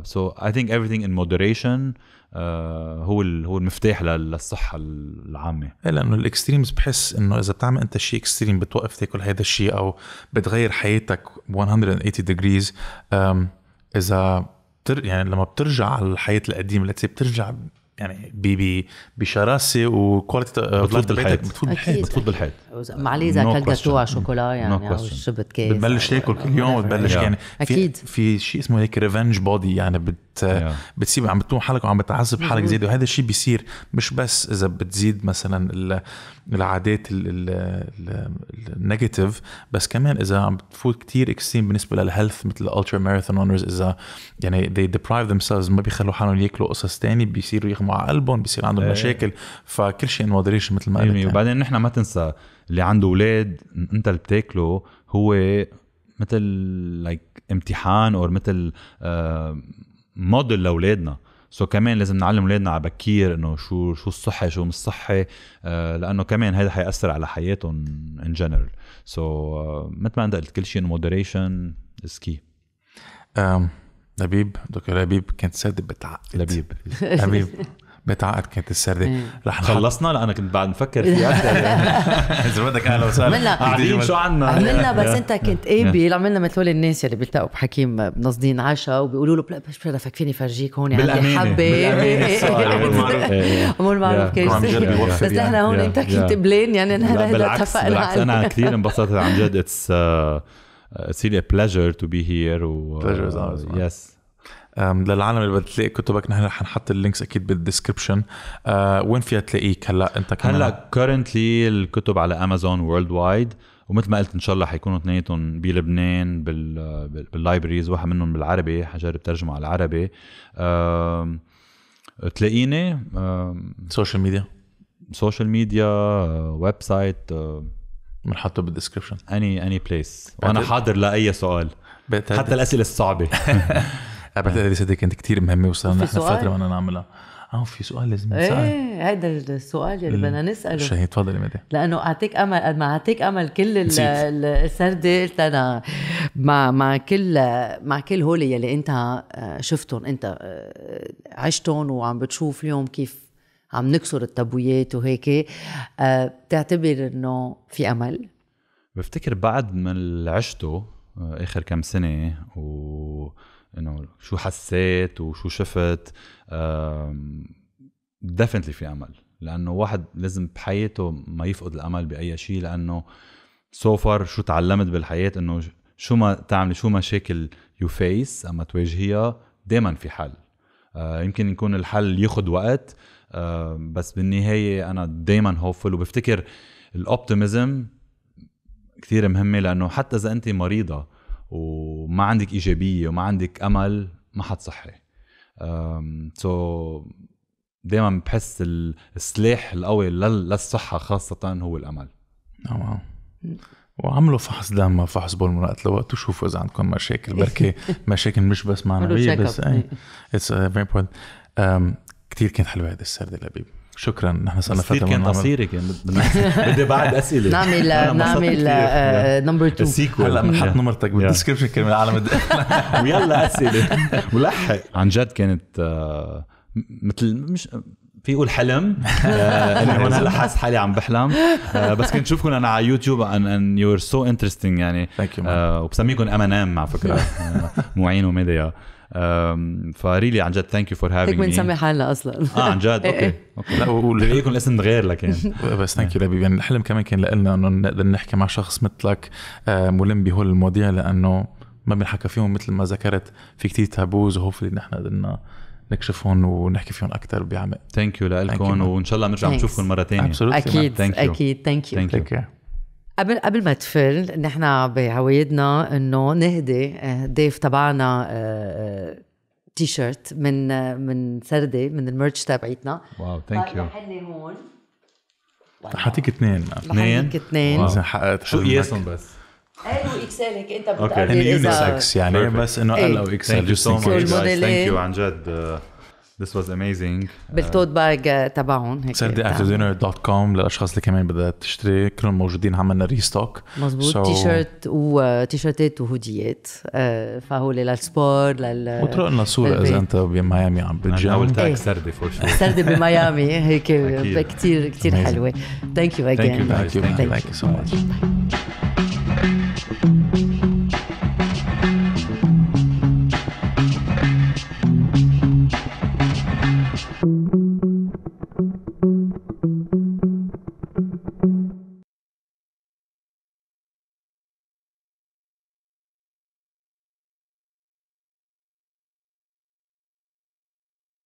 سو اي ثينك آه، everything ان مودريشن uh, هو هو المفتاح للصحه العامه ايه لانه الاكستريمز بحس انه اذا بتعمل انت شيء اكستريم بتوقف تاكل هذا الشيء او بتغير حياتك 180 ديجريز um, اذا بتر يعني لما بترجع على الحياه القديمه بترجع يعني بي بشراسه وكواليتي بتفوت بالحيط بتفوت بالحيط بتفوت بالحيط معليه اذا اكلت على شوكولا يعني no او شبت كيس بتبلش تاكل كل يوم بتبلش يعني اكيد في, في شيء اسمه هيك ريفنج بودي يعني بت بتسيب عم بتلوم حالك وعم بتعذب حالك زياده وهذا الشيء بيصير مش بس اذا بتزيد مثلا العادات النيجاتيف بس كمان اذا عم بتفوت كثير اكستريم بالنسبه للهيلث مثل الالترا ماراثون اونرز اذا يعني they deprive themselves ما بيخلوا حالهم ياكلوا قصص ثانيه بيصيروا يغموا على قلبهم بيصير عندهم مشاكل فكل شيء ان مودريشن مثل ما قلت وبعدين نحن ما تنسى اللي عنده اولاد انت اللي بتاكله هو مثل لايك like امتحان او مثل آه، موديل لاولادنا سو كمان لازم نعلم اولادنا على بكير انه شو شو الصحي شو مش صحي آه، لانه كمان هذا حياثر على حياتهم ان جنرال سو مثل ما انت قلت كل شيء مودريشن از كي لبيب دكتور لبيب كانت سادة بتعقد لبيب لبيب بتعقد كانت السردة رح خلصنا لا انا كنت بعد مفكر فيها اذا بدك اهلا وسهلا قاعدين شو عنا عملنا بس انت كنت قابل عملنا مثل هول الناس اللي بيلتقوا بحكيم بنصدين عشاء وبيقولوا له شرفك فيني فرجيك هون عندي حبه امور معروف إيه، إيه. كيف بس نحن هون انت كنت بلين يعني نحن اتفقنا بالعكس انا كثير انبسطت عن جد اتس uh, It's really a pleasure to be here. Pleasure is ours. Yes. للعالم اللي بدها تلاقي كتبك نحن رح نحط اللينكس اكيد بالدسكربشن أه، وين فيها تلاقيك هلا انت كمان هلا كرنتلي الكتب على امازون وورلد وايد ومثل ما قلت ان شاء الله حيكونوا اثنيناتهم بلبنان باللايبريز واحد منهم بالعربي حجرب ترجمه على العربي تلاقيني سوشيال ميديا سوشيال ميديا ويب سايت بنحطه بالدسكربشن اني اني بليس وانا حاضر لاي سؤال حتى الاسئله الصعبه بعتقد هذه صدق كانت كثير مهمه وصلنا نحن فتره بدنا نعملها اه في سؤال لازم إيه، نسأل ايه هيدا السؤال اللي بدنا نساله شهي تفضلي مدى لانه اعطيك امل قد ما اعطيك امل كل السرده قلت انا مع مع كل مع كل هول يلي انت آه، شفتهم انت آه، عشتهم وعم بتشوف اليوم كيف عم نكسر التابويات وهيك آه، بتعتبر انه في امل بفتكر بعد ما عشته اخر كم سنه و انه شو حسيت وشو شفت ديفنتلي في امل لانه واحد لازم بحياته ما يفقد الامل باي شيء لانه سو فار شو تعلمت بالحياه انه شو ما تعملي شو مشاكل يو فيس اما تواجهيها دائما في حل آه يمكن يكون الحل ياخذ وقت آه بس بالنهايه انا دائما هوفل وبفتكر الاوبتيميزم كثير مهمه لانه حتى اذا انت مريضه وما عندك ايجابيه وما عندك امل ما حتصحي سو دائما بحس السلاح القوي للصحه خاصه هو الامل نعم وعملوا فحص دم فحص بول من وقت لوقت وشوفوا اذا عندكم مشاكل بركي مشاكل مش بس معنويه بس اتس فيري كثير كانت حلوه هذه السرده لبيب شكرا نحن صرنا فتره كان قصيره يعني بدي بعد اسئله نعمل نعمل نمبر 2 السيكول هلا بنحط نمرتك بالدسكربشن كرمال العالم ويلا اسئله ملحق عن جد كانت آه، مثل مش في قول حلم آه، انه انا هلا حاسس حالي عم بحلم آه، بس كنت شوفكم انا على يوتيوب ان يو ار سو انترستينج يعني وبسميكم ام ان ام على فكره معين وميديا فريلي عن جد ثانك يو فور هافينج هيك بنسمي حالنا اصلا اه عن جد إيه، اوكي إيه. اوكي لا وليكن الاسم غير لك يعني بس ثانك يو لبيب يعني الحلم كمان كان لنا انه نقدر نحكي مع شخص مثلك آه، ملم بهول المواضيع لانه ما بنحكى فيهم مثل ما ذكرت في كتير تابوز وهوفلي نحن قدرنا نكشفهم ونحكي فيهم اكثر بعمق ثانك يو لكم وان شاء الله بنرجع نشوفكم مره ثانيه اكيد اكيد ثانك يو قبل قبل ما تفل نحن بعوايدنا انه نهدي آه، ضيف تبعنا تي آه، شيرت آه، من من سردي من الميرتش تبعيتنا واو ثانك يو هون طيب، حاعطيك اثنين اثنين اثنين شو قياسهم بس ال واكس ال هيك انت بتقدر اوكي يونيسكس يعني بس انه ال او اكس ال ثانك يو عن جد This was amazing بالتوت آه. باج تبعهم هيك صدق after دينر دوت كوم للاشخاص اللي كمان بدها تشتري كلهم موجودين عملنا ريستوك مزبوط so... تيشيرت وتيشيرتات وهوديات آه، فهول للسبور لل واترك لنا صوره اذا انت بميامي عم بتجي حاولت تاك إيه. سردي فور شور سردي بميامي هيك كثير كثير حلوه ثانك يو اجين ثانك يو ثانك يو سو ماتش